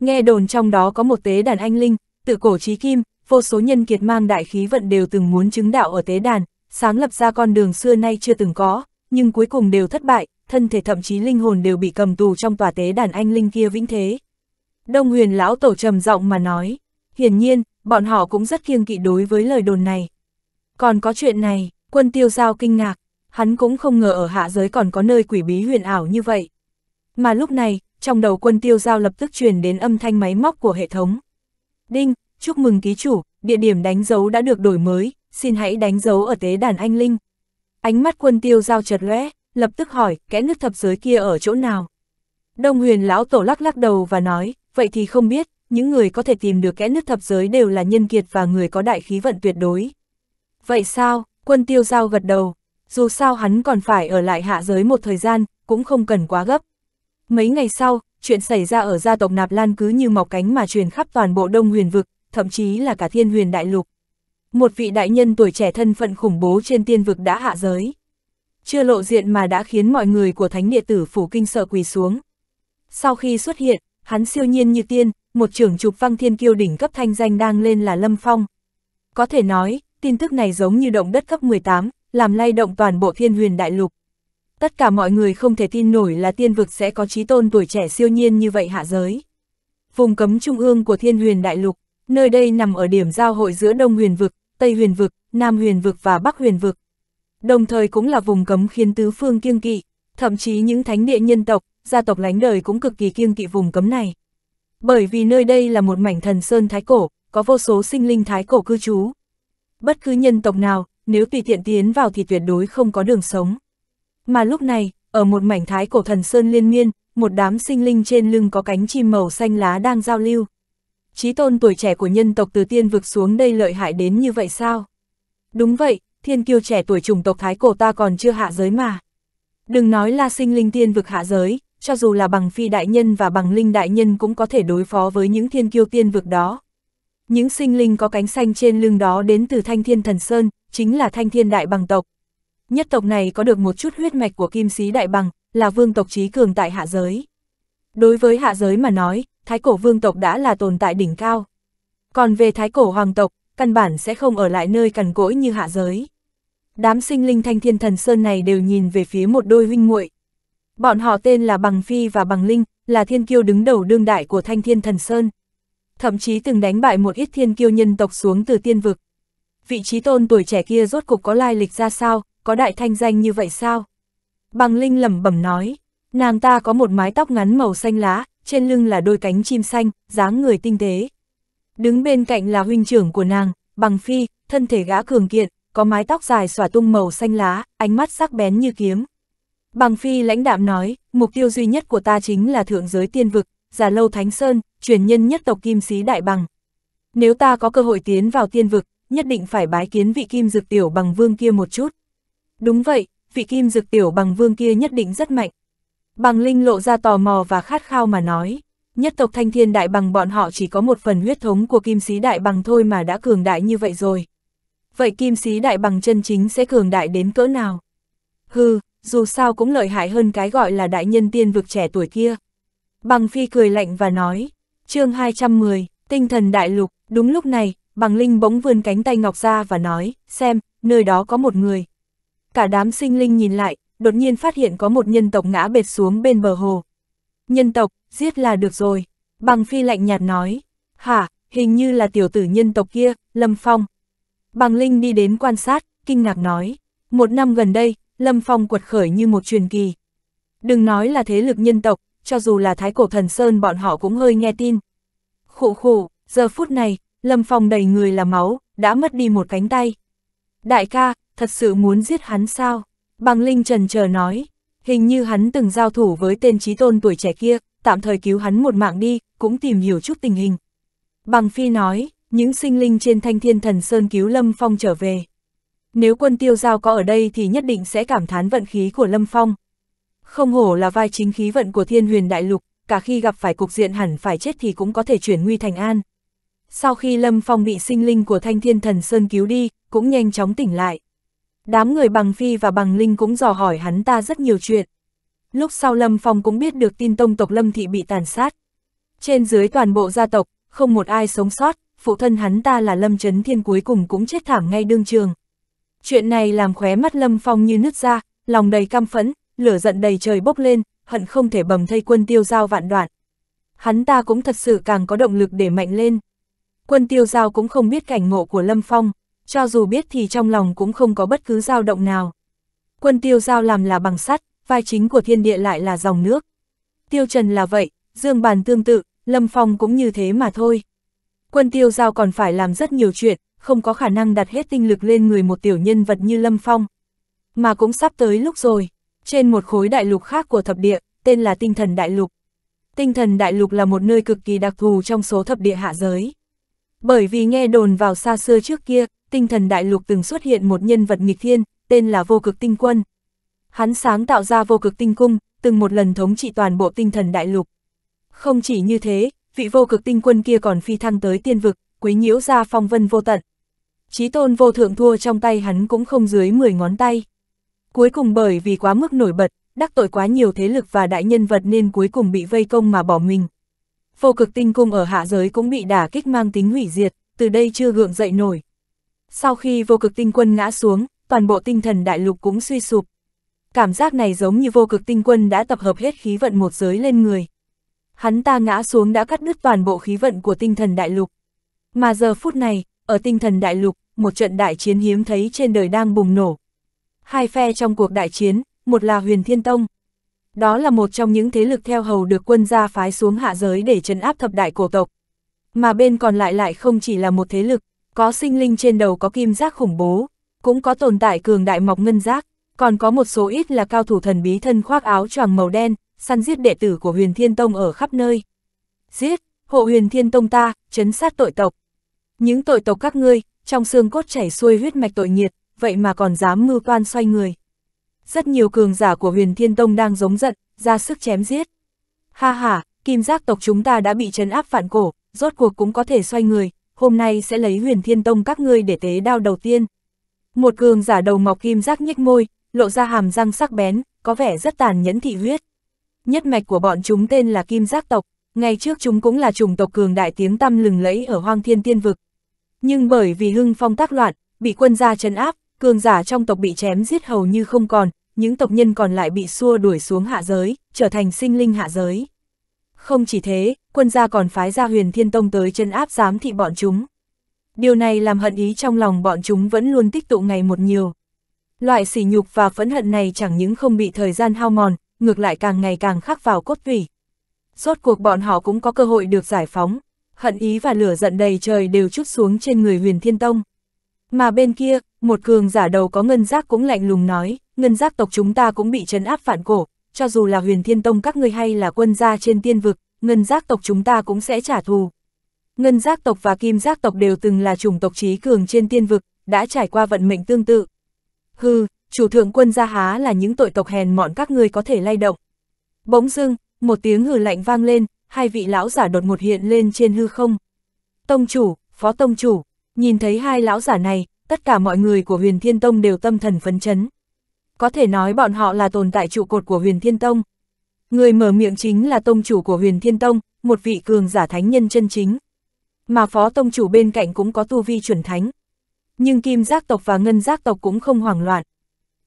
Nghe đồn trong đó có một tế đàn anh linh, tự cổ trí kim, vô số nhân kiệt mang đại khí vận đều từng muốn chứng đạo ở tế đàn, sáng lập ra con đường xưa nay chưa từng có, nhưng cuối cùng đều thất bại, thân thể thậm chí linh hồn đều bị cầm tù trong tòa tế đàn anh linh kia vĩnh thế. Đông huyền lão tổ trầm giọng mà nói, hiển nhiên, bọn họ cũng rất kiêng kỵ đối với lời đồn này. Còn có chuyện này, quân tiêu giao kinh ngạc, hắn cũng không ngờ ở hạ giới còn có nơi quỷ bí huyền ảo như vậy. Mà lúc này, trong đầu quân tiêu giao lập tức truyền đến âm thanh máy móc của hệ thống. Đinh, chúc mừng ký chủ, địa điểm đánh dấu đã được đổi mới, xin hãy đánh dấu ở tế đàn anh Linh. Ánh mắt quân tiêu giao chợt lóe, lập tức hỏi, kẽ nước thập giới kia ở chỗ nào? Đông huyền lão tổ lắc lắc đầu và nói, vậy thì không biết, những người có thể tìm được kẽ nước thập giới đều là nhân kiệt và người có đại khí vận tuyệt đối. Vậy sao, quân tiêu giao gật đầu, dù sao hắn còn phải ở lại hạ giới một thời gian, cũng không cần quá gấp. Mấy ngày sau, chuyện xảy ra ở gia tộc Nạp Lan cứ như mọc cánh mà truyền khắp toàn bộ Đông Huyền Vực, thậm chí là cả Thiên Huyền Đại Lục. Một vị đại nhân tuổi trẻ thân phận khủng bố trên tiên vực đã hạ giới chưa lộ diện mà đã khiến mọi người của thánh địa tử phủ kinh sợ quỳ xuống. Sau khi xuất hiện, hắn siêu nhiên như tiên, một trưởng trục văng thiên kiêu đỉnh cấp thanh danh đang lên là Lâm Phong. Có thể nói, tin tức này giống như động đất cấp 18, làm lay động toàn bộ thiên huyền đại lục. Tất cả mọi người không thể tin nổi là tiên vực sẽ có trí tôn tuổi trẻ siêu nhiên như vậy hạ giới. Vùng cấm trung ương của thiên huyền đại lục, nơi đây nằm ở điểm giao hội giữa Đông huyền vực, Tây huyền vực, Nam huyền vực và Bắc huyền vực đồng thời cũng là vùng cấm khiến tứ phương kiêng kỵ, thậm chí những thánh địa nhân tộc, gia tộc lánh đời cũng cực kỳ kiêng kỵ vùng cấm này. Bởi vì nơi đây là một mảnh thần sơn thái cổ, có vô số sinh linh thái cổ cư trú. Bất cứ nhân tộc nào, nếu tùy tiện tiến vào thì tuyệt đối không có đường sống. Mà lúc này, ở một mảnh thái cổ thần sơn liên miên, một đám sinh linh trên lưng có cánh chim màu xanh lá đang giao lưu. Chí tôn tuổi trẻ của nhân tộc từ tiên vực xuống đây lợi hại đến như vậy sao? Đúng vậy, thiên kiêu trẻ tuổi chủng tộc Thái cổ ta còn chưa hạ giới mà. Đừng nói là sinh linh tiên vực hạ giới, cho dù là bằng phi đại nhân và bằng linh đại nhân cũng có thể đối phó với những thiên kiêu tiên vực đó. Những sinh linh có cánh xanh trên lưng đó đến từ thanh thiên thần sơn, chính là thanh thiên đại bằng tộc. Nhất tộc này có được một chút huyết mạch của kim sĩ đại bằng, là vương tộc trí cường tại hạ giới. Đối với hạ giới mà nói, thái cổ vương tộc đã là tồn tại đỉnh cao. Còn về thái cổ hoàng tộc, căn bản sẽ không ở lại nơi cằn cỗi như hạ giới đám sinh linh thanh thiên thần sơn này đều nhìn về phía một đôi huynh muội. Bọn họ tên là Bằng Phi và Bằng Linh, là thiên kiêu đứng đầu đương đại của thanh thiên thần sơn. Thậm chí từng đánh bại một ít thiên kiêu nhân tộc xuống từ tiên vực. Vị trí tôn tuổi trẻ kia rốt cục có lai lịch ra sao, có đại thanh danh như vậy sao? Bằng Linh lẩm bẩm nói, nàng ta có một mái tóc ngắn màu xanh lá, trên lưng là đôi cánh chim xanh, dáng người tinh tế. Đứng bên cạnh là huynh trưởng của nàng, Bằng Phi, thân thể gã cường kiện, có mái tóc dài xòa tung màu xanh lá, ánh mắt sắc bén như kiếm. Bằng phi lãnh đạm nói, mục tiêu duy nhất của ta chính là thượng giới tiên vực, già lâu thánh sơn, truyền nhân nhất tộc kim sĩ đại bằng. Nếu ta có cơ hội tiến vào tiên vực, nhất định phải bái kiến vị kim dược tiểu bằng vương kia một chút. Đúng vậy, vị kim dược tiểu bằng vương kia nhất định rất mạnh. Bằng linh lộ ra tò mò và khát khao mà nói, nhất tộc thanh thiên đại bằng bọn họ chỉ có một phần huyết thống của kim sĩ đại bằng thôi mà đã cường đại như vậy rồi vậy kim sĩ đại bằng chân chính sẽ cường đại đến cỡ nào? Hừ, dù sao cũng lợi hại hơn cái gọi là đại nhân tiên vực trẻ tuổi kia. Bằng phi cười lạnh và nói, chương 210, tinh thần đại lục, đúng lúc này, bằng linh bỗng vươn cánh tay ngọc ra và nói, xem, nơi đó có một người. Cả đám sinh linh nhìn lại, đột nhiên phát hiện có một nhân tộc ngã bệt xuống bên bờ hồ. Nhân tộc, giết là được rồi. Bằng phi lạnh nhạt nói, hả, hình như là tiểu tử nhân tộc kia, Lâm Phong, Bằng Linh đi đến quan sát, kinh ngạc nói, một năm gần đây, Lâm Phong quật khởi như một truyền kỳ. Đừng nói là thế lực nhân tộc, cho dù là Thái Cổ Thần Sơn bọn họ cũng hơi nghe tin. Khụ khụ, giờ phút này, Lâm Phong đầy người là máu, đã mất đi một cánh tay. Đại ca, thật sự muốn giết hắn sao? Bằng Linh trần chờ nói, hình như hắn từng giao thủ với tên trí tôn tuổi trẻ kia, tạm thời cứu hắn một mạng đi, cũng tìm hiểu chút tình hình. Bằng Phi nói, những sinh linh trên thanh thiên thần Sơn cứu Lâm Phong trở về. Nếu quân tiêu giao có ở đây thì nhất định sẽ cảm thán vận khí của Lâm Phong. Không hổ là vai chính khí vận của thiên huyền đại lục, cả khi gặp phải cục diện hẳn phải chết thì cũng có thể chuyển nguy thành an. Sau khi Lâm Phong bị sinh linh của thanh thiên thần Sơn cứu đi, cũng nhanh chóng tỉnh lại. Đám người bằng phi và bằng linh cũng dò hỏi hắn ta rất nhiều chuyện. Lúc sau Lâm Phong cũng biết được tin tông tộc Lâm Thị bị tàn sát. Trên dưới toàn bộ gia tộc, không một ai sống sót, phụ thân hắn ta là Lâm Trấn Thiên cuối cùng cũng chết thảm ngay đương trường. Chuyện này làm khóe mắt Lâm Phong như nứt ra, lòng đầy căm phẫn, lửa giận đầy trời bốc lên, hận không thể bầm thây quân tiêu giao vạn đoạn. Hắn ta cũng thật sự càng có động lực để mạnh lên. Quân tiêu giao cũng không biết cảnh ngộ của Lâm Phong, cho dù biết thì trong lòng cũng không có bất cứ dao động nào. Quân tiêu giao làm là bằng sắt, vai chính của thiên địa lại là dòng nước. Tiêu Trần là vậy, Dương Bàn tương tự, Lâm Phong cũng như thế mà thôi quân tiêu giao còn phải làm rất nhiều chuyện, không có khả năng đặt hết tinh lực lên người một tiểu nhân vật như Lâm Phong. Mà cũng sắp tới lúc rồi, trên một khối đại lục khác của thập địa, tên là tinh thần đại lục. Tinh thần đại lục là một nơi cực kỳ đặc thù trong số thập địa hạ giới. Bởi vì nghe đồn vào xa xưa trước kia, tinh thần đại lục từng xuất hiện một nhân vật nghịch thiên, tên là vô cực tinh quân. Hắn sáng tạo ra vô cực tinh cung, từng một lần thống trị toàn bộ tinh thần đại lục. Không chỉ như thế, vị vô cực tinh quân kia còn phi thăng tới tiên vực, quý nhiễu ra phong vân vô tận. Chí tôn vô thượng thua trong tay hắn cũng không dưới 10 ngón tay. Cuối cùng bởi vì quá mức nổi bật, đắc tội quá nhiều thế lực và đại nhân vật nên cuối cùng bị vây công mà bỏ mình. Vô cực tinh cung ở hạ giới cũng bị đả kích mang tính hủy diệt, từ đây chưa gượng dậy nổi. Sau khi vô cực tinh quân ngã xuống, toàn bộ tinh thần đại lục cũng suy sụp. Cảm giác này giống như vô cực tinh quân đã tập hợp hết khí vận một giới lên người hắn ta ngã xuống đã cắt đứt toàn bộ khí vận của tinh thần đại lục. Mà giờ phút này, ở tinh thần đại lục, một trận đại chiến hiếm thấy trên đời đang bùng nổ. Hai phe trong cuộc đại chiến, một là Huyền Thiên Tông. Đó là một trong những thế lực theo hầu được quân gia phái xuống hạ giới để trấn áp thập đại cổ tộc. Mà bên còn lại lại không chỉ là một thế lực, có sinh linh trên đầu có kim giác khủng bố, cũng có tồn tại cường đại mọc ngân giác, còn có một số ít là cao thủ thần bí thân khoác áo choàng màu đen, săn giết đệ tử của huyền thiên tông ở khắp nơi. Giết, hộ huyền thiên tông ta, chấn sát tội tộc. Những tội tộc các ngươi, trong xương cốt chảy xuôi huyết mạch tội nhiệt, vậy mà còn dám mưu toan xoay người. Rất nhiều cường giả của huyền thiên tông đang giống giận, ra sức chém giết. Ha ha, kim giác tộc chúng ta đã bị chấn áp phản cổ, rốt cuộc cũng có thể xoay người, hôm nay sẽ lấy huyền thiên tông các ngươi để tế đao đầu tiên. Một cường giả đầu mọc kim giác nhếch môi, lộ ra hàm răng sắc bén, có vẻ rất tàn nhẫn thị huyết nhất mạch của bọn chúng tên là Kim Giác tộc, ngày trước chúng cũng là chủng tộc cường đại tiếng tăm lừng lẫy ở Hoang Thiên Tiên vực. Nhưng bởi vì Hưng Phong tác loạn, bị quân gia trấn áp, cường giả trong tộc bị chém giết hầu như không còn, những tộc nhân còn lại bị xua đuổi xuống hạ giới, trở thành sinh linh hạ giới. Không chỉ thế, quân gia còn phái ra huyền thiên tông tới chân áp giám thị bọn chúng. Điều này làm hận ý trong lòng bọn chúng vẫn luôn tích tụ ngày một nhiều. Loại sỉ nhục và phẫn hận này chẳng những không bị thời gian hao mòn, ngược lại càng ngày càng khắc vào cốt tủy. Rốt cuộc bọn họ cũng có cơ hội được giải phóng, hận ý và lửa giận đầy trời đều chút xuống trên người huyền thiên tông. Mà bên kia, một cường giả đầu có ngân giác cũng lạnh lùng nói, ngân giác tộc chúng ta cũng bị trấn áp phản cổ, cho dù là huyền thiên tông các ngươi hay là quân gia trên tiên vực, ngân giác tộc chúng ta cũng sẽ trả thù. Ngân giác tộc và kim giác tộc đều từng là chủng tộc trí cường trên tiên vực, đã trải qua vận mệnh tương tự. Hừ, chủ thượng quân gia há là những tội tộc hèn mọn các ngươi có thể lay động. Bỗng dưng, một tiếng hừ lạnh vang lên, hai vị lão giả đột ngột hiện lên trên hư không. Tông chủ, phó tông chủ, nhìn thấy hai lão giả này, tất cả mọi người của huyền thiên tông đều tâm thần phấn chấn. Có thể nói bọn họ là tồn tại trụ cột của huyền thiên tông. Người mở miệng chính là tông chủ của huyền thiên tông, một vị cường giả thánh nhân chân chính. Mà phó tông chủ bên cạnh cũng có tu vi chuẩn thánh. Nhưng kim giác tộc và ngân giác tộc cũng không hoảng loạn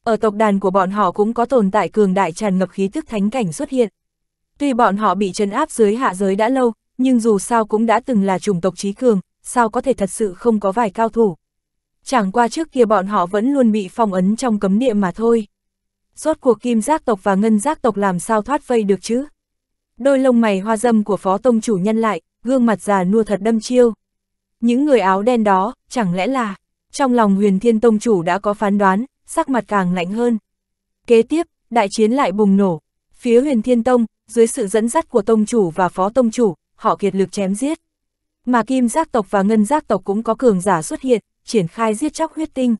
ở tộc đàn của bọn họ cũng có tồn tại cường đại tràn ngập khí thức thánh cảnh xuất hiện. Tuy bọn họ bị trấn áp dưới hạ giới đã lâu, nhưng dù sao cũng đã từng là chủng tộc trí cường, sao có thể thật sự không có vài cao thủ. Chẳng qua trước kia bọn họ vẫn luôn bị phong ấn trong cấm địa mà thôi. Rốt cuộc kim giác tộc và ngân giác tộc làm sao thoát vây được chứ? Đôi lông mày hoa dâm của phó tông chủ nhân lại, gương mặt già nua thật đâm chiêu. Những người áo đen đó, chẳng lẽ là... Trong lòng huyền thiên tông chủ đã có phán đoán, sắc mặt càng lạnh hơn. Kế tiếp, đại chiến lại bùng nổ. Phía huyền thiên tông, dưới sự dẫn dắt của tông chủ và phó tông chủ, họ kiệt lực chém giết. Mà kim giác tộc và ngân giác tộc cũng có cường giả xuất hiện, triển khai giết chóc huyết tinh.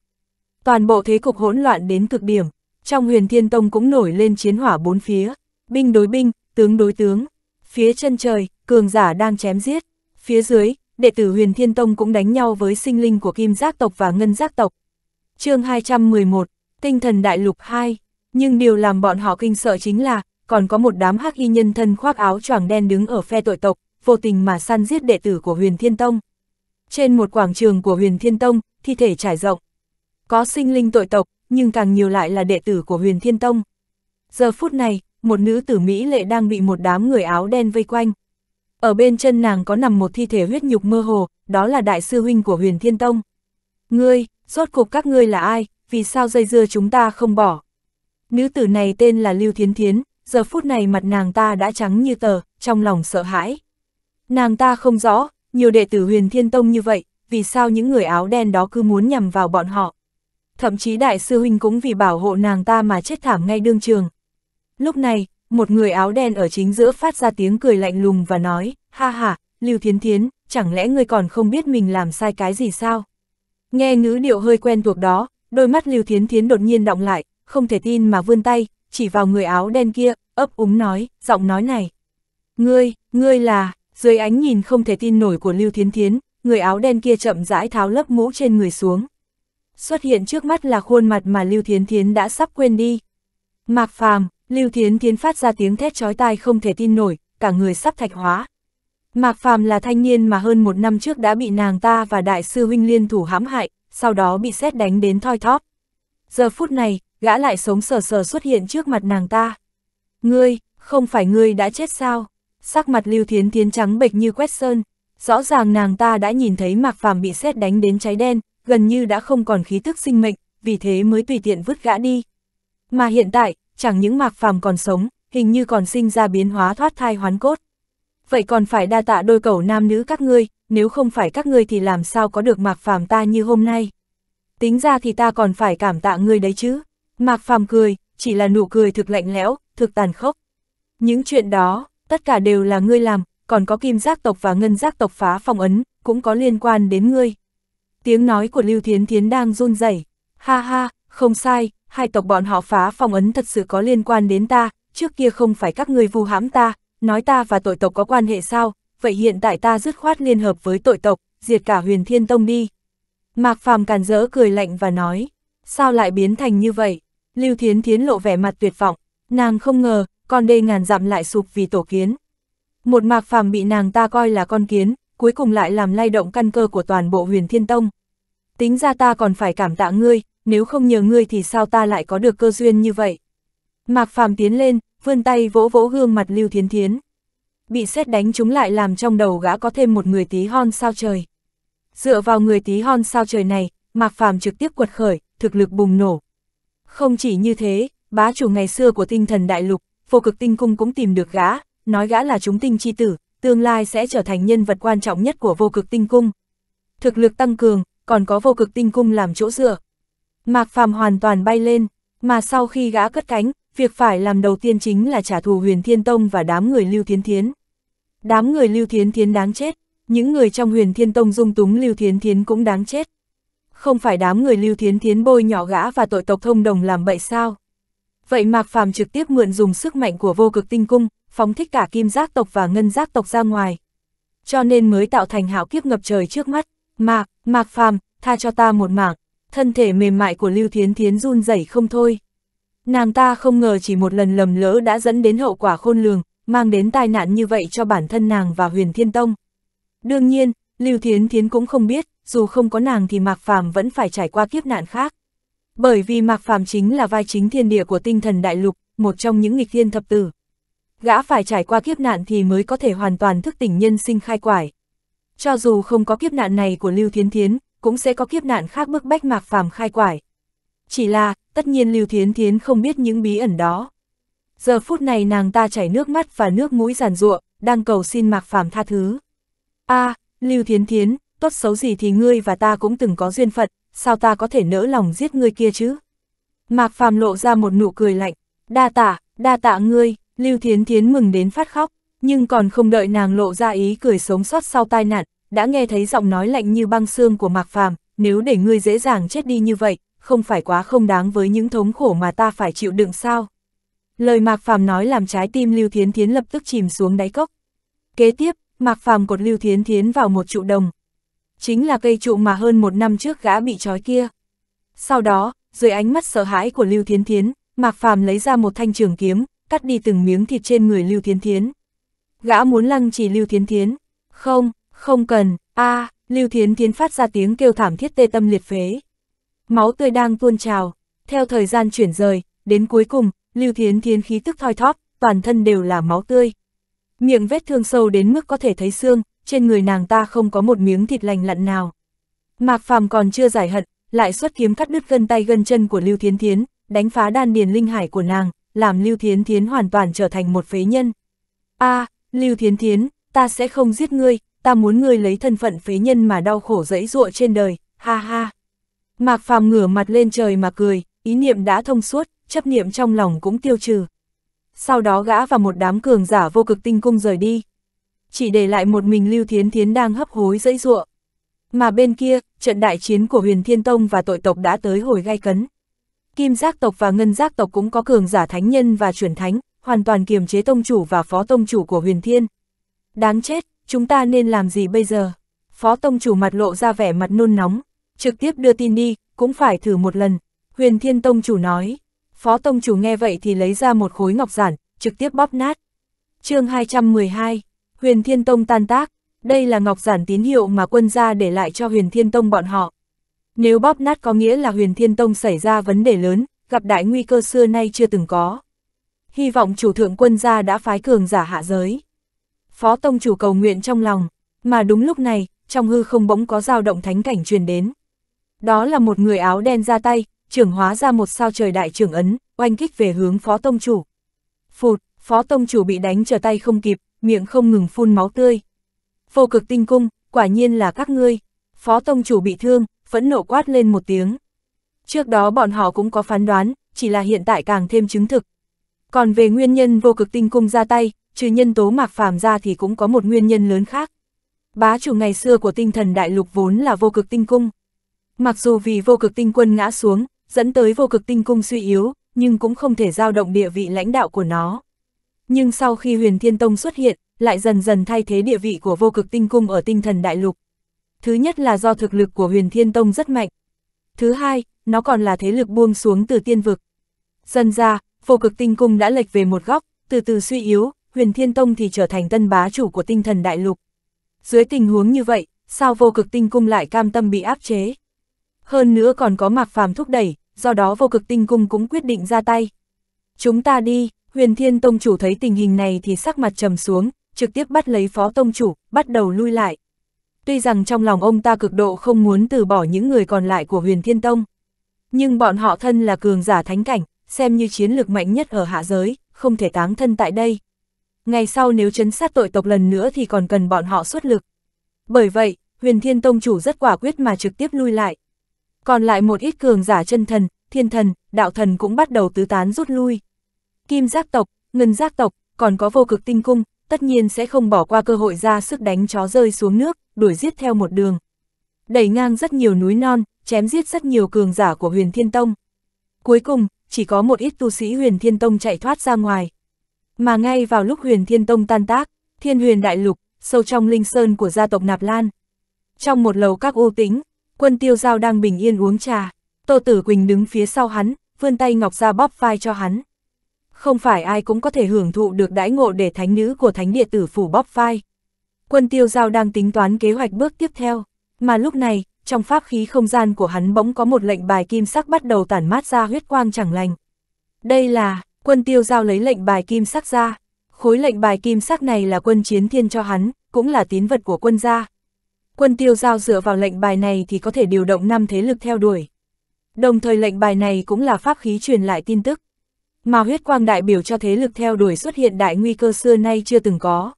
Toàn bộ thế cục hỗn loạn đến cực điểm, trong huyền thiên tông cũng nổi lên chiến hỏa bốn phía, binh đối binh, tướng đối tướng. Phía chân trời, cường giả đang chém giết. Phía dưới, đệ tử huyền thiên tông cũng đánh nhau với sinh linh của kim giác tộc và ngân giác tộc, chương 211, tinh thần đại lục 2, nhưng điều làm bọn họ kinh sợ chính là, còn có một đám hắc y nhân thân khoác áo choàng đen đứng ở phe tội tộc, vô tình mà săn giết đệ tử của huyền thiên tông. Trên một quảng trường của huyền thiên tông, thi thể trải rộng. Có sinh linh tội tộc, nhưng càng nhiều lại là đệ tử của huyền thiên tông. Giờ phút này, một nữ tử Mỹ lệ đang bị một đám người áo đen vây quanh. Ở bên chân nàng có nằm một thi thể huyết nhục mơ hồ, đó là đại sư huynh của huyền thiên tông. Ngươi, rốt cuộc các ngươi là ai, vì sao dây dưa chúng ta không bỏ. Nữ tử này tên là Lưu Thiến Thiến, giờ phút này mặt nàng ta đã trắng như tờ, trong lòng sợ hãi. Nàng ta không rõ, nhiều đệ tử huyền thiên tông như vậy, vì sao những người áo đen đó cứ muốn nhằm vào bọn họ. Thậm chí đại sư huynh cũng vì bảo hộ nàng ta mà chết thảm ngay đương trường. Lúc này, một người áo đen ở chính giữa phát ra tiếng cười lạnh lùng và nói, ha ha, Lưu Thiến Thiến, chẳng lẽ ngươi còn không biết mình làm sai cái gì sao? Nghe ngữ điệu hơi quen thuộc đó, đôi mắt Lưu Thiến Thiến đột nhiên động lại, không thể tin mà vươn tay, chỉ vào người áo đen kia, ấp úng nói, giọng nói này. Ngươi, ngươi là, dưới ánh nhìn không thể tin nổi của Lưu Thiến Thiến, người áo đen kia chậm rãi tháo lớp mũ trên người xuống. Xuất hiện trước mắt là khuôn mặt mà Lưu Thiến Thiến đã sắp quên đi. Mạc Phàm, Lưu Thiến Thiến phát ra tiếng thét chói tai không thể tin nổi, cả người sắp thạch hóa, Mạc Phàm là thanh niên mà hơn một năm trước đã bị nàng ta và đại sư huynh liên thủ hãm hại, sau đó bị xét đánh đến thoi thóp. Giờ phút này, gã lại sống sờ sờ xuất hiện trước mặt nàng ta. Ngươi, không phải ngươi đã chết sao? Sắc mặt Lưu Thiến Thiến trắng bệch như quét sơn, rõ ràng nàng ta đã nhìn thấy Mạc Phàm bị xét đánh đến cháy đen, gần như đã không còn khí tức sinh mệnh, vì thế mới tùy tiện vứt gã đi. Mà hiện tại, chẳng những Mạc Phàm còn sống, hình như còn sinh ra biến hóa thoát thai hoán cốt vậy còn phải đa tạ đôi cầu nam nữ các ngươi, nếu không phải các ngươi thì làm sao có được Mạc Phàm ta như hôm nay. Tính ra thì ta còn phải cảm tạ ngươi đấy chứ. Mạc Phàm cười, chỉ là nụ cười thực lạnh lẽo, thực tàn khốc. Những chuyện đó, tất cả đều là ngươi làm, còn có kim giác tộc và ngân giác tộc phá phong ấn, cũng có liên quan đến ngươi. Tiếng nói của Lưu Thiến Thiến đang run rẩy. Ha ha, không sai, hai tộc bọn họ phá phong ấn thật sự có liên quan đến ta, trước kia không phải các ngươi vu hãm ta, nói ta và tội tộc có quan hệ sao, vậy hiện tại ta dứt khoát liên hợp với tội tộc, diệt cả huyền thiên tông đi. Mạc Phàm càn rỡ cười lạnh và nói, sao lại biến thành như vậy? Lưu Thiến Thiến lộ vẻ mặt tuyệt vọng, nàng không ngờ, con đê ngàn dặm lại sụp vì tổ kiến. Một Mạc Phàm bị nàng ta coi là con kiến, cuối cùng lại làm lay động căn cơ của toàn bộ huyền thiên tông. Tính ra ta còn phải cảm tạ ngươi, nếu không nhờ ngươi thì sao ta lại có được cơ duyên như vậy? Mạc Phàm tiến lên, vươn tay vỗ vỗ gương mặt Lưu Thiến Thiến. Bị xét đánh chúng lại làm trong đầu gã có thêm một người tí hon sao trời. Dựa vào người tí hon sao trời này, Mạc Phàm trực tiếp quật khởi, thực lực bùng nổ. Không chỉ như thế, bá chủ ngày xưa của tinh thần đại lục, vô cực tinh cung cũng tìm được gã, nói gã là chúng tinh chi tử, tương lai sẽ trở thành nhân vật quan trọng nhất của vô cực tinh cung. Thực lực tăng cường, còn có vô cực tinh cung làm chỗ dựa. Mạc Phàm hoàn toàn bay lên, mà sau khi gã cất cánh, việc phải làm đầu tiên chính là trả thù huyền thiên tông và đám người lưu thiến thiến. Đám người lưu thiến thiến đáng chết, những người trong huyền thiên tông dung túng lưu thiến thiến cũng đáng chết. Không phải đám người lưu thiến thiến bôi nhỏ gã và tội tộc thông đồng làm bậy sao? Vậy Mạc Phàm trực tiếp mượn dùng sức mạnh của vô cực tinh cung, phóng thích cả kim giác tộc và ngân giác tộc ra ngoài. Cho nên mới tạo thành hạo kiếp ngập trời trước mắt. Mạc, Mạc Phàm, tha cho ta một mạng. Thân thể mềm mại của Lưu Thiến Thiến run rẩy không thôi. Nàng ta không ngờ chỉ một lần lầm lỡ đã dẫn đến hậu quả khôn lường, mang đến tai nạn như vậy cho bản thân nàng và huyền thiên tông. Đương nhiên, Lưu Thiến Thiến cũng không biết, dù không có nàng thì Mạc Phàm vẫn phải trải qua kiếp nạn khác. Bởi vì Mạc Phàm chính là vai chính thiên địa của tinh thần đại lục, một trong những nghịch thiên thập tử. Gã phải trải qua kiếp nạn thì mới có thể hoàn toàn thức tỉnh nhân sinh khai quải. Cho dù không có kiếp nạn này của Lưu Thiến Thiến, cũng sẽ có kiếp nạn khác bức bách Mạc Phàm khai quải. Chỉ là, tất nhiên Lưu Thiến Thiến không biết những bí ẩn đó. Giờ phút này nàng ta chảy nước mắt và nước mũi giàn ruộng, đang cầu xin Mạc Phàm tha thứ. a à, Lưu Thiến Thiến, tốt xấu gì thì ngươi và ta cũng từng có duyên phận, sao ta có thể nỡ lòng giết ngươi kia chứ? Mạc Phàm lộ ra một nụ cười lạnh, đa tạ, đa tạ ngươi, Lưu Thiến Thiến mừng đến phát khóc, nhưng còn không đợi nàng lộ ra ý cười sống sót sau tai nạn, đã nghe thấy giọng nói lạnh như băng xương của Mạc Phàm, nếu để ngươi dễ dàng chết đi như vậy, không phải quá không đáng với những thống khổ mà ta phải chịu đựng sao. Lời Mạc Phàm nói làm trái tim Lưu Thiến Thiến lập tức chìm xuống đáy cốc. Kế tiếp, Mạc Phàm cột Lưu Thiến Thiến vào một trụ đồng. Chính là cây trụ mà hơn một năm trước gã bị trói kia. Sau đó, dưới ánh mắt sợ hãi của Lưu Thiến Thiến, Mạc Phàm lấy ra một thanh trường kiếm, cắt đi từng miếng thịt trên người Lưu Thiến Thiến. Gã muốn lăng trì Lưu Thiến Thiến. Không, không cần, a à, Lưu Thiến Thiến phát ra tiếng kêu thảm thiết tê tâm liệt phế máu tươi đang tuôn trào. Theo thời gian chuyển rời, đến cuối cùng, Lưu Thiến Thiến khí tức thoi thóp, toàn thân đều là máu tươi. Miệng vết thương sâu đến mức có thể thấy xương, trên người nàng ta không có một miếng thịt lành lặn nào. Mạc Phàm còn chưa giải hận, lại xuất kiếm cắt đứt gân tay gân chân của Lưu Thiến Thiến, đánh phá đan điền linh hải của nàng, làm Lưu Thiến Thiến hoàn toàn trở thành một phế nhân. A, à, Lưu Thiến Thiến, ta sẽ không giết ngươi, ta muốn ngươi lấy thân phận phế nhân mà đau khổ dẫy dụa trên đời, ha ha. Mạc Phàm ngửa mặt lên trời mà cười, ý niệm đã thông suốt, chấp niệm trong lòng cũng tiêu trừ. Sau đó gã và một đám cường giả vô cực tinh cung rời đi. Chỉ để lại một mình Lưu Thiến Thiến đang hấp hối dẫy ruộng. Mà bên kia, trận đại chiến của huyền Thiên Tông và tội tộc đã tới hồi gai cấn. Kim giác tộc và ngân giác tộc cũng có cường giả thánh nhân và chuyển thánh, hoàn toàn kiềm chế tông chủ và phó tông chủ của huyền thiên. Đáng chết, chúng ta nên làm gì bây giờ? Phó tông chủ mặt lộ ra vẻ mặt nôn nóng, trực tiếp đưa tin đi, cũng phải thử một lần. Huyền Thiên Tông chủ nói, Phó Tông chủ nghe vậy thì lấy ra một khối ngọc giản, trực tiếp bóp nát. chương 212, Huyền Thiên Tông tan tác, đây là ngọc giản tín hiệu mà quân gia để lại cho Huyền Thiên Tông bọn họ. Nếu bóp nát có nghĩa là Huyền Thiên Tông xảy ra vấn đề lớn, gặp đại nguy cơ xưa nay chưa từng có. Hy vọng chủ thượng quân gia đã phái cường giả hạ giới. Phó Tông chủ cầu nguyện trong lòng, mà đúng lúc này, trong hư không bỗng có dao động thánh cảnh truyền đến. Đó là một người áo đen ra tay, trưởng hóa ra một sao trời đại trưởng ấn, oanh kích về hướng phó tông chủ. Phụt, phó tông chủ bị đánh trở tay không kịp, miệng không ngừng phun máu tươi. Vô cực tinh cung, quả nhiên là các ngươi. Phó tông chủ bị thương, phẫn nộ quát lên một tiếng. Trước đó bọn họ cũng có phán đoán, chỉ là hiện tại càng thêm chứng thực. Còn về nguyên nhân vô cực tinh cung ra tay, trừ nhân tố mạc phàm ra thì cũng có một nguyên nhân lớn khác. Bá chủ ngày xưa của tinh thần đại lục vốn là vô cực tinh cung. Mặc dù vì vô cực tinh quân ngã xuống, dẫn tới vô cực tinh cung suy yếu, nhưng cũng không thể giao động địa vị lãnh đạo của nó. Nhưng sau khi huyền thiên tông xuất hiện, lại dần dần thay thế địa vị của vô cực tinh cung ở tinh thần đại lục. Thứ nhất là do thực lực của huyền thiên tông rất mạnh. Thứ hai, nó còn là thế lực buông xuống từ tiên vực. Dần ra, vô cực tinh cung đã lệch về một góc, từ từ suy yếu, huyền thiên tông thì trở thành tân bá chủ của tinh thần đại lục. Dưới tình huống như vậy, sao vô cực tinh cung lại cam tâm bị áp chế? Hơn nữa còn có mạc phàm thúc đẩy, do đó vô cực tinh cung cũng quyết định ra tay. Chúng ta đi, huyền thiên tông chủ thấy tình hình này thì sắc mặt trầm xuống, trực tiếp bắt lấy phó tông chủ, bắt đầu lui lại. Tuy rằng trong lòng ông ta cực độ không muốn từ bỏ những người còn lại của huyền thiên tông, nhưng bọn họ thân là cường giả thánh cảnh, xem như chiến lược mạnh nhất ở hạ giới, không thể táng thân tại đây. Ngày sau nếu chấn sát tội tộc lần nữa thì còn cần bọn họ xuất lực. Bởi vậy, huyền thiên tông chủ rất quả quyết mà trực tiếp lui lại, còn lại một ít cường giả chân thần, thiên thần, đạo thần cũng bắt đầu tứ tán rút lui. Kim giác tộc, ngân giác tộc, còn có vô cực tinh cung, tất nhiên sẽ không bỏ qua cơ hội ra sức đánh chó rơi xuống nước, đuổi giết theo một đường. Đẩy ngang rất nhiều núi non, chém giết rất nhiều cường giả của huyền thiên tông. Cuối cùng, chỉ có một ít tu sĩ huyền thiên tông chạy thoát ra ngoài. Mà ngay vào lúc huyền thiên tông tan tác, thiên huyền đại lục, sâu trong linh sơn của gia tộc Nạp Lan. Trong một lầu các ưu tính, quân tiêu giao đang bình yên uống trà, Tô Tử Quỳnh đứng phía sau hắn, vươn tay ngọc ra bóp vai cho hắn. Không phải ai cũng có thể hưởng thụ được đãi ngộ để thánh nữ của thánh địa tử phủ bóp vai. Quân tiêu giao đang tính toán kế hoạch bước tiếp theo, mà lúc này, trong pháp khí không gian của hắn bỗng có một lệnh bài kim sắc bắt đầu tản mát ra huyết quang chẳng lành. Đây là, quân tiêu giao lấy lệnh bài kim sắc ra, khối lệnh bài kim sắc này là quân chiến thiên cho hắn, cũng là tín vật của quân gia, quân tiêu giao dựa vào lệnh bài này thì có thể điều động năm thế lực theo đuổi. Đồng thời lệnh bài này cũng là pháp khí truyền lại tin tức. Mà huyết quang đại biểu cho thế lực theo đuổi xuất hiện đại nguy cơ xưa nay chưa từng có.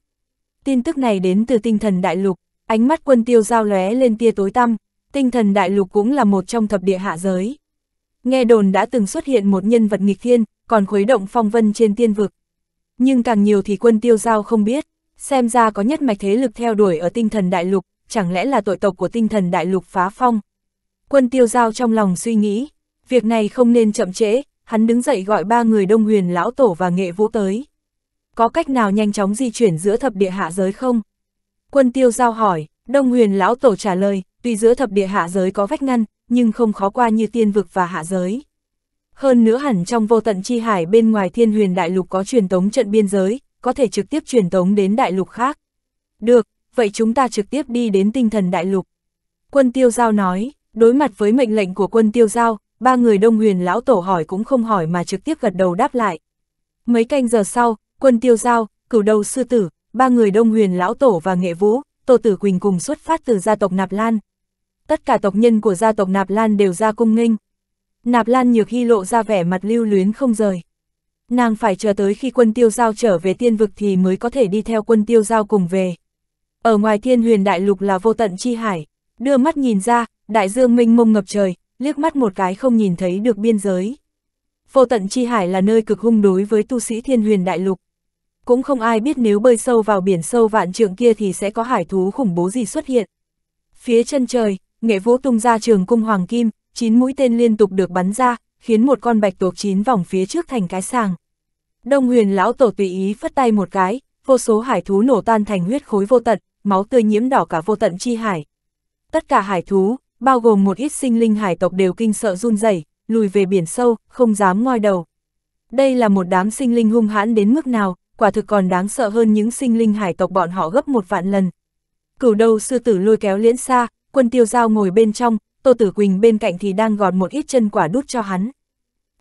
Tin tức này đến từ tinh thần đại lục, ánh mắt quân tiêu giao lóe lên tia tối tăm, tinh thần đại lục cũng là một trong thập địa hạ giới. Nghe đồn đã từng xuất hiện một nhân vật nghịch thiên, còn khuấy động phong vân trên tiên vực. Nhưng càng nhiều thì quân tiêu giao không biết, xem ra có nhất mạch thế lực theo đuổi ở tinh thần đại lục, chẳng lẽ là tội tộc của tinh thần đại lục phá phong? Quân tiêu giao trong lòng suy nghĩ, việc này không nên chậm trễ, hắn đứng dậy gọi ba người đông huyền lão tổ và nghệ vũ tới. Có cách nào nhanh chóng di chuyển giữa thập địa hạ giới không? Quân tiêu giao hỏi, đông huyền lão tổ trả lời, tuy giữa thập địa hạ giới có vách ngăn, nhưng không khó qua như tiên vực và hạ giới. Hơn nữa hẳn trong vô tận chi hải bên ngoài thiên huyền đại lục có truyền tống trận biên giới, có thể trực tiếp truyền tống đến đại lục khác. Được, vậy chúng ta trực tiếp đi đến tinh thần đại lục. Quân tiêu giao nói, đối mặt với mệnh lệnh của quân tiêu giao, ba người đông huyền lão tổ hỏi cũng không hỏi mà trực tiếp gật đầu đáp lại. Mấy canh giờ sau, quân tiêu giao, cửu đầu sư tử, ba người đông huyền lão tổ và nghệ vũ, tổ tử Quỳnh cùng xuất phát từ gia tộc Nạp Lan. Tất cả tộc nhân của gia tộc Nạp Lan đều ra cung nghênh. Nạp Lan nhược hy lộ ra vẻ mặt lưu luyến không rời. Nàng phải chờ tới khi quân tiêu giao trở về tiên vực thì mới có thể đi theo quân tiêu giao cùng về. Ở ngoài thiên huyền đại lục là vô tận chi hải, đưa mắt nhìn ra, đại dương minh mông ngập trời, liếc mắt một cái không nhìn thấy được biên giới. Vô tận chi hải là nơi cực hung đối với tu sĩ thiên huyền đại lục. Cũng không ai biết nếu bơi sâu vào biển sâu vạn trường kia thì sẽ có hải thú khủng bố gì xuất hiện. Phía chân trời, nghệ vũ tung ra trường cung hoàng kim, chín mũi tên liên tục được bắn ra, khiến một con bạch tuộc chín vòng phía trước thành cái sàng. Đông huyền lão tổ tùy ý phất tay một cái, vô số hải thú nổ tan thành huyết khối vô tận, máu tươi nhiễm đỏ cả vô tận chi hải. Tất cả hải thú, bao gồm một ít sinh linh hải tộc đều kinh sợ run rẩy, lùi về biển sâu, không dám ngoi đầu. Đây là một đám sinh linh hung hãn đến mức nào, quả thực còn đáng sợ hơn những sinh linh hải tộc bọn họ gấp một vạn lần. Cửu đầu sư tử lôi kéo liễn xa, quân tiêu giao ngồi bên trong, Tô Tử Quỳnh bên cạnh thì đang gọt một ít chân quả đút cho hắn.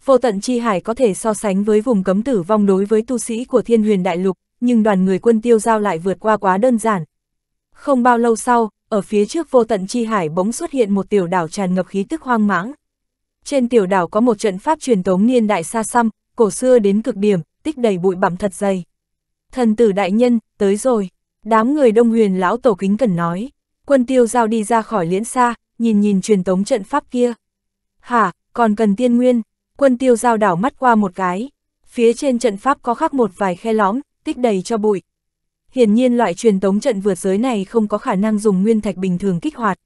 Vô tận chi hải có thể so sánh với vùng cấm tử vong đối với tu sĩ của thiên huyền đại lục, nhưng đoàn người quân tiêu giao lại vượt qua quá đơn giản, không bao lâu sau, ở phía trước vô tận chi hải bỗng xuất hiện một tiểu đảo tràn ngập khí tức hoang mãng. Trên tiểu đảo có một trận pháp truyền tống niên đại xa xăm, cổ xưa đến cực điểm, tích đầy bụi bặm thật dày. Thần tử đại nhân, tới rồi. Đám người đông huyền lão tổ kính cần nói. Quân tiêu giao đi ra khỏi liễn xa, nhìn nhìn truyền tống trận pháp kia. Hả, còn cần tiên nguyên. Quân tiêu giao đảo mắt qua một cái. Phía trên trận pháp có khắc một vài khe lõm, tích đầy cho bụi, hiển nhiên loại truyền tống trận vượt giới này không có khả năng dùng nguyên thạch bình thường kích hoạt.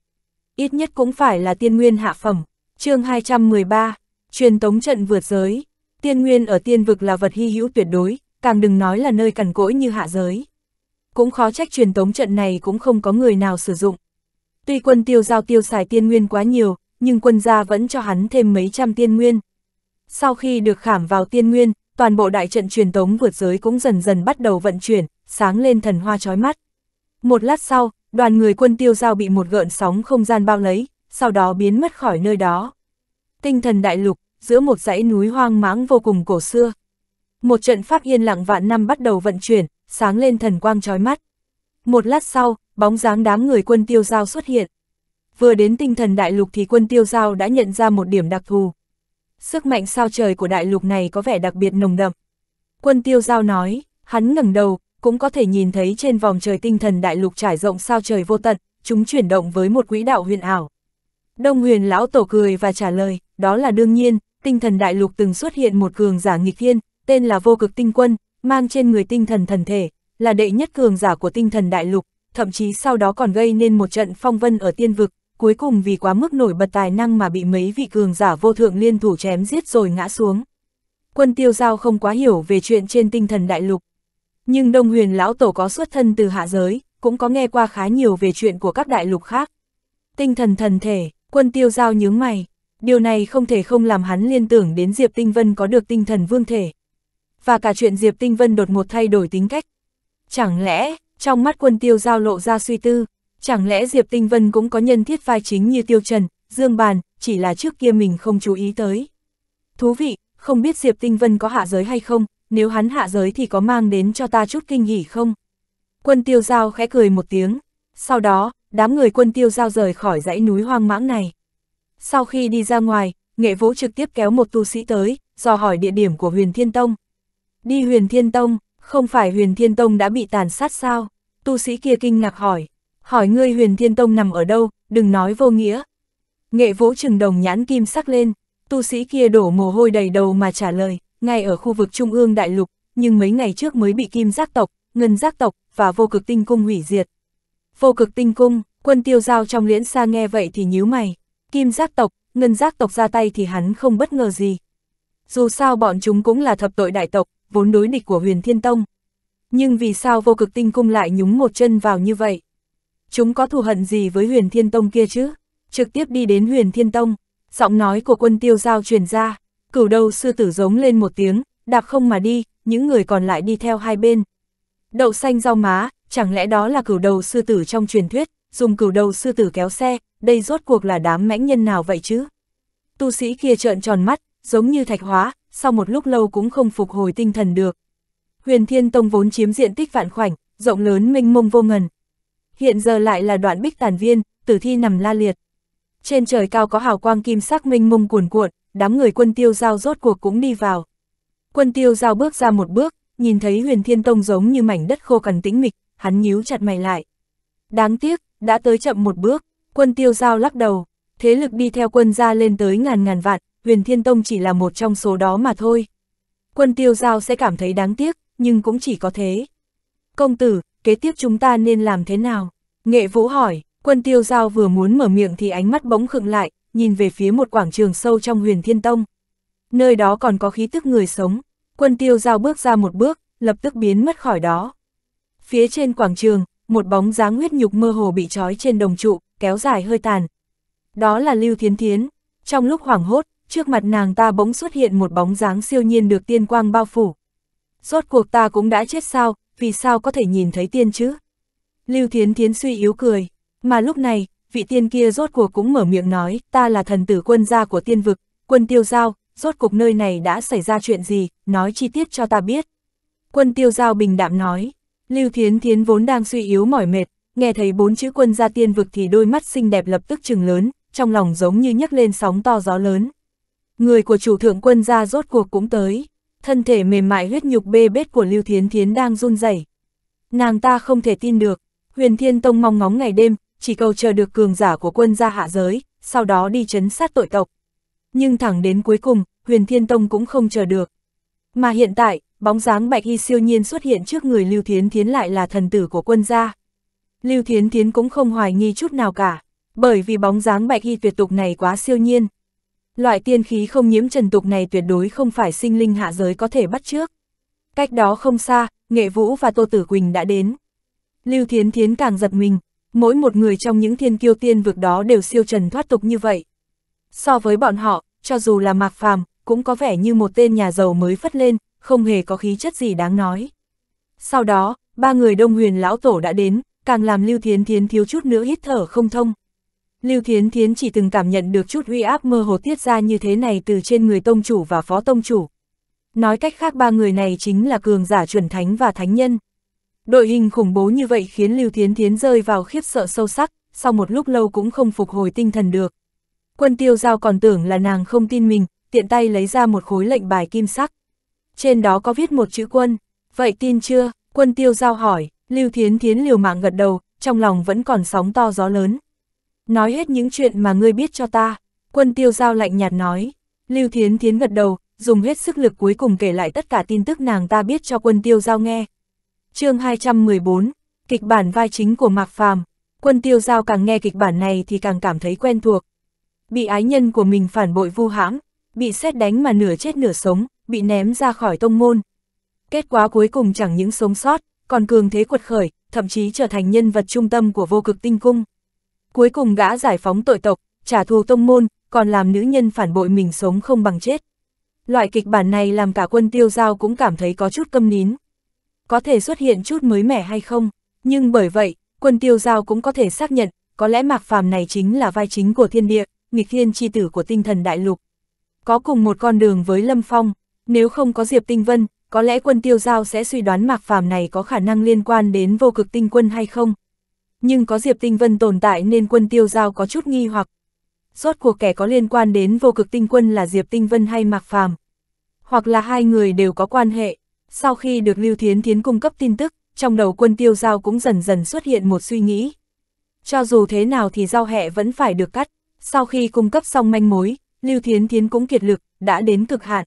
Ít nhất cũng phải là tiên nguyên hạ phẩm. chương 213, truyền tống trận vượt giới. Tiên nguyên ở tiên vực là vật hy hữu tuyệt đối, càng đừng nói là nơi cằn cỗi như hạ giới. Cũng khó trách truyền tống trận này cũng không có người nào sử dụng. Tuy quân tiêu giao tiêu xài tiên nguyên quá nhiều, nhưng quân gia vẫn cho hắn thêm mấy trăm tiên nguyên. Sau khi được khảm vào tiên nguyên, toàn bộ đại trận truyền tống vượt giới cũng dần dần bắt đầu vận chuyển, sáng lên thần hoa chói mắt. Một lát sau, đoàn người quân tiêu giao bị một gợn sóng không gian bao lấy, sau đó biến mất khỏi nơi đó. Tinh thần đại lục, giữa một dãy núi hoang máng vô cùng cổ xưa. Một trận pháp yên lặng vạn năm bắt đầu vận chuyển, sáng lên thần quang chói mắt. Một lát sau, bóng dáng đám người quân tiêu giao xuất hiện. Vừa đến tinh thần đại lục thì quân tiêu giao đã nhận ra một điểm đặc thù. Sức mạnh sao trời của đại lục này có vẻ đặc biệt nồng đậm. Quân tiêu giao nói, hắn ngẩng đầu, cũng có thể nhìn thấy trên vòng trời tinh thần đại lục trải rộng sao trời vô tận, chúng chuyển động với một quỹ đạo huyền ảo. Đông huyền lão tổ cười và trả lời, đó là đương nhiên, tinh thần đại lục từng xuất hiện một cường giả nghịch thiên, tên là vô cực tinh quân, mang trên người tinh thần thần thể, là đệ nhất cường giả của tinh thần đại lục, thậm chí sau đó còn gây nên một trận phong vân ở tiên vực, cuối cùng vì quá mức nổi bật tài năng mà bị mấy vị cường giả vô thượng liên thủ chém giết rồi ngã xuống. Quân tiêu giao không quá hiểu về chuyện trên tinh thần đại lục, nhưng Đông Huyền Lão Tổ có xuất thân từ hạ giới, cũng có nghe qua khá nhiều về chuyện của các đại lục khác. Tinh thần thần thể, quân tiêu giao nhướng mày, điều này không thể không làm hắn liên tưởng đến Diệp Tinh Vân có được tinh thần vương thể. Và cả chuyện Diệp Tinh Vân đột ngột thay đổi tính cách. Chẳng lẽ, trong mắt quân tiêu giao lộ ra suy tư, chẳng lẽ Diệp Tinh Vân cũng có nhân thiết vai chính như Tiêu Trần, Dương Bàn, chỉ là trước kia mình không chú ý tới. Thú vị, không biết Diệp Tinh Vân có hạ giới hay không, nếu hắn hạ giới thì có mang đến cho ta chút kinh hỉ không? Quân tiêu giao khẽ cười một tiếng, sau đó, đám người quân tiêu giao rời khỏi dãy núi hoang mãng này. Sau khi đi ra ngoài, nghệ vũ trực tiếp kéo một tu sĩ tới, dò hỏi địa điểm của huyền thiên tông. Đi huyền thiên tông, không phải huyền thiên tông đã bị tàn sát sao? Tu sĩ kia kinh ngạc hỏi, hỏi ngươi huyền thiên tông nằm ở đâu, đừng nói vô nghĩa. Nghệ vũ trừng đồng nhãn kim sắc lên, tu sĩ kia đổ mồ hôi đầy đầu mà trả lời, ngay ở khu vực trung ương đại lục, nhưng mấy ngày trước mới bị kim giác tộc, ngân giác tộc và vô cực tinh cung hủy diệt. Vô cực tinh cung, quân tiêu giao trong liễn xa nghe vậy thì nhíu mày, kim giác tộc, ngân giác tộc ra tay thì hắn không bất ngờ gì. Dù sao bọn chúng cũng là thập tội đại tộc, vốn đối địch của huyền thiên tông. Nhưng vì sao vô cực tinh cung lại nhúng một chân vào như vậy? Chúng có thù hận gì với huyền thiên tông kia chứ? Trực tiếp đi đến huyền thiên tông, giọng nói của quân tiêu giao truyền ra. Cửu đầu sư tử giống lên một tiếng, đạp không mà đi, những người còn lại đi theo hai bên. Đậu xanh rau má, chẳng lẽ đó là cửu đầu sư tử trong truyền thuyết, dùng cửu đầu sư tử kéo xe, đây rốt cuộc là đám mãnh nhân nào vậy chứ? Tu sĩ kia trợn tròn mắt, giống như thạch hóa, sau một lúc lâu cũng không phục hồi tinh thần được. Huyền Thiên Tông vốn chiếm diện tích vạn khoảnh, rộng lớn minh mông vô ngần. Hiện giờ lại là đoạn bích tàn viên, tử thi nằm la liệt. Trên trời cao có hào quang kim sắc minh mông cuồn cuộn, đám người quân tiêu giao rốt cuộc cũng đi vào. Quân tiêu giao bước ra một bước, nhìn thấy huyền thiên tông giống như mảnh đất khô cằn tĩnh mịch, hắn nhíu chặt mày lại. Đáng tiếc, đã tới chậm một bước, quân tiêu giao lắc đầu, thế lực đi theo quân gia lên tới ngàn ngàn vạn, huyền thiên tông chỉ là một trong số đó mà thôi. Quân tiêu giao sẽ cảm thấy đáng tiếc, nhưng cũng chỉ có thế. Công tử, kế tiếp chúng ta nên làm thế nào? Nghệ vũ hỏi, quân tiêu giao vừa muốn mở miệng thì ánh mắt bỗng khựng lại, nhìn về phía một quảng trường sâu trong huyền thiên tông. Nơi đó còn có khí tức người sống, quân tiêu giao bước ra một bước, lập tức biến mất khỏi đó. Phía trên quảng trường, một bóng dáng huyết nhục mơ hồ bị trói trên đồng trụ, kéo dài hơi tàn. Đó là Lưu Thiến Thiến. Trong lúc hoảng hốt, trước mặt nàng ta bỗng xuất hiện một bóng dáng siêu nhiên được tiên quang bao phủ. Rốt cuộc ta cũng đã chết sao, vì sao có thể nhìn thấy tiên chứ? Lưu Thiến Thiến suy yếu cười, mà lúc này, vị tiên kia rốt cuộc cũng mở miệng nói, ta là thần tử quân gia của tiên vực, quân tiêu giao, rốt cuộc nơi này đã xảy ra chuyện gì, nói chi tiết cho ta biết. Quân tiêu giao bình đạm nói, Lưu Thiến Thiến vốn đang suy yếu mỏi mệt, nghe thấy bốn chữ quân gia tiên vực thì đôi mắt xinh đẹp lập tức trừng lớn, trong lòng giống như nhấc lên sóng to gió lớn. Người của chủ thượng quân gia rốt cuộc cũng tới, thân thể mềm mại huyết nhục bê bết của Lưu Thiến Thiến đang run rẩy. Nàng ta không thể tin được, huyền thiên tông mong ngóng ngày đêm, chỉ cầu chờ được cường giả của quân gia hạ giới, sau đó đi chấn sát tội tộc. Nhưng thẳng đến cuối cùng, huyền thiên tông cũng không chờ được. Mà hiện tại, bóng dáng bạch y siêu nhiên xuất hiện trước người Lưu Thiến Thiến lại là thần tử của quân gia. Lưu Thiến Thiến cũng không hoài nghi chút nào cả, bởi vì bóng dáng bạch y tuyệt tục này quá siêu nhiên. Loại tiên khí không nhiễm trần tục này tuyệt đối không phải sinh linh hạ giới có thể bắt trước. Cách đó không xa, Nghệ Vũ và Tô Tử Quỳnh đã đến. Lưu Thiến Thiến càng giật mình, mỗi một người trong những thiên kiêu tiên vực đó đều siêu trần thoát tục như vậy. So với bọn họ, cho dù là Mạc Phàm, cũng có vẻ như một tên nhà giàu mới phất lên, không hề có khí chất gì đáng nói. Sau đó, ba người đông huyền lão tổ đã đến, càng làm Lưu Thiến Thiến thiếu chút nữa hít thở không thông. Lưu Thiến Thiến chỉ từng cảm nhận được chút uy áp mơ hồ tiết ra như thế này từ trên người tông chủ và phó tông chủ. Nói cách khác ba người này chính là cường giả chuẩn thánh và thánh nhân. Đội hình khủng bố như vậy khiến Lưu Thiến Thiến rơi vào khiếp sợ sâu sắc, sau một lúc lâu cũng không phục hồi tinh thần được. Quân tiêu giao còn tưởng là nàng không tin mình, tiện tay lấy ra một khối lệnh bài kim sắc. Trên đó có viết một chữ quân, vậy tin chưa? Quân tiêu giao hỏi, Lưu Thiến Thiến liều mạng gật đầu, trong lòng vẫn còn sóng to gió lớn. Nói hết những chuyện mà ngươi biết cho ta, quân tiêu giao lạnh nhạt nói. Lưu Thiến Thiến gật đầu, dùng hết sức lực cuối cùng kể lại tất cả tin tức nàng ta biết cho quân tiêu giao nghe, chương 214, kịch bản vai chính của Mạc Phàm, quân tiêu giao càng nghe kịch bản này thì càng cảm thấy quen thuộc. Bị ái nhân của mình phản bội vu hãm, bị xét đánh mà nửa chết nửa sống, bị ném ra khỏi tông môn. Kết quả cuối cùng chẳng những sống sót, còn cường thế quật khởi, thậm chí trở thành nhân vật trung tâm của vô cực tinh cung. Cuối cùng gã giải phóng tội tộc, trả thù tông môn, còn làm nữ nhân phản bội mình sống không bằng chết. Loại kịch bản này làm cả quân tiêu giao cũng cảm thấy có chút câm nín có thể xuất hiện chút mới mẻ hay không, nhưng bởi vậy, quân tiêu giao cũng có thể xác nhận, có lẽ mạc phàm này chính là vai chính của thiên địa, nghịch thiên chi tử của tinh thần đại lục. Có cùng một con đường với Lâm Phong, nếu không có Diệp Tinh Vân, có lẽ quân tiêu giao sẽ suy đoán mạc phàm này có khả năng liên quan đến vô cực tinh quân hay không. Nhưng có Diệp Tinh Vân tồn tại nên quân tiêu giao có chút nghi hoặc. Rốt cuộc kẻ có liên quan đến vô cực tinh quân là Diệp Tinh Vân hay Mạc Phàm Hoặc là hai người đều có quan hệ. Sau khi được Lưu Thiến Thiến cung cấp tin tức, trong đầu quân tiêu giao cũng dần dần xuất hiện một suy nghĩ. Cho dù thế nào thì giao hẹ vẫn phải được cắt, sau khi cung cấp xong manh mối, Lưu Thiến Thiến cũng kiệt lực, đã đến cực hạn.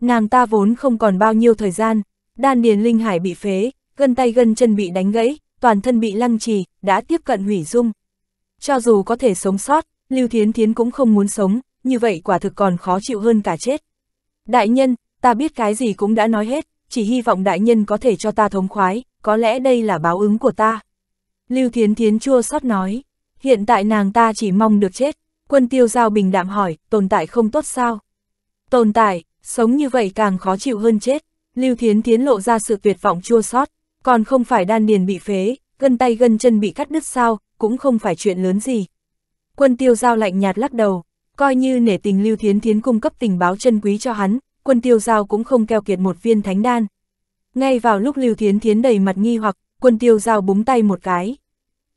Nàng ta vốn không còn bao nhiêu thời gian, đan điền linh hải bị phế, gân tay gân chân bị đánh gãy, toàn thân bị lăng trì, đã tiếp cận hủy dung. Cho dù có thể sống sót, Lưu Thiến Thiến cũng không muốn sống, như vậy quả thực còn khó chịu hơn cả chết. Đại nhân, ta biết cái gì cũng đã nói hết, chỉ hy vọng đại nhân có thể cho ta thống khoái, có lẽ đây là báo ứng của ta. Lưu Thiến Thiến chua xót nói, hiện tại nàng ta chỉ mong được chết, quân tiêu giao bình đạm hỏi, tồn tại không tốt sao? Tồn tại, sống như vậy càng khó chịu hơn chết, Lưu Thiến Thiến lộ ra sự tuyệt vọng chua xót còn không phải đan điền bị phế, gân tay gân chân bị cắt đứt sao, cũng không phải chuyện lớn gì. Quân tiêu giao lạnh nhạt lắc đầu, coi như nể tình Lưu Thiến Thiến cung cấp tình báo chân quý cho hắn, quân tiêu giao cũng không keo kiệt một viên thánh đan. Ngay vào lúc Lưu Thiến Thiến đầy mặt nghi hoặc, quân tiêu giao búng tay một cái.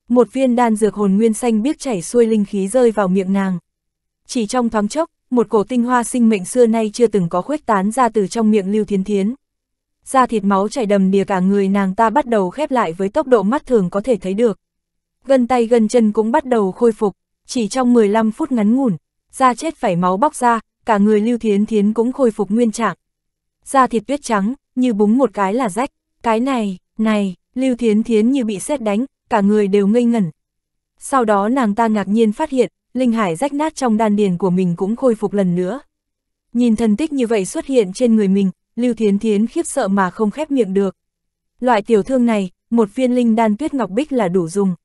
Một viên đan dược hồn nguyên xanh biết chảy xuôi linh khí rơi vào miệng nàng. Chỉ trong thoáng chốc, một cổ tinh hoa sinh mệnh xưa nay chưa từng có khuếch tán ra từ trong miệng Lưu Thiến Thiến. Da thịt máu chảy đầm đìa cả người nàng ta bắt đầu khép lại với tốc độ mắt thường có thể thấy được. Gân tay gân chân cũng bắt đầu khôi phục, chỉ trong 15 phút ngắn ngủn, da chết phải máu bóc ra, cả người Lưu Thiến Thiến cũng khôi phục nguyên trạng. Da thịt tuyết trắng, như búng một cái là rách, cái này, này, Lưu Thiến Thiến như bị sét đánh, cả người đều ngây ngẩn. Sau đó nàng ta ngạc nhiên phát hiện, linh hải rách nát trong đan điền của mình cũng khôi phục lần nữa. Nhìn thần tích như vậy xuất hiện trên người mình, Lưu Thiến Thiến khiếp sợ mà không khép miệng được. Loại tiểu thương này, một viên linh đan tuyết ngọc bích là đủ dùng.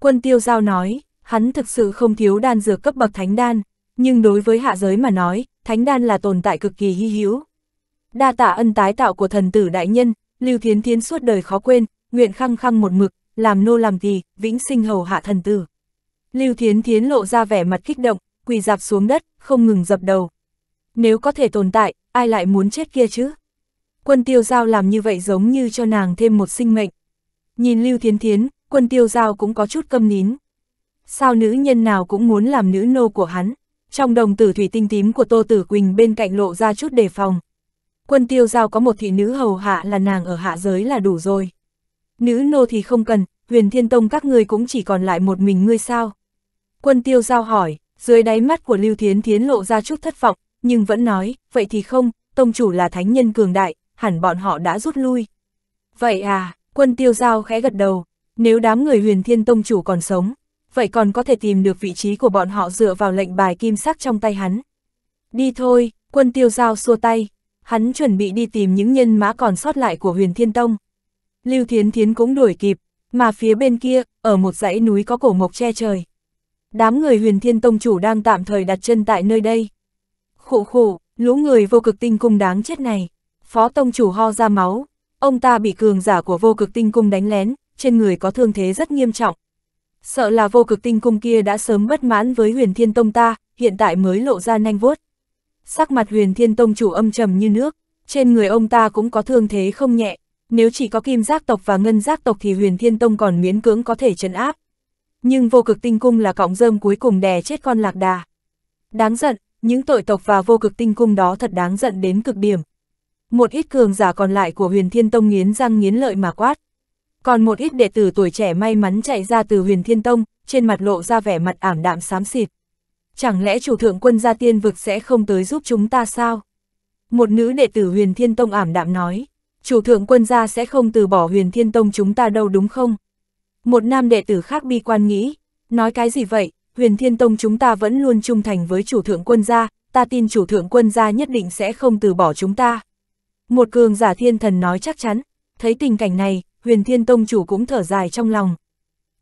Quân tiêu giao nói, hắn thực sự không thiếu đan dược cấp bậc thánh đan. Nhưng đối với hạ giới mà nói, thánh đan là tồn tại cực kỳ hy hữu. Đa tạ ân tái tạo của thần tử đại nhân, Lưu Thiến Thiến suốt đời khó quên, nguyện khăng khăng một mực, làm nô làm tỳ, vĩnh sinh hầu hạ thần tử. Lưu Thiến Thiến lộ ra vẻ mặt kích động, quỳ dạp xuống đất, không ngừng dập đầu. Nếu có thể tồn tại, ai lại muốn chết kia chứ? Quân tiêu giao làm như vậy giống như cho nàng thêm một sinh mệnh. Nhìn Lưu Thiến Thiến, quân tiêu giao cũng có chút câm nín. Sao nữ nhân nào cũng muốn làm nữ nô của hắn? Trong đồng tử thủy tinh tím của Tô Tử Quỳnh bên cạnh lộ ra chút đề phòng. Quân tiêu giao có một thị nữ hầu hạ là nàng ở hạ giới là đủ rồi. Nữ nô thì không cần, huyền thiên tông các ngươi cũng chỉ còn lại một mình ngươi sao. Quân tiêu giao hỏi, dưới đáy mắt của Lưu Thiến Thiến lộ ra chút thất vọng, nhưng vẫn nói, vậy thì không, tông chủ là thánh nhân cường đại, hẳn bọn họ đã rút lui. Vậy à, quân tiêu giao khẽ gật đầu, nếu đám người huyền thiên tông chủ còn sống, vậy còn có thể tìm được vị trí của bọn họ dựa vào lệnh bài kim sắc trong tay hắn. Đi thôi, quân tiêu giao xua tay, hắn chuẩn bị đi tìm những nhân mã còn sót lại của huyền thiên tông. Lưu Thiến Thiến cũng đuổi kịp, mà phía bên kia, ở một dãy núi có cổ mộc che trời. Đám người huyền thiên tông chủ đang tạm thời đặt chân tại nơi đây. Khụ khụ, lũ người vô cực tinh cung đáng chết này. Phó tông chủ ho ra máu, ông ta bị cường giả của vô cực tinh cung đánh lén, trên người có thương thế rất nghiêm trọng. Sợ là vô cực tinh cung kia đã sớm bất mãn với huyền thiên tông ta, hiện tại mới lộ ra nhanh vuốt. Sắc mặt huyền thiên tông chủ âm trầm như nước, trên người ông ta cũng có thương thế không nhẹ, nếu chỉ có kim giác tộc và ngân giác tộc thì huyền thiên tông còn miễn cưỡng có thể trấn áp. Nhưng vô cực tinh cung là cọng rơm cuối cùng đè chết con lạc đà. Đáng giận, những tội tộc và vô cực tinh cung đó thật đáng giận đến cực điểm. Một ít cường giả còn lại của huyền thiên tông nghiến răng nghiến lợi mà quát, còn một ít đệ tử tuổi trẻ may mắn chạy ra từ huyền thiên tông, trên mặt lộ ra vẻ mặt ảm đạm xám xịt. Chẳng lẽ chủ thượng quân gia tiên vực sẽ không tới giúp chúng ta sao? Một nữ đệ tử huyền thiên tông ảm đạm nói, chủ thượng quân gia sẽ không từ bỏ huyền thiên tông chúng ta đâu đúng không? Một nam đệ tử khác bi quan nghĩ, nói cái gì vậy, huyền thiên tông chúng ta vẫn luôn trung thành với chủ thượng quân gia, ta tin chủ thượng quân gia nhất định sẽ không từ bỏ chúng ta. Một cường giả thiên thần nói chắc chắn, thấy tình cảnh này, huyền thiên tông chủ cũng thở dài trong lòng.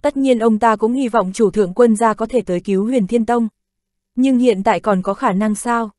Tất nhiên ông ta cũng hy vọng chủ thượng quân gia có thể tới cứu huyền thiên tông. Nhưng hiện tại còn có khả năng sao?